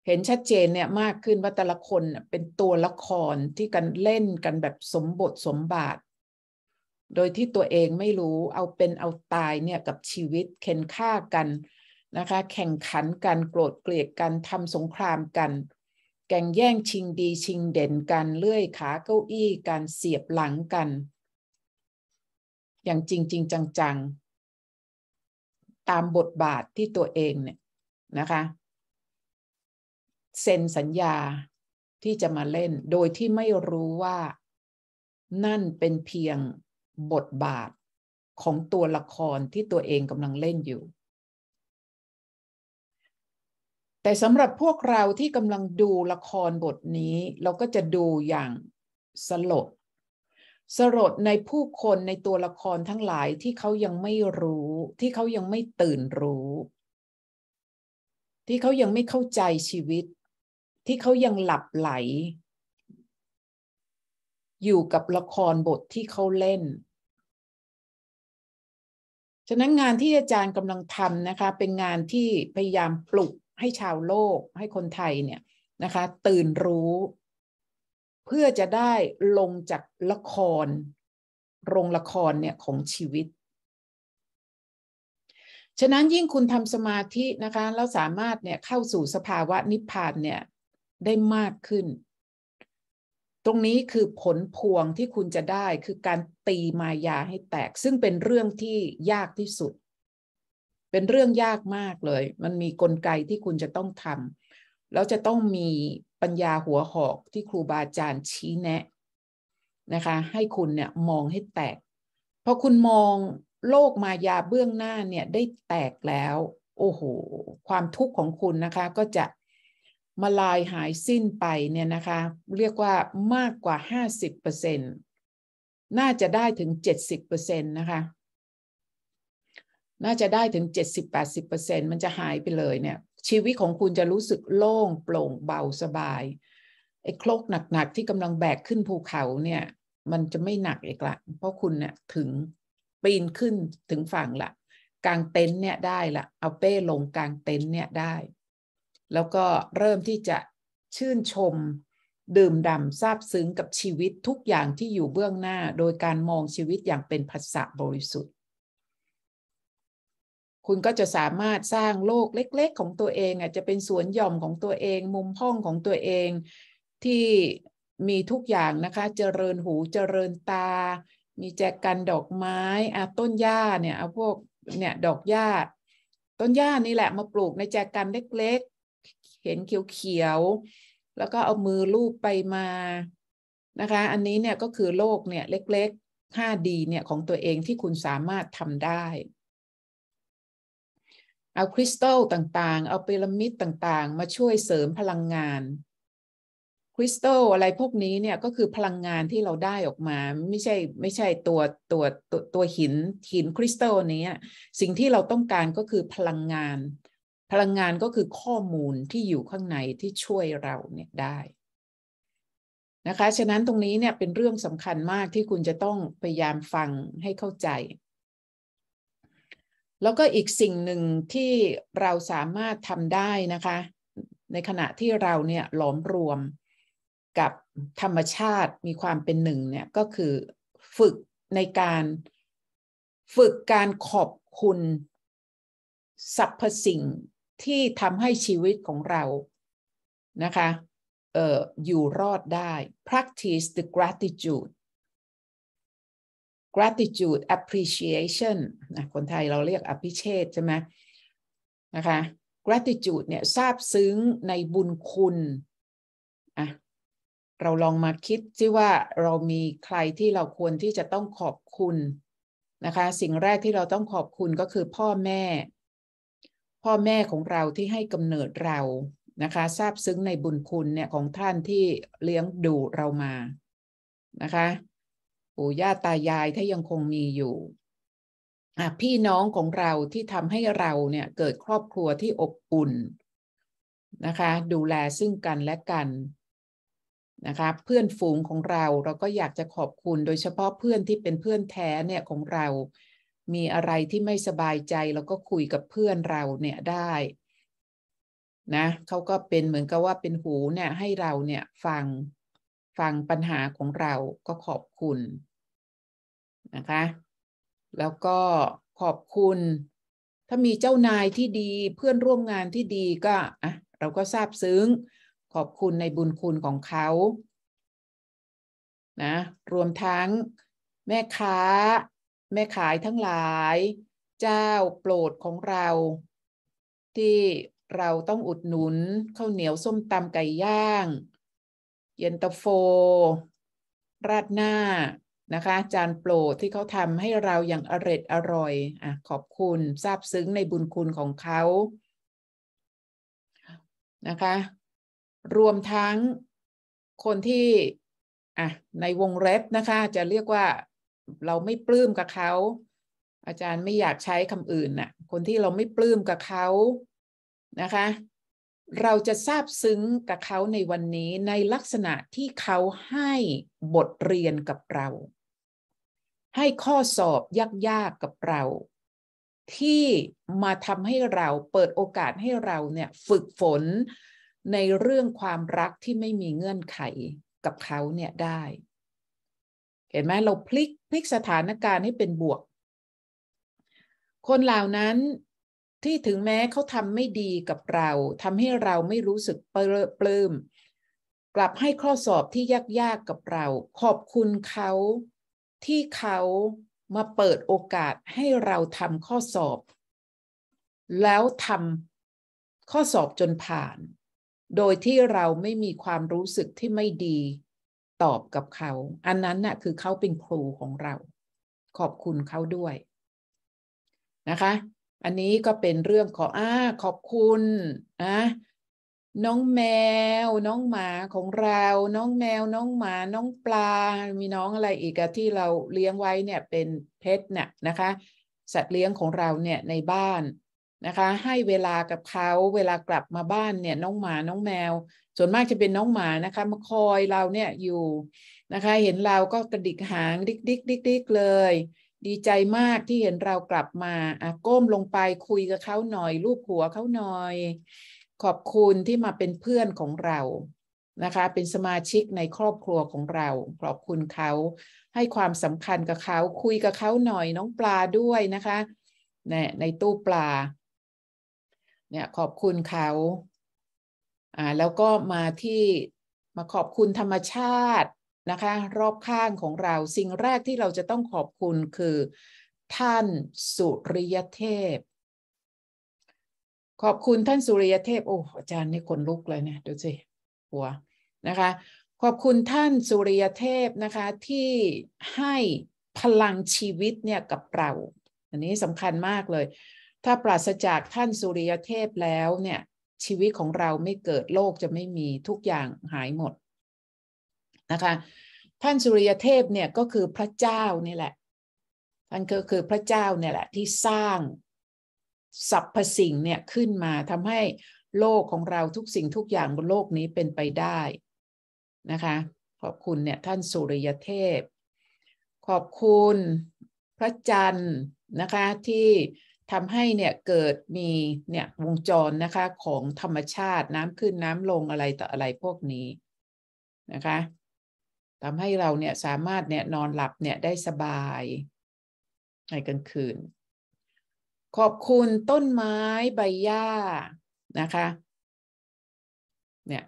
เห็นชัดเจนเนี่ยมากขึ้นว่าแต่ละคนเป็นตัวละครที่กันเล่นกันแบบสมบทสมบาท โดยที่ตัวเองไม่รู้เอาเป็นเอาตายเนี่ยกับชีวิต เข็นฆ่ากันนะคะ แข่งขันกันโกรธเกลียดกันทำสงครามกันแก่งแย่งชิงดีชิงเด่นกันเลื่อยขาเก้าอี้การเสียบหลังกัน อย่างจริงจริงจังๆ ตามบทบาทที่ตัวเองเนี่ยนะคะเซ็นสัญญาที่จะมาเล่น โดยที่ไม่รู้ว่า นั่นเป็นเพียงบทบาทของตัวละครที่ตัวเองกำลังเล่นอยู่แต่สำหรับพวกเราที่กำลังดูละครบทนี้ เราก็จะดูอย่างสลดสลดในผู้คนในตัวละครทั้งหลายที่เขายังไม่รู้ที่เขายังไม่ตื่นรู้ ที่เขายังไม่เข้าใจชีวิต ที่เขายังหลับไหล อยู่กับละครบทที่เขาเล่น ฉะนั้นงานที่อาจารย์กำลังทำนะคะเป็นงานที่พยายามปลุกให้ชาวโลกให้คนไทยเนี่ยนะคะ ตื่นรู้ เพื่อจะได้ลงจากละครโรงละครเนี่ยของชีวิต ฉะนั้นยิ่งคุณทำสมาธินะคะแล้วสามารถเนี่ยเข้าสู่สภาวะนิพพานเนี่ยได้มากขึ้น ตรงนี้คือผลพวงที่คุณจะได้คือการตีมายาให้แตก ซึ่งเป็นเรื่องที่ยากที่สุดเป็นเรื่องยากมากเลย มันมีกลไกที่คุณจะต้องทำ แล้วจะต้องมีปัญญาหัวหอกที่ครูบาอาจารย์ชี้แนะนะคะ ให้คุณเนี่ยมองให้แตก พอคุณมองโลกมายาเบื้องหน้าเนี่ยได้แตกแล้ว โอ้โห ความทุกข์ของคุณนะคะก็จะมาลายหายสิ้นไปเนี่ยนะคะ เรียกว่ามากกว่า 50%น่าจะได้ถึง 70%นะคะน่าจะได้ถึง 70-80%มันจะหายไปเลยเนี่ยชีวิตของคุณจะรู้สึกโล่งโปร่งเบาสบายไอ้โคลกหนักๆ ที่กำลังแบกขึ้นภูเขาเนี่ยมันจะไม่หนักอีกละ เพราะคุณเนี่ยถึงปีนขึ้นถึงฝั่งละกลางเต็นท์เนี่ยได้ละเอาเป้ลงกลางเต็นท์เนี่ยได้ แล้วก็เริ่มที่จะชื่นชมดื่มด่ำซาบซึ้งกับชีวิตทุกอย่างที่อยู่เบื้องหน้า โดยการมองชีวิตอย่างเป็นภาษาบริสุทธิ์คุณก็จะสามารถสร้างโลกเล็กๆของตัวเองอาจจะเป็นสวนหย่อมของตัวเอง มุมห้องของตัวเอง ที่มีทุกอย่างนะคะ เจริญหูเจริญตา มีแจกันดอกไม้อาต้นหญ้าเนี่ยเอาพวกเนี่ยดอกหญ้าต้นหญ้านี่แหละมาปลูกในแจกันเล็ก ๆ เห็นเขียวๆ แล้วก็เอามือลูบไปมานะคะ อันนี้เนี่ยก็คือโลกเนี่ยเล็กๆ 5D เนี่ยของตัวเองที่คุณสามารถทำได้เอาคริสตัลต่าง ๆ เอาพีระมิดต่างๆ มาช่วยเสริมพลังงานคริสตัลอะไรพวกนี้เนี่ย ก็คือพลังงานที่เราได้ออกมา ไม่ใช่ไม่ใช่ตัวตัวตัวตัวหินหินคริสตัลนี้สิ่งที่เราต้องการก็คือพลังงาน พลังงานก็คือข้อมูลที่อยู่ข้างในที่ช่วยเราเนี่ยได้นะคะฉะนั้นตรงนี้เนี่ยเป็นเรื่องสำคัญมากที่คุณจะต้องพยายามฟังให้เข้าใจแล้วก็อีกสิ่งหนึ่งที่เราสามารถทำได้นะคะ ในขณะที่เราเนี่ยหลอมรวมกับธรรมชาติมีความเป็นหนึ่งเนี่ยก็คือ ฝึกในการฝึกการขอบคุณ สรรพสิ่งที่ทำให้ชีวิตของเรานะคะอออยู่รอดได้ practice the gratitude gratitude appreciation นะคนไทยเราเรียกอภิเชษใช่ไหมนะคะ gratitude เนี่ยซาบซึ้งในบุญคุณ อ่ะ เราลองมาคิดซิว่าเรามีใครที่เราควรที่จะต้องขอบคุณนะคะ สิ่งแรกที่เราต้องขอบคุณก็คือพ่อแม่ พ่อแม่ของเราที่ให้กำเนิดเรานะคะซาบซึ้งในบุญคุณเนี่ยของท่านที่เลี้ยงดูเรามา นะคะปู่ย่าตายายถ้ายังคงมีอยู่ พี่น้องของเราที่ทำให้เราเนี่ย เกิดครอบครัวที่อบอุ่นนะคะดูแลซึ่งกันและกันนะคะเพื่อนฝูงของเราเราก็อยากจะขอบคุณโดยเฉพาะเพื่อนที่เป็นเพื่อนแท้เนี่ยของเรามีอะไรที่ไม่สบายใจเราก็คุยกับเพื่อนเราเนี่ยได้นะเขาก็เป็นเหมือนกับว่าเป็นหูเนี่ยให้เราเนี่ยฟังฟังปัญหาของเราก็ขอบคุณนะคะแล้วก็ขอบคุณถ้ามีเจ้านายที่ดีเพื่อนร่วมงานที่ดี ก็อ่ะเราก็ซาบซึ้ง ขอบคุณในบุญคุณของเขานะรวมทั้งแม่ค้า แม่ขายทั้งหลาย เจ้าโปรดของเรา ที่เราต้องอุดหนุนข้าวเหนียวส้มตำไก่ย่าง เย็นตาโฟราดหน้านะคะอาจารย์โปรดที่เขาทำให้เราอย่างอร็ดอร่อยอ่ะขอบคุณซาบซึ้งในบุญคุณของเขานะคะรวมทั้งคนที่อ่ะในวงเล็บนะคะจะเรียกว่า เราไม่ปลื้มกับเขาอาจารย์ไม่อยากใช้คำอื่นนะ่ะคนที่เราไม่ปลื้มกับเขานะคะ เราจะซาบซึ้งกับเขาในวันนี้ ในลักษณะที่เขาให้บทเรียนกับเราให้ข้อสอบยากๆกับเรา ที่มาทำให้เราเปิดโอกาสให้เราเนี่ยฝึกฝนในเรื่องความรักที่ไม่มีเงื่อนไขกับเขาเนี่ยได้ เห็นไหมเราพลิกพลิกสถานการณ์ให้เป็นบวก คนเหล่านั้นที่ถึงแม้เขาทำไม่ดีกับเราทำให้เราไม่รู้สึกเปลื้มกลับให้ข้อสอบที่ยากๆกกับเรา ขอบคุณเขาที่เขามาเปิดโอกาสให้เราทำข้อสอบแล้วทำข้อสอบจนผ่านโดยที่เราไม่มีความรู้สึกที่ไม่ดีตอบกับเขา อันนั้นนะ่ะคือเขาเป็นครูของเราขอบคุณเขาด้วยนะคะ อันนี้ก็เป็นเรื่องขออ้าขอบคุณนะน้องแมวน้องหมาของเรา น้องแมวน้องหมาน้องปลา มีน้องอะไรอีกอที่เราเลี้ยงไว้เนี่ยเป็นเพชรน่ะนะคะ สัตว์เลี้ยงของเราเนี่ยในบ้านนะคะ ให้เวลากับเขาเวลากลับมาบ้านเนี่ย น้องหมาน้องแมว ส่วนมากจะเป็นน้องหมานะคะมาคอยเราเนี่ยอยู่นะคะ เห็นเราก็กระดิกหางดิกดิกดิกดิกเลย ดีใจมากที่เห็นเรากลับมาอ่ะก้มลงไปคุยกับเขาหน่อยลูบหัวเขาหน่อยขอบคุณที่มาเป็นเพื่อนของเรา นะคะ เป็นสมาชิกในครอบครัวของเรา ขอบคุณเขา ให้ความสำคัญกับเขา คุยกับเขาหน่อยน้องปลาด้วยนะคะนในตู้ปลา เนี่ยขอบคุณเขาอ่า แล้วก็มาที่มาขอบคุณธรรมชาตินะคะ รอบข้างของเรา สิ่งแรกที่เราจะต้องขอบคุณคือ ท่านสุริยเทพขอบคุณท่านสุริยเทพโอ้อาจารย์นี่คนลุกเลยเนี่ยดูสิหัวนะคะขอบคุณท่านสุริยเทพนะคะ ที่ให้พลังชีวิตเนี่ยกับเราอันนี้สำคัญมากเลย ถ้าปราศจากท่านสุริยเทพแล้วเนี่ยชีวิตของเราไม่เกิดโลกจะไม่มีทุกอย่างหายหมด นะคะท่านสุริยเทพเนี่ยก็คือพระเจ้านี่แหละท่านก็คือพระเจ้าเนี่ยแหละที่สร้างสรรพสิ่งเนี่ยขึ้นมาทำให้โลกของเราทุกสิ่งทุกอย่างบนโลกนี้เป็นไปได้ นะคะ ขอบคุณเนี่ยท่านสุริยเทพ ขอบคุณพระจันทร์นะคะ ที่ทำให้เนี่ยเกิดมีเนี่ยวงจรนะคะ ของธรรมชาติน้ำขึ้นน้ำลงอะไรต่ออะไรพวกนี้ นะคะทำให้เราเนี่ยสามารถเนี่ยนอนหลับเนี่ยได้สบายในกลางคืนขอบคุณต้นไม้ใบหญ้านะคะเนี่ย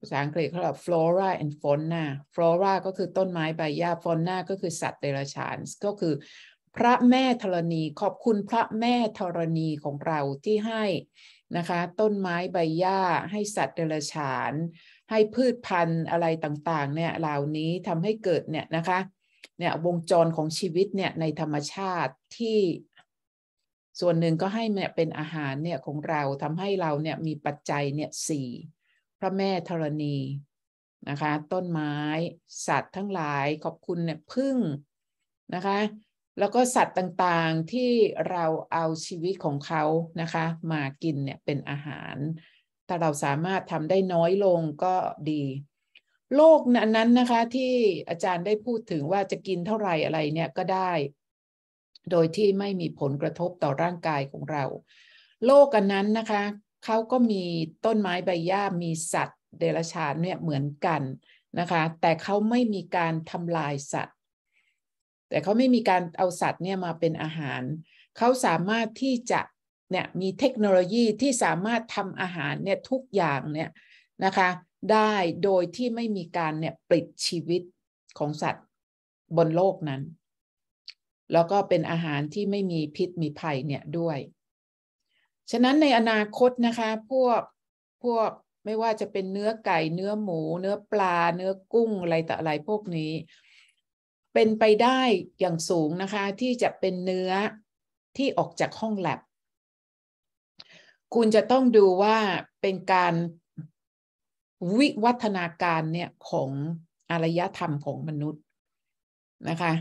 ภาษาอังกฤษเขาเรียก flora and fauna flora ก็คือต้นไม้ใบหญ้า fauna ก็คือสัตว์เดรัจฉานก็คือ พระแม่ธรณี ขอบคุณพระแม่ธรณีของเราที่ให้ นะคะ ต้นไม้ใบหญ้าให้สัตว์เดรัจฉานให้พืชพันธุ์อะไรต่างๆ เนี่ยเหล่านี้ทำให้เกิดเนี่ยนะคะเนี่ยวงจรของชีวิตเนี่ยในธรรมชาติที่ส่วนหนึ่งก็ให้เนี่ยเป็นอาหารเนี่ยของเราทำให้เราเนี่ยมีปัจจัยเนี่ยสี่พระแม่ธรณีนะคะ ต้นไม้สัตว์ทั้งหลายขอบคุณเนี่ยพึ่งนะคะ แล้วก็สัตว์ต่างๆที่เราเอาชีวิตของเขานะคะ มากินเนี่ยเป็นอาหารถ้าเราสามารถทำได้น้อยลงก็ดี โลกนั้นนะคะที่อาจารย์ได้พูดถึงว่าจะกินเท่าไหร่อะไรเนี่ยก็ได้โดยที่ไม่มีผลกระทบต่อร่างกายของเรา โลกันนั้นนะคะเขาก็มีต้นไม้ใบหญ้า มีสัตว์เดรัจฉานเนี่ยเหมือนกันนะคะ แต่เขาไม่มีการทำลายสัตว์ แต่เขาไม่มีการเอาสัตว์เนี่ยมาเป็นอาหาร เขาสามารถที่จะเนี่ยมีเทคโนโลยีที่สามารถทำอาหารเนี่ยทุกอย่างเนี่ยนะคะ ได้โดยที่ไม่มีการเนี่ยปลิดชีวิตของสัตว์บนโลกนั้นแล้วก็เป็นอาหารที่ไม่มีพิษมีภัยเนี่ยด้วย ฉะนั้นในอนาคตนะคะ พวกพวกไม่ว่าจะเป็นเนื้อไก่เนื้อหมู เนื้อปลาเนื้อกุ้งอะไรต่ออะไรพวกนี้ เป็นไปได้อย่างสูงนะคะ ที่จะเป็นเนื้อที่ออกจากห้องแลบ คุณจะต้องดูว่าเป็นการวิวัฒนาการเนี่ยของอารยธรรมของมนุษย์นะคะ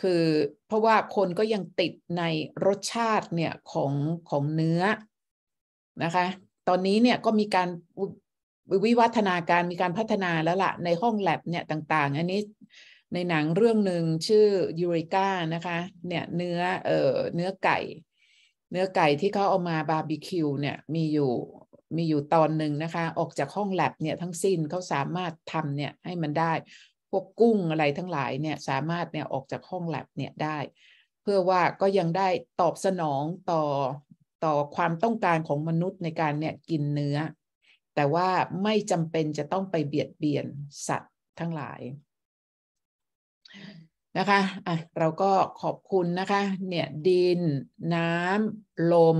คือเพราะว่าคนก็ยังติดในรสชาติเนี่ยของของเนื้อนะคะ ตอนนี้เนี่ยก็มีการวิวัฒนาการมีการพัฒนาแล้วละ่ะในห้องแลบเนี่ยต่างๆ อันนี้ในหนังเรื่องหนึ่งชื่อยูริก้านะคะเนี่ยเนื้อเอ่อเนื้อไก่ เนื้อไก่ที่เขาเอามาบาร์บีคิวเนี่ยมีอยู่มีอยู่ตอนหนึ่งนะคะ ออกจากห้องแลบเนี่ยทั้งสิ้นเขาสามารถทำเนี่ยให้มันได้พวกกุ้งอะไรทั้งหลายเนี่ยสามารถเนี่ยออกจากห้องแลบเนี่ยได้ เพื่อว่าก็ยังได้ตอบสนองต่อต่อความต้องการของมนุษย์ในการเนี่ยกินเนื้อ แต่ว่าไม่จำเป็นจะต้องไปเบียดเบียนสัตว์ทั้งหลายนะคะอ่ะเราก็ขอบคุณนะคะเนี่ยดิน น้ำลม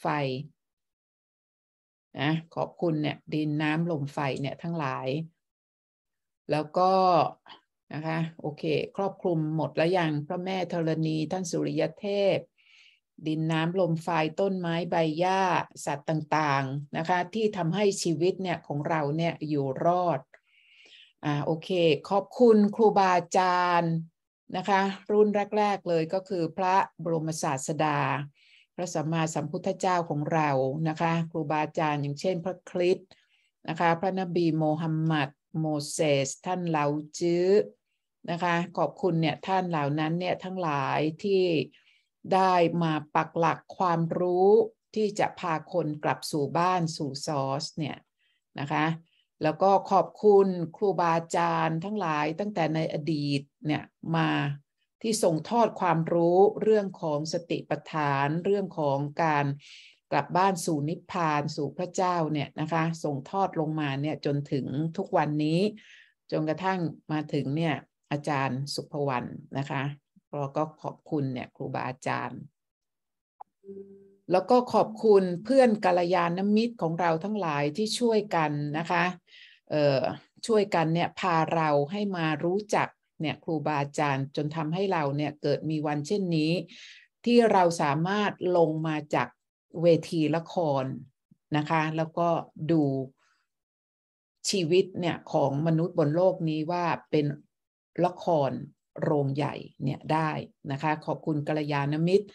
ไฟนะขอบคุณเนี่ยดินน้ำลมไฟเนี่ยทั้งหลายแล้วก็นะคะโอเค ครอบคลุมหมดแล้วยังพระแม่ธรณีท่านสุริยเทพ ดินน้ำลมไฟต้นไม้ใบหญ้าสัตว์ต่างๆนะคะที่ทำให้ชีวิตเนี่ยของเราเนี่ยอยู่รอดอ่าโอเคขอบคุณครูบาอาจารย์นะคะรุ่นแรกๆเลยก็คือพระบรมศาสดา พระสัมมาสัมพุทธเจ้าของเรานะคะครูบาอาจารย์อย่างเช่นพระคริสต์นะคะพระนบีโมฮัมมัดโมเสสท่านเหล่าจื้อนะคะขอบคุณเนี่ยท่านเหล่านั้นเนี่ยทั้งหลายที่ได้มาปักหลักความรู้ที่จะพาคนกลับสู่บ้านสู่ซอสเนี่ยนะคะแล้วก็ขอบคุณครูบาอาจารย์ทั้งหลายตั้งแต่ในอดีตเนี่ยมาที่ส่งทอดความรู้เรื่องของสติปัฏฐานเรื่องของการกลับบ้านสู่นิพพานสู่พระเจ้าเนี่ยนะคะส่งทอดลงมาเนี่ยจนถึงทุกวันนี้จนกระทั่งมาถึงเนี่ยอาจารย์สุภวรรณนะคะเราก็ขอบคุณเนี่ยครูบาอาจารย์ แล้วก็ขอบคุณเพื่อนกัลยาณมิตรของเราทั้งหลายที่ช่วยกันนะคะช่วยกันเนี่ยพาเราให้มารู้จักเนี่ยครูบาอาจารย์จนทำให้เราเนี่ยเกิดมีวันเช่นนี้ ที่เราสามารถลงมาจากเวทีละครนะคะ แล้วก็ดูชีวิตเนี่ย ของมนุษย์บนโลกนี้ว่าเป็นละครโรงใหญ่เนี่ยได้นะคะ ขอบคุณกระยาณมิตร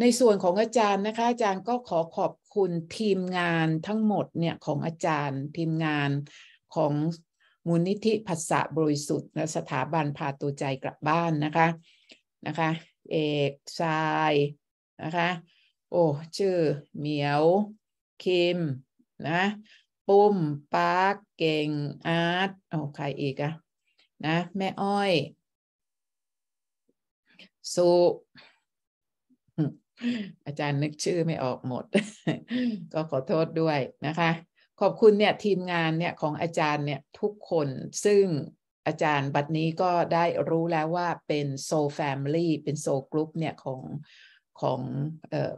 ในส่วนของอาจารย์นะคะ อาจารย์ก็ขอขอบคุณทีมงานทั้งหมดเนี่ย ของอาจารย์ทีมงานของมูลนิธิภาษาบริสุทธิ์และสถาบันพาตัวใจกลับบ้านนะคะนะคะ เอกชาย นะคะโอ้ชื่อเหมียวคิมนะ ปุ้ม ปาร์กเก่ง อาร์ตโอ้ใครอีกอะนะ แม่ อ้อยสุอาจารย์นึกชื่อไม่ออกหมด ก็ขอโทษด้วยนะคะ ขอบคุณเนี่ย ทีมงานเนี่ย ของอาจารย์เนี่ย ทุกคนซึ่งอาจารย์ บัดนี้ก็ได้รู้แล้วว่าเป็น โซแฟมิลี่ เป็น โซ กรุ๊ปเนี่ยของของ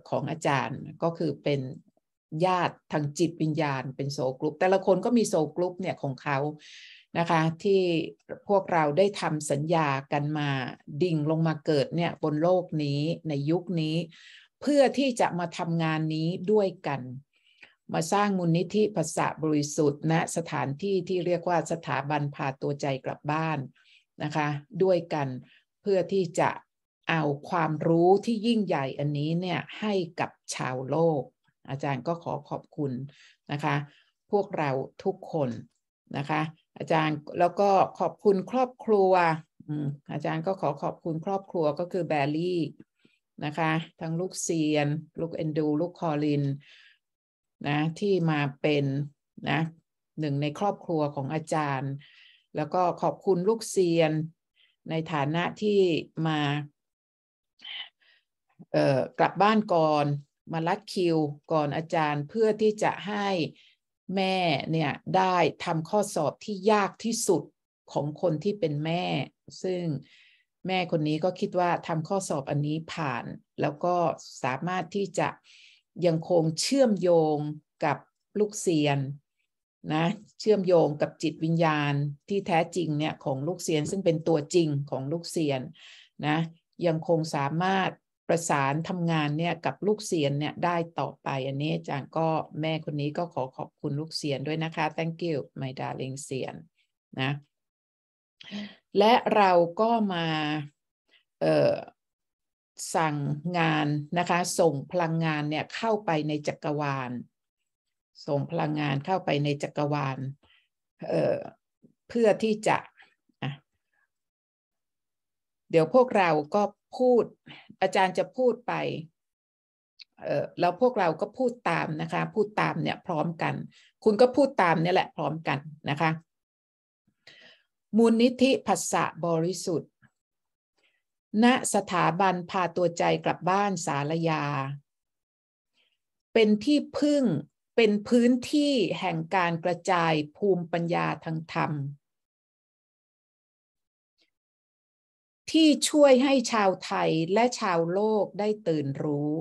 ของอาจารย์ก็คือเป็นญาติทางจิตวิญญาณ เป็นโซกรุ่ปแต่ละคนก็มีโซกรุ่ปเนี่ย ของเขานะคะ ที่พวกเราได้ทำสัญญากันมาดิ่งลงมาเกิด เนี่ย บน โลกนี้ในยุคนี้ เพื่อที่จะมาทำงานนี้ด้วยกัน มาสร้างมูลนิธิภาษาบริสุทธิ์ณนะสถานที่ที่เรียกว่าสถาบันพาตัวใจกลับบ้านนะคะด้วยกันเพื่อที่จะเอาความรู้ที่ยิ่งใหญ่อันนี้เนี่ยให้กับชาวโลก อาจารย์ก็ขอขอบคุณนะคะ พวกเราทุกคนนะคะ อาจารย์แล้วก็ขอบคุณครอบครัว อาจารย์ก็ขอขอบคุณครอบครัวก็คือแบรลี่นะคะ ทั้งลูกเซียนลูกเอนดูลูกคอลินนะที่มาเป็นนะหนึ่งในครอบครัวของอาจารย์ แล้วก็ขอบคุณลูกเซียน ในฐานะที่มากลับบ้านก่อน มาลัดคิวก่อนอาจารย์เพื่อที่จะให้แม่เนี่ยได้ทำข้อสอบที่ยากที่สุดของคนที่เป็นแม่ ซึ่งแม่คนนี้ก็คิดว่าทำข้อสอบอันนี้ผ่านแล้วก็สามารถที่จะยังคงเชื่อมโยงกับลูกเสียน นะ เชื่อมโยงกับจิตวิญญาณที่แท้จริงเนี่ยของลูกเสียนซึ่งเป็นตัวจริงของลูกเสียนนะยังคงสามารถประสานทำงานเนี่ยกับลูกเสียนเนี่ยได้ต่อไปอันนี้จางก็แม่คนนี้ก็ขอขอบคุณลูกเสียนด้วยนะคะ thank you my darling เสียนนะและเราก็มาสั่งงานนะคะส่งพลังงานเนี่ยเข้าไปในจักรวาล ส่งพลังงานเข้าไปในจักรวาลเเพื่อที่จะเดี๋ยวพวกเราก็พูดอาจารย์จะพูดไปเออแล้วพวกเราก็พูดตามนะคะ พูดตามเนี่ยพร้อมกัน คุณก็พูดตามเนี่ยแหละพร้อมกันนะคะ มูลนิธิภัสสะบริสุทธิ์ ณสถาบันพาตัวใจกลับบ้านสารยา เป็นที่พึ่งเป็นพื้นที่แห่งการกระจายภูมิปัญญาทางธรรมที่ช่วยให้ชาวไทยและชาวโลกได้ตื่นรู้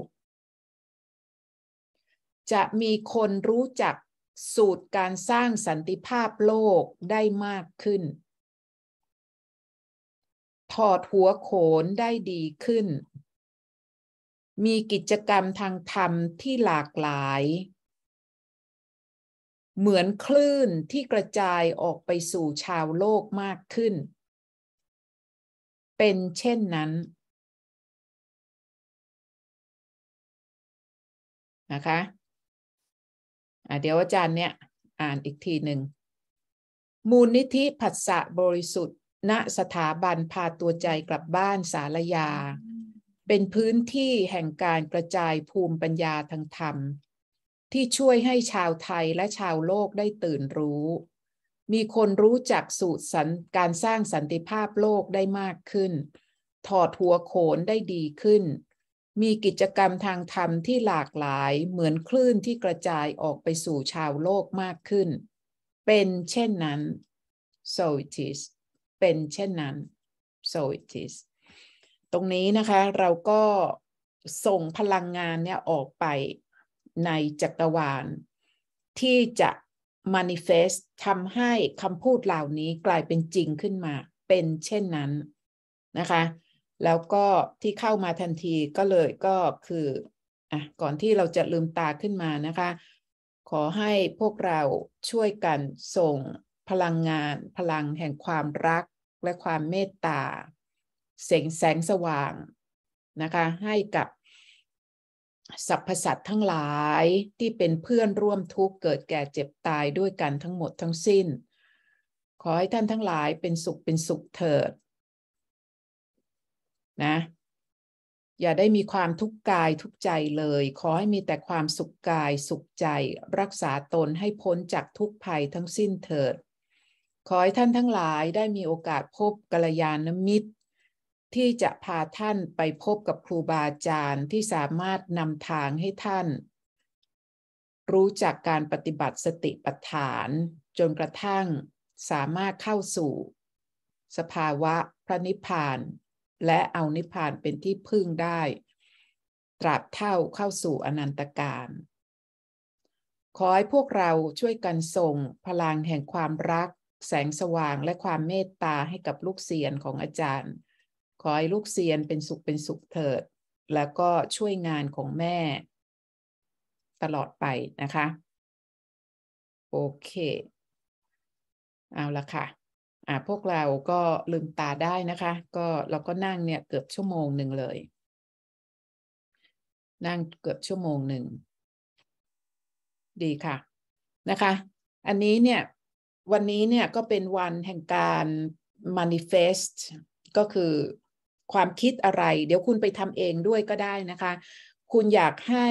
จะมีคนรู้จักสูตรการสร้างสันติภาพโลกได้มากขึ้น ถอดหัวโขนได้ดีขึ้น มีกิจกรรมทางธรรมที่หลากหลาย เหมือนคลื่นที่กระจายออกไปสู่ชาวโลกมากขึ้นเป็นเช่นนั้นนะคะเดี๋ยวอาจารย์เนี่ยอ่านอีกทีหนึ่ง มูลนิธิผัสสะบริสุทธิ์ ณสถาบันพาตัวใจกลับบ้านสารยา เป็นพื้นที่แห่งการกระจายภูมิปัญญาทางธรรม ที่ช่วยให้ชาวไทยและชาวโลกได้ตื่นรู้มีคนรู้จักสูตรสันการสร้างสันติภาพโลกได้มากขึ้น ถอดหัวโขนได้ดีขึ้น มีกิจกรรมทางธรรมที่หลากหลายเหมือนคลื่นที่กระจายออกไปสู่ชาวโลกมากขึ้น เป็นเช่นนั้น so it is เป็นเช่นนั้น so it is ตรงนี้นะคะเราก็ส่งพลังงานเนี่ยออกไปในจักรวาล ที่จะมานิเฟสทำให้คำพูดเหล่านี้กลายเป็นจริงขึ้นมาเป็นเช่นนั้นนะคะ แล้วก็ที่เข้ามาทันทีก็เลยก็คืออ่ะก่อนที่เราจะลืมตาขึ้นมานะคะ ขอให้พวกเราช่วยกันส่งพลังงาน พลังแห่งความรักและความเมตตา เสงแสงสว่างนะคะให้กับสรรพสัตว์ทั้งหลายที่เป็นเพื่อนร่วมทุกข์เกิดแก่เจ็บตายด้วยกันทั้งหมดทั้งสิ้น ขอให้ท่านทั้งหลายเป็นสุขเป็นสุขเถิดนะอย่าได้มีความทุกข์กายทุกใจเลยขอให้มีแต่ความสุขกายสุขใจ รักษาตนให้พ้นจากทุกภัยทั้งสิ้นเถิดขอให้ท่านทั้งหลายได้มีโอกาสพบกัลยาณมิตรที่จะพาท่านไปพบกับครูบาอาจารย์ที่สามารถนำทางให้ท่าน รู้จักการปฏิบัติสติปัฏฐานจนกระทั่งสามารถเข้าสู่ สภาวะพระนิพพาน และเอานิพพานเป็นที่พึ่งได้ ตราบเท่าเข้าสู่อนันตการขอให้พวกเราช่วยกันส่งพลังแห่งความรักแสงสว่างและความเมตตาให้กับลูกเสียนของอาจารย์ขอให้ลูกเซียนเป็นสุขเป็นสุขเถิด แล้วก็ช่วยงานของแม่ตลอดไปนะคะ โอเค เอาละค่ะอ่าพวกเราก็ลืมตาได้นะคะก็เราก็นั่งเนี่ยเกือบชั่วโมงหนึ่งเลย นั่งเกือบชั่วโมงหนึ่ง ดีค่ะ นะคะ อันนี้เนี่ย วันนี้เนี่ยก็เป็นวันแห่งการ manifest ก็คือความคิดอะไรเดี๋ยวคุณไปทำเองด้วยก็ได้นะคะ คุณอยากให้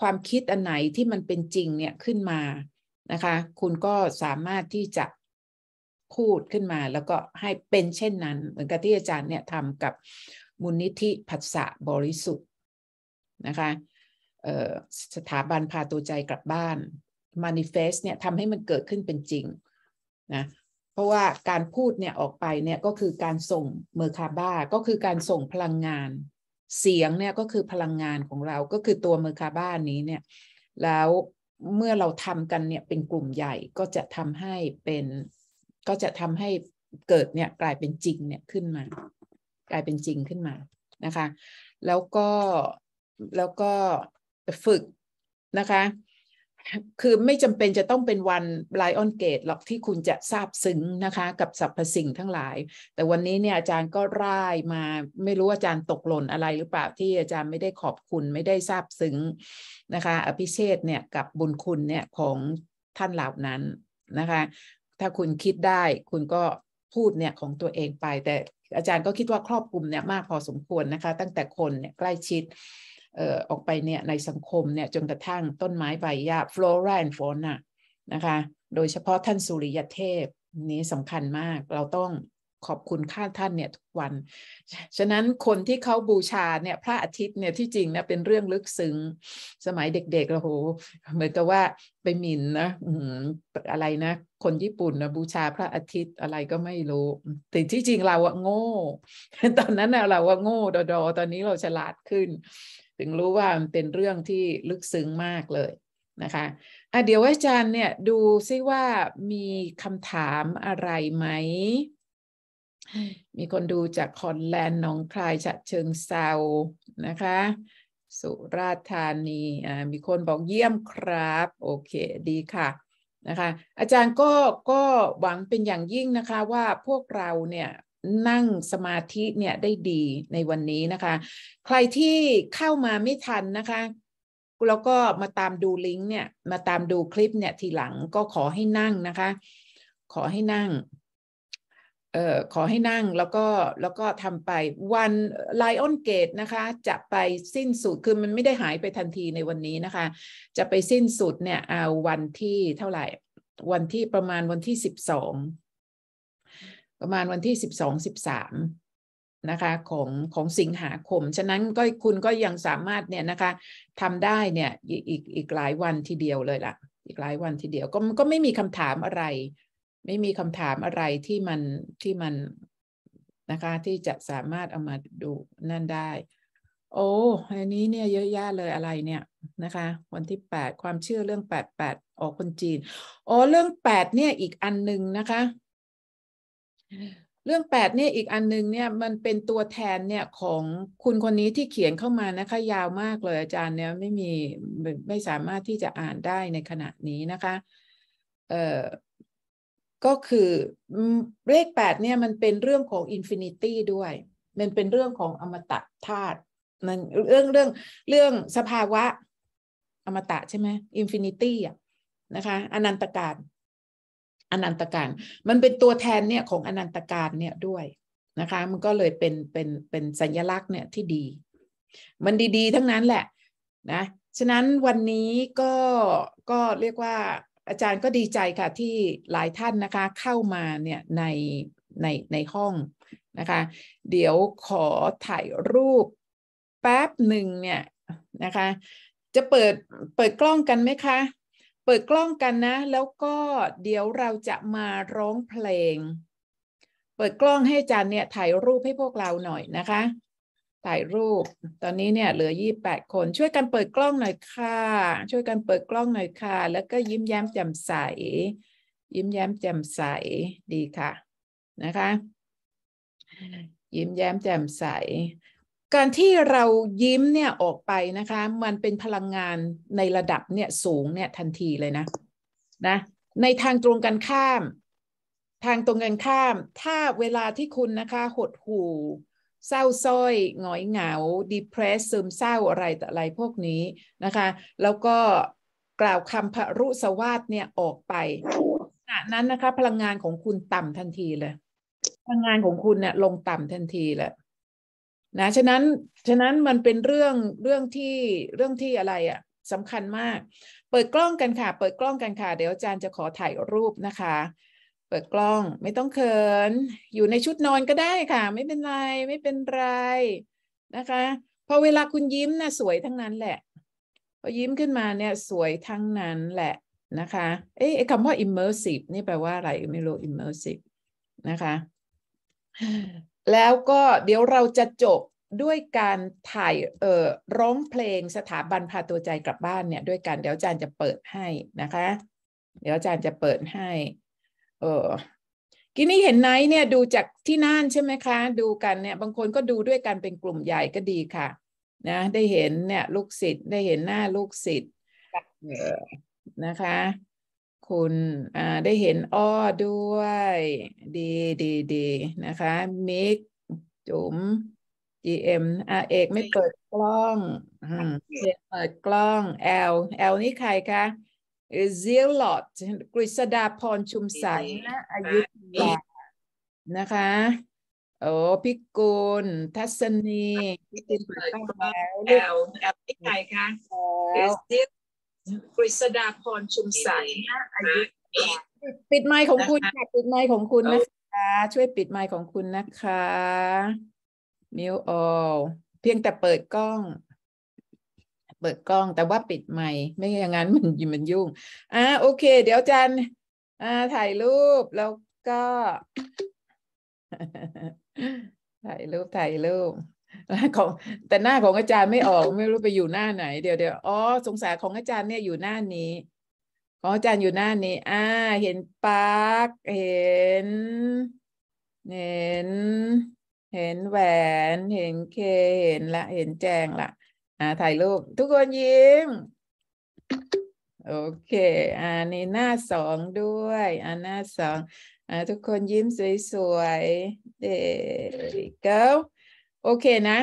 ความคิดอันไหนที่มันเป็นจริงเนี่ย ขึ้นมานะคะ คุณก็สามารถที่จะพูดขึ้นมาแล้วก็ให้เป็นเช่นนั้น เหมือนกับที่อาจารย์เนี่ยทำกับมูลนิธิผัสสะบริสุทธิ์นะคะสถาบันพาตัวใจกลับบ้านมานิเฟสเนี่ยทำให้มันเกิดขึ้นเป็นจริงนะเพราะว่าการพูดเนี่ยออกไปเนี่ยก็คือการส่งเมอร์คาบ้าก็คือการส่งพลังงานเสียงเนี่ยก็คือพลังงานของเราก็คือตัวเมอร์คาบ้านี้เนี่ย แล้วเมื่อเราทำกันเนี่ยเป็นกลุ่มใหญ่ก็จะทำให้เป็น ก็จะทำให้เกิดเนี่ยกลายเป็นจริงเนี่ยขึ้นมากลายเป็นจริงขึ้นมานะคะ แล้วก็แล้วก็ฝึกนะคะคือไม่จำเป็นจะต้องเป็นวันไลออนเกตหรอกที่คุณจะทราบซึ้งนะคะ กับสรรพสิ่งทั้งหลาย แต่วันนี้เนี่ยอาจารย์ก็ร่ายมา ไม่รู้อาจารย์ตกหล่นอะไรหรือเปล่าที่อาจารย์ไม่ได้ขอบคุณไม่ได้ทราบซึ้งนะคะอภิเชษเนี่ยกับบุญคุณเนี่ยของท่านเหล่านั้นนะคะ ถ้าคุณคิดได้คุณก็พูดเนี่ยของตัวเองไป แต่อาจารย์ก็คิดว่าครอบคลุมเนี่ยมากพอสมควรนะคะ ตั้งแต่คนเนี่ยใกล้ชิดออกไปเนี่ยในสังคมเนี่ยจนกระทั่งต้นไม้ใบหญ้า flora and fauna นะคะ โดยเฉพาะท่านสุริยเทพนี้สำคัญมากเราต้องขอบคุณข้าท่านเนี่ยทุกวัน ฉะนั้นคนที่เขาบูชาเนี่ย พระอาทิตย์เนี่ยที่จริงนะเป็นเรื่องลึกซึ้งสมัยเด็กๆเราโหเหมือนกับว่าไปมินนะอะไรนะ คนญี่ปุ่นนะบูชาพระอาทิตย์อะไรก็ไม่รู้ แต่ที่จริงเราอะโง่ ตอนนั้นเราอะโง่ดอดอตอนนี้เราฉลาดขึ้น ถึงรู้ว่ามันเป็นเรื่องที่ลึกซึ้งมากเลยนะคะอ่ะเดี๋ยวอาจารย์เนี่ยดูซิว่ามีคำถามอะไรไหมมีคนดูจากคอนแลนด์หนองคายฉะเชิงเซานะคะ สุราษฎร์ธานี อ่า มีคนบอกเยี่ยมครับ โอเค ดีค่ะ นะคะ อาจารย์ก็ ก็หวังเป็นอย่างยิ่งนะคะว่าพวกเราเนี่ยนั่งสมาธิเนี่ยได้ดีในวันนี้นะคะ ใครที่เข้ามาไม่ทันนะคะ แล้วก็มาตามดูลิงก์เนี่ย มาตามดูคลิปเนี่ยทีหลังก็ขอให้นั่งนะคะ ขอให้นั่งขอให้นั่งแล้วก็แล้วก็ทำไปวันไลออนเกตนะคะ จะไปสิ้นสุดคือมันไม่ได้หายไปทันทีในวันนี้นะคะ จะไปสิ้นสุดเนี่ยเอาวันที่เท่าไหร่วันที่ประมาณวันที่สิบสองประมาณวันที่สิบสองสิบสามนะคะของของสิงหาคมฉะนั้นก็คุณก็ยังสามารถเนี่ยนะคะทำได้เนี่ยอีกอีกหลายวันทีเดียวเลยล่ะ อีกหลายวันทีเดียวก็ก็ไม่มีคำถามอะไรไม่มีคำถามอะไรที่มันที่มันนะคะที่จะสามารถเอามาดูนั่นได้ โอ้อันนี้เนี่ยเยอะแยะเลยอะไรเนี่ยนะคะ วันที่ 8 ความเชื่อเรื่อง 88ออกคนจีน โอ้เรื่อง8เนี่ยอีกอันหนึ่งนะคะ เรื่อง 8 เนี่ยอีกอันหนึ่งเนี่ยมันเป็นตัวแทนเนี่ยของคุณคนนี้ที่เขียนเข้ามานะคะ ยาวมากเลยอาจารย์เนี่ยไม่มีไม่สามารถที่จะอ่านได้ในขณะนี้นะคะ เอ่อก็คือเลขแปดเนี่ยมันเป็นเรื่องของอินฟินิตี้ด้วย มันเป็นเรื่องของอมตะธาตุนั่นเรื่องเรื่องเรื่องสภาวะ อมตะใช่ไหมอินฟินิตี้อ่ะนะคะ อนันตการอนันตการ มันเป็นตัวแทนเนี่ยของอนันตการเนี่ยด้วยนะคะ มันก็เลยเป็นเป็นเป็นสัญลักษณ์เนี่ยที่ดี มันดี ๆทั้งนั้นแหละนะฉะนั้นวันนี้ก็ก็เรียกว่าอาจารย์ก็ดีใจค่ะที่หลายท่านนะคะ เข้ามาเนี่ยในในในห้องนะคะ เดี๋ยวขอถ่ายรูปแป๊บหนึ่งเนี่ยนะคะ จะเปิดเปิดกล้องกันไหมคะเปิดกล้องกันนะ แล้วก็เดี๋ยวเราจะมาร้องเพลง เปิดกล้องให้อาจารย์เนี่ยถ่ายรูปให้พวกเราหน่อยนะคะถ่ายรูปตอนนี้เนี่ยเหลือยี่แปดคนช่วยกันเปิดกล้องหน่อยค่ะช่วยกันเปิดกล้องหน่อยค่ะแล้วก็ยิ้มแย้มแจ่มใส ยิ้มแย้มแจ่มใสดีค่ะนะคะยิ้มแย้มแจ่มใสการที่เรายิ้มเนี่ยออกไปนะคะ มันเป็นพลังงานในระดับเนี่ยสูงเนี่ยทันทีเลยนะนะในทางตรงกันข้าม ทางตรงกันข้ามถ้าเวลาที่คุณนะคะหดหู่เศร้าส้อยหงอยเหงา depressed ซึมเศร้าอะไรแต่อะไรพวกนี้นะคะ แล้วก็กล่าวคำพระรุสวาสเนี่ยออกไปขณะนั้นนะคะ พลังงานของคุณต่ำทันทีเลยพลังงานของคุณเนี่ย ลงต่ำทันทีแหละ นะฉะนั้นฉะนั้นมันเป็นเรื่องเรื่องที่เรื่องที่อะไรอะ่ะสำคัญมาก เปิดกล้องกันค่ะ เปิดกล้องกันค่ะเดี๋ยวอาจารย์จะขอถ่ายรูปนะคะเปิดกล้องไม่ต้องเขินอยู่ในชุดนอนก็ได้ค่ะ ไม่เป็นไร ไม่เป็นไร นะคะพอเวลาคุณยิ้มนะสวยทั้งนั้นแหละพอยิ้มขึ้นมาเนี่ย สวยทั้งนั้นแหละนะคะเอ๊ะคำว่า immersive นี่แปลว่าอะไรไม่รู้ immersive นะคะ แล้วก็เดี๋ยวเราจะจบด้วยการถ่ายเอ่อร้องเพลงสถาบันพาตัวใจกลับบ้านเนี่ย ด้วยกันเดี๋ยวอาจารย์จะเปิดให้นะคะ เดี๋ยวอาจารย์จะเปิดให้เออกินี่เห็นไหนเนี่ยดูจากที่น่านใช่ไหมคะ ดูกันเนี่ยบางคนก็ดูด้วยกันเป็นกลุ่มใหญ่ก็ดีค่ะ นะ ได้เห็นเนี่ยลูกศิษย์ได้เห็นหน้าลูกศิษย์นะคะ คุณอ่าได้เห็นอ้อด้วย ดีดีดีนะคะมิกจุ๋ม GM อ่าเอกไม่เปิดกล้องเจเปิดกล้อง L L นี่ใครคะเซียลอดกฤษดาพรชุมสายอายุนะคะโอ้พิกูลทัศนีพิตินเปิดแล้วแล้วแล้วี่ไหนคะกฤษดาพรชุมสายอายุปิดไมค์ของคุณค่ะปิดไมค์ของคุณนะคะ ช่วยปิดไมค์ของคุณนะคะ มิวออล เพียงแต่เปิดกล้องเปิดกล้องแต่ว่าปิดไมค์ไม่อย่างนั้นมันมันยุ่งอ่าโอเคเดี๋ยวจันอ่า ถ่ายรูปแล้วก็ถ่ายรูปถ่ายรูปของ แต่หน้าของอาจารย์ไม่ออก ไม่รู้ไปอยู่หน้าไหนเดี๋ยวเดี๋ยวอ๋อสงสารของอาจารย์เนี่ยอยู่หน้านี้ ของอาจารย์อยู่หน้านี้ อ่า เห็นปาร์กเห็น เห็น เห็นแหวนเห็นเคเห็นละเห็นแจงละ่าถ่ายรูปทุกคนยิ้มโอเคอ่านี่หน้าสองด้วยอ่าหน้าสองอ่าทุกคนยิ้มสวยๆเด็กเกโอเคนะ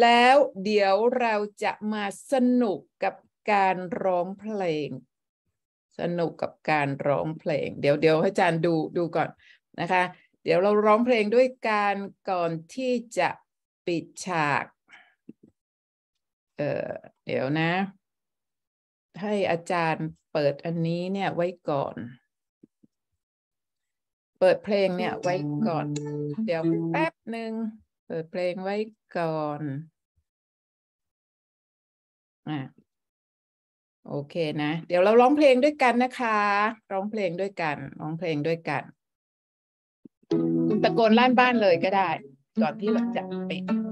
แล้วเดี๋ยวเราจะมาสนุกกับการร้องเพลง สนุกกับการร้องเพลง เดี๋ยวเดี๋ยวอาจารย์ดูดูก่อนนะคะเดี๋ยวเราร้องเพลงด้วยการก่อนที่จะปิดฉากเออเดี๋ยวนะ ให้อาจารย์เปิดอันนี้เนี่ยไว้ก่อน เปิดเพลงเนี่ย ไว้ก่อน เดี๋ยวแป๊บหนึ่งเปิดเพลงไว้ก่อนอ่ะโอเคนะ เดี๋ยวเราร้องเพลงด้วยกันนะคะ ร้องเพลงด้วยกัน ร้องเพลงด้วยกันคุณตะโกนลั่นบ้านเลยก็ได้ ก่อนที่เราจะปิด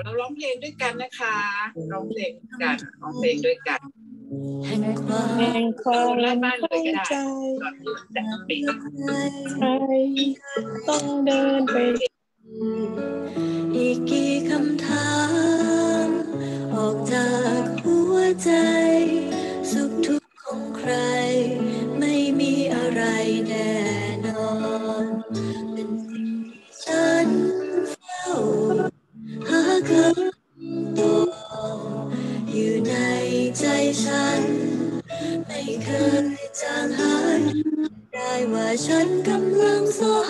ยวเราร้องเพลงด้วยกันนะคะ ร้องเพลงกัน ร้องเพลงด้วยกันแห่งความแลบ้านเลยก็ไดนตต้องเดินไป อีกกี่คำถามออกจากหัวใจ สุขทุกข์ของใครฉันกำลังสอ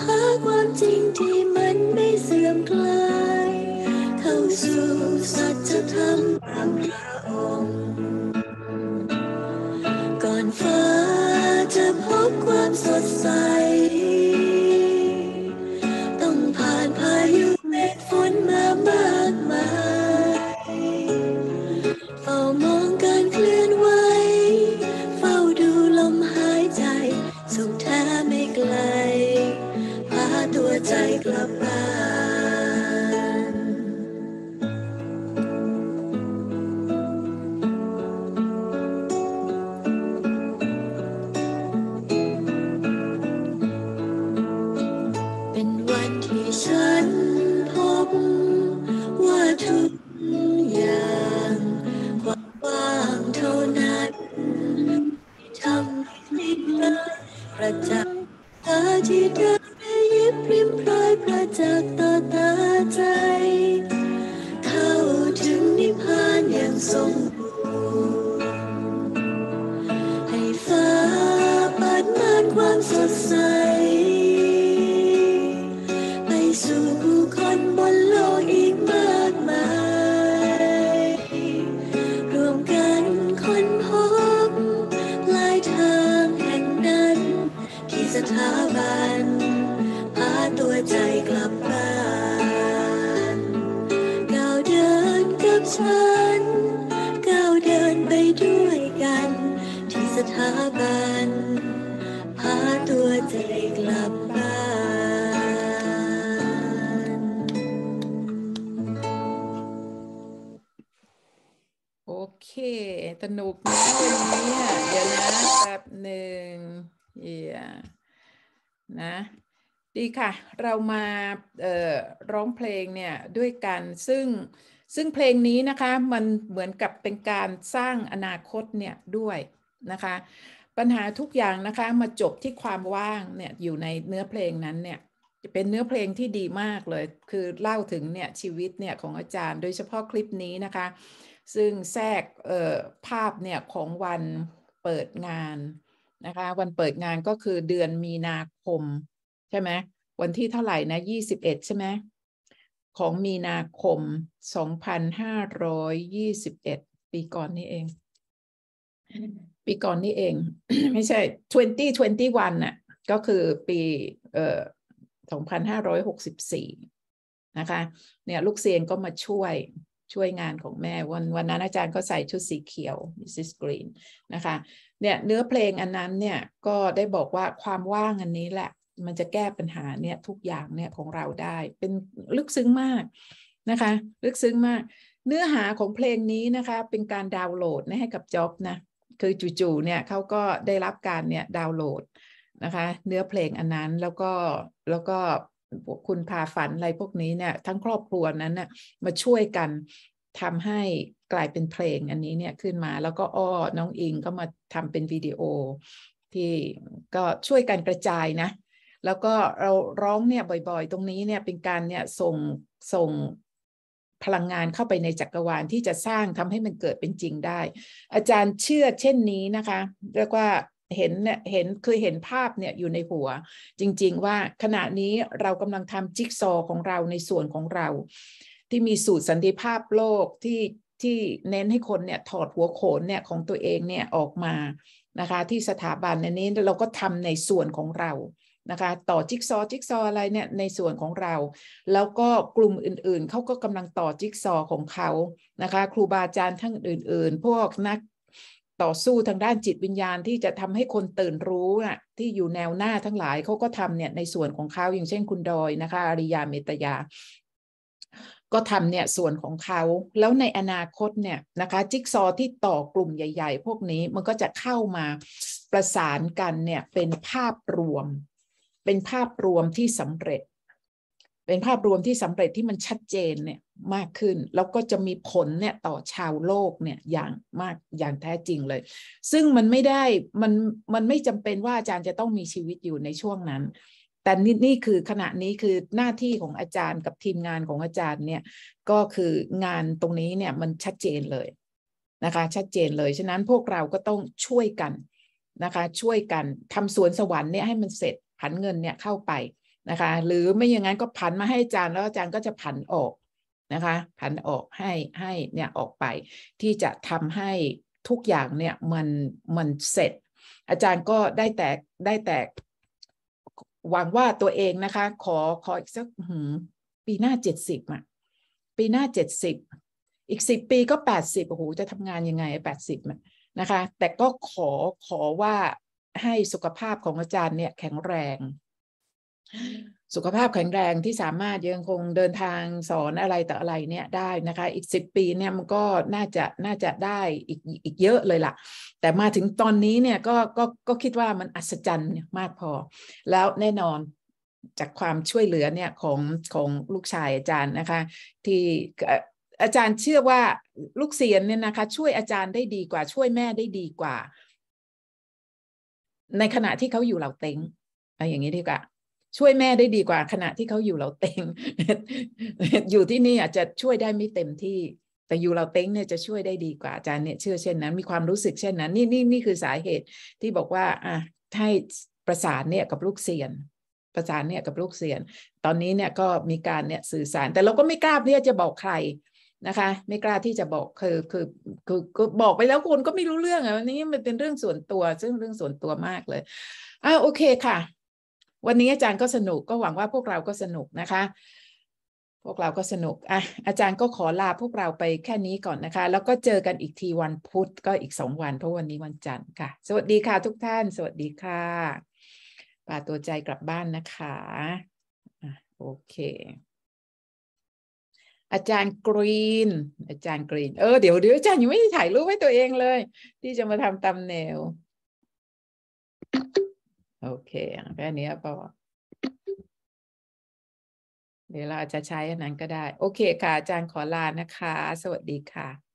ซึ่งซึ่งเพลงนี้นะคะมันเหมือนกับเป็นการสร้างอนาคตเนี่ยด้วยนะคะ ปัญหาทุกอย่างนะคะมาจบที่ความว่างเนี่ยอยู่ในเนื้อเพลงนั้นเนี่ยเป็นเนื้อเพลงที่ดีมากเลย คือเล่าถึงเนี่ยชีวิตเนี่ยของอาจารย์ โดยเฉพาะคลิปนี้นะคะ ซึ่งแทรกภาพเนี่ยของวันเปิดงานนะคะวันเปิดงานก็คือเดือนมีนาคมใช่ไหมวันที่เท่าไหร่นะ21 ใช่ไหมของมีนาคม 2521 ปีก่อนนี่เอง ปีก่อนนี่เอง ไม่ใช่ 2021น่ะ ก็คือปีเอ่อ2564 นะคะ เนี่ยลูกเซียนก็มาช่วยช่วยงานของแม่วันวันนั้นอาจารย์ก็ใส่ชุดสีเขียว Mrs. Green นะคะ เนี่ยเนื้อเพลงอันนั้นเนี่ยก็ได้บอกว่าความว่างอันนี้แหละมันจะแก้ปัญหาเนี่ยทุกอย่างเนี่ยของเราได้เป็นลึกซึ้งมากนะคะ ลึกซึ้งมาก เนื้อหาของเพลงนี้นะคะ เป็นการดาวน์โหลดให้กับจ็อบนะคือจู่ๆเนี่ยเขาก็ได้รับการเนี่ยดาวน์โหลดนะคะ เนื้อเพลงอันนั้น แล้วก็แล้วก็คุณพาฝันอะไรพวกนี้เนี่ยทั้งครอบครัวนั้นน่ยมาช่วยกันทำให้กลายเป็นเพลงอันนี้เนี่ยขึ้นมาแล้วก็อ้อน้องอิงก็มาทำเป็นวิดีโอที่ก็ช่วยกันกระจายนะแล้วก็เราร้องเนี่ยบ่อย ๆ ตรงนี้เนี่ยเป็นการเนี่ยส่งส่งพลังงานเข้าไปในจักรวาลที่จะสร้างทำให้มันเกิดเป็นจริงได้ อาจารย์เชื่อเช่นนี้นะคะเรียกว่าเห็นเนี่ยเห็นคือเห็นภาพเนี่ยอยู่ในหัวจริง ๆ ว่าขณะนี้เรากำลังทำจิ๊กซอของเราในส่วนของเรา ที่มีสูตรสันติภาพโลกที่ที่เน้นให้คนเนี่ยถอดหัวโขนเนี่ยของตัวเองเนี่ยออกมานะคะ ที่สถาบันในนี้เราก็ทำในส่วนของเรานะคะต่อจิ๊กซอจิ๊กซออะไรเนี่ยในส่วนของเรา แล้วก็กลุ่มอื่นๆเขาก็กำลังต่อจิ๊กซอของเขานะคะครูบาอาจารย์ทั้งอื่น ๆ พวกนักต่อสู้ทางด้านจิตวิญญาณที่จะทำให้คนตื่นรู้นะที่อยู่แนวหน้าทั้งหลายเขาก็ทำเนี่ยในส่วนของเขาอย่างเช่นคุณดอยนะคะอริยาเมตยาก็ทำเนี่ยส่วนของเขา แล้วในอนาคตเนี่ยนะคะจิ๊กซอที่ต่อกลุ่มใหญ่ ๆ พวกนี้มันก็จะเข้ามาประสานกันเนี่ยเป็นภาพรวมเป็นภาพรวมที่สำเร็จ เป็นภาพรวมที่สำเร็จที่มันชัดเจนเนี่ยมากขึ้น แล้วก็จะมีผลเนี่ยต่อชาวโลกเนี่ยอย่างมากอย่างแท้จริงเลย ซึ่งมันไม่ได้มันมันไม่จำเป็นว่าอาจารย์จะต้องมีชีวิตอยู่ในช่วงนั้น แต่นี่นี่คือขณะนี้คือหน้าที่ของอาจารย์กับทีมงานของอาจารย์เนี่ย ก็คืองานตรงนี้เนี่ยมันชัดเจนเลยนะคะ ชัดเจนเลยฉะนั้นพวกเราก็ต้องช่วยกันนะคะ ช่วยกันทำสวนสวรรค์เนี่ยให้มันเสร็จผันเงินเนี่ยเข้าไปนะคะ หรือไม่อย่างนั้น ก็ผันมาให้อาจารย์แล้วอาจารย์ก็ จะผันออกนะคะผันออกให้ให้เนี่ยออกไป ที่จะทำให้ทุกอย่างเนี่ยมันมันเสร็จ อาจารย์ก็ได้ แต่ได้แต่หวังว่าตัวเองนะคะ ขอขออีกสักปีหน้าเจ็ดสิบอ่ะปีหน้าเจ็ดสิบอีกสิบปีก็แปดสิบโอ้โหจะทำงาน ยัง ไงแปดสิบนะคะแต่ก็ขอขอว่าให้สุขภาพของอาจารย์เนี่ยแข็งแรง สุขภาพแข็งแรงที่สามารถยังคงเดินทางสอนอะไรต่ออะไรเนี่ยได้นะคะ อีกสิบปีเนี่ยมันก็น่าจะน่าจะได้อีกอีกเยอะเลยล่ะ แต่มาถึงตอนนี้เนี่ยก็ก็ก็คิดว่ามันอัศจรรย์มากพอ แล้วแน่นอนจากความช่วยเหลือเนี่ยของของลูกชายอาจารย์นะคะ ที่อาจารย์เชื่อว่าลูกเสียนเนี่ยนะคะ ช่วยอาจารย์ได้ดีกว่าช่วยแม่ได้ดีกว่าในขณะที่เขาอยู่เหล่าเต็งอะไรอย่างนี้ดีกว่าช่วยแม่ได้ดีกว่า ขณะที่เขาอยู่เหล่าเต็ง อยู่ที่นี่อาจจะช่วยได้ไม่เต็มที่ แต่อยู่เราเต็งเนี่ยจะช่วยได้ดีกว่าอาจารย์เนี่ยเชื่อเช่นนั้นมีความรู้สึกเช่นนั้น นี่นี่นี่คือสาเหตุที่บอกว่าอ่ะให้ประสานเนี่ยกับลูกเสียนประสานเนี่ยกับลูกเสียนตอนนี้เนี่ยก็มีการเนี่ยสื่อสาร แต่เราก็ไม่กล้าที่จะบอกใครนะคะ ไม่กล้าที่จะบอกคือคือคือคอบอกไปแล้วคนก็ไม่รู้เรื่องอ่ะวันนี้มันเป็นเรื่องส่วนตัวซึ่งเรื่องส่วนตัวมากเลยอ่าโอเคค่ะ วันนี้อาจารย์ก็สนุกก็หวังว่าพวกเราก็สนุกนะคะ พวกเราก็สนุกอ่ะอาจารย์ก็ขอลาพวกเราไปแค่นี้ก่อนนะคะ แล้วก็เจอกันอีกทีวันพุธก็อีกสองวัน เพราะวันนี้วันจันทร์ค่ะ สวัสดีค่ะ ทุกท่าน สวัสดีค่ะป่าตัวใจกลับบ้านนะคะโอเคอาจารย์กรีน อาจารย์กรีน เออ เดี๋ยวเดี๋ยวอาจารย์ยังไม่ได้ถ่ายรูปให้ตัวเองเลย ที่จะมาทำตำแนวโอเคแค่นี้พอเดี๋ยวเราจะใช้อันนั้นก็ได้ โอเคค่ะ อาจารย์ขอลานะคะ สวัสดีค่ะ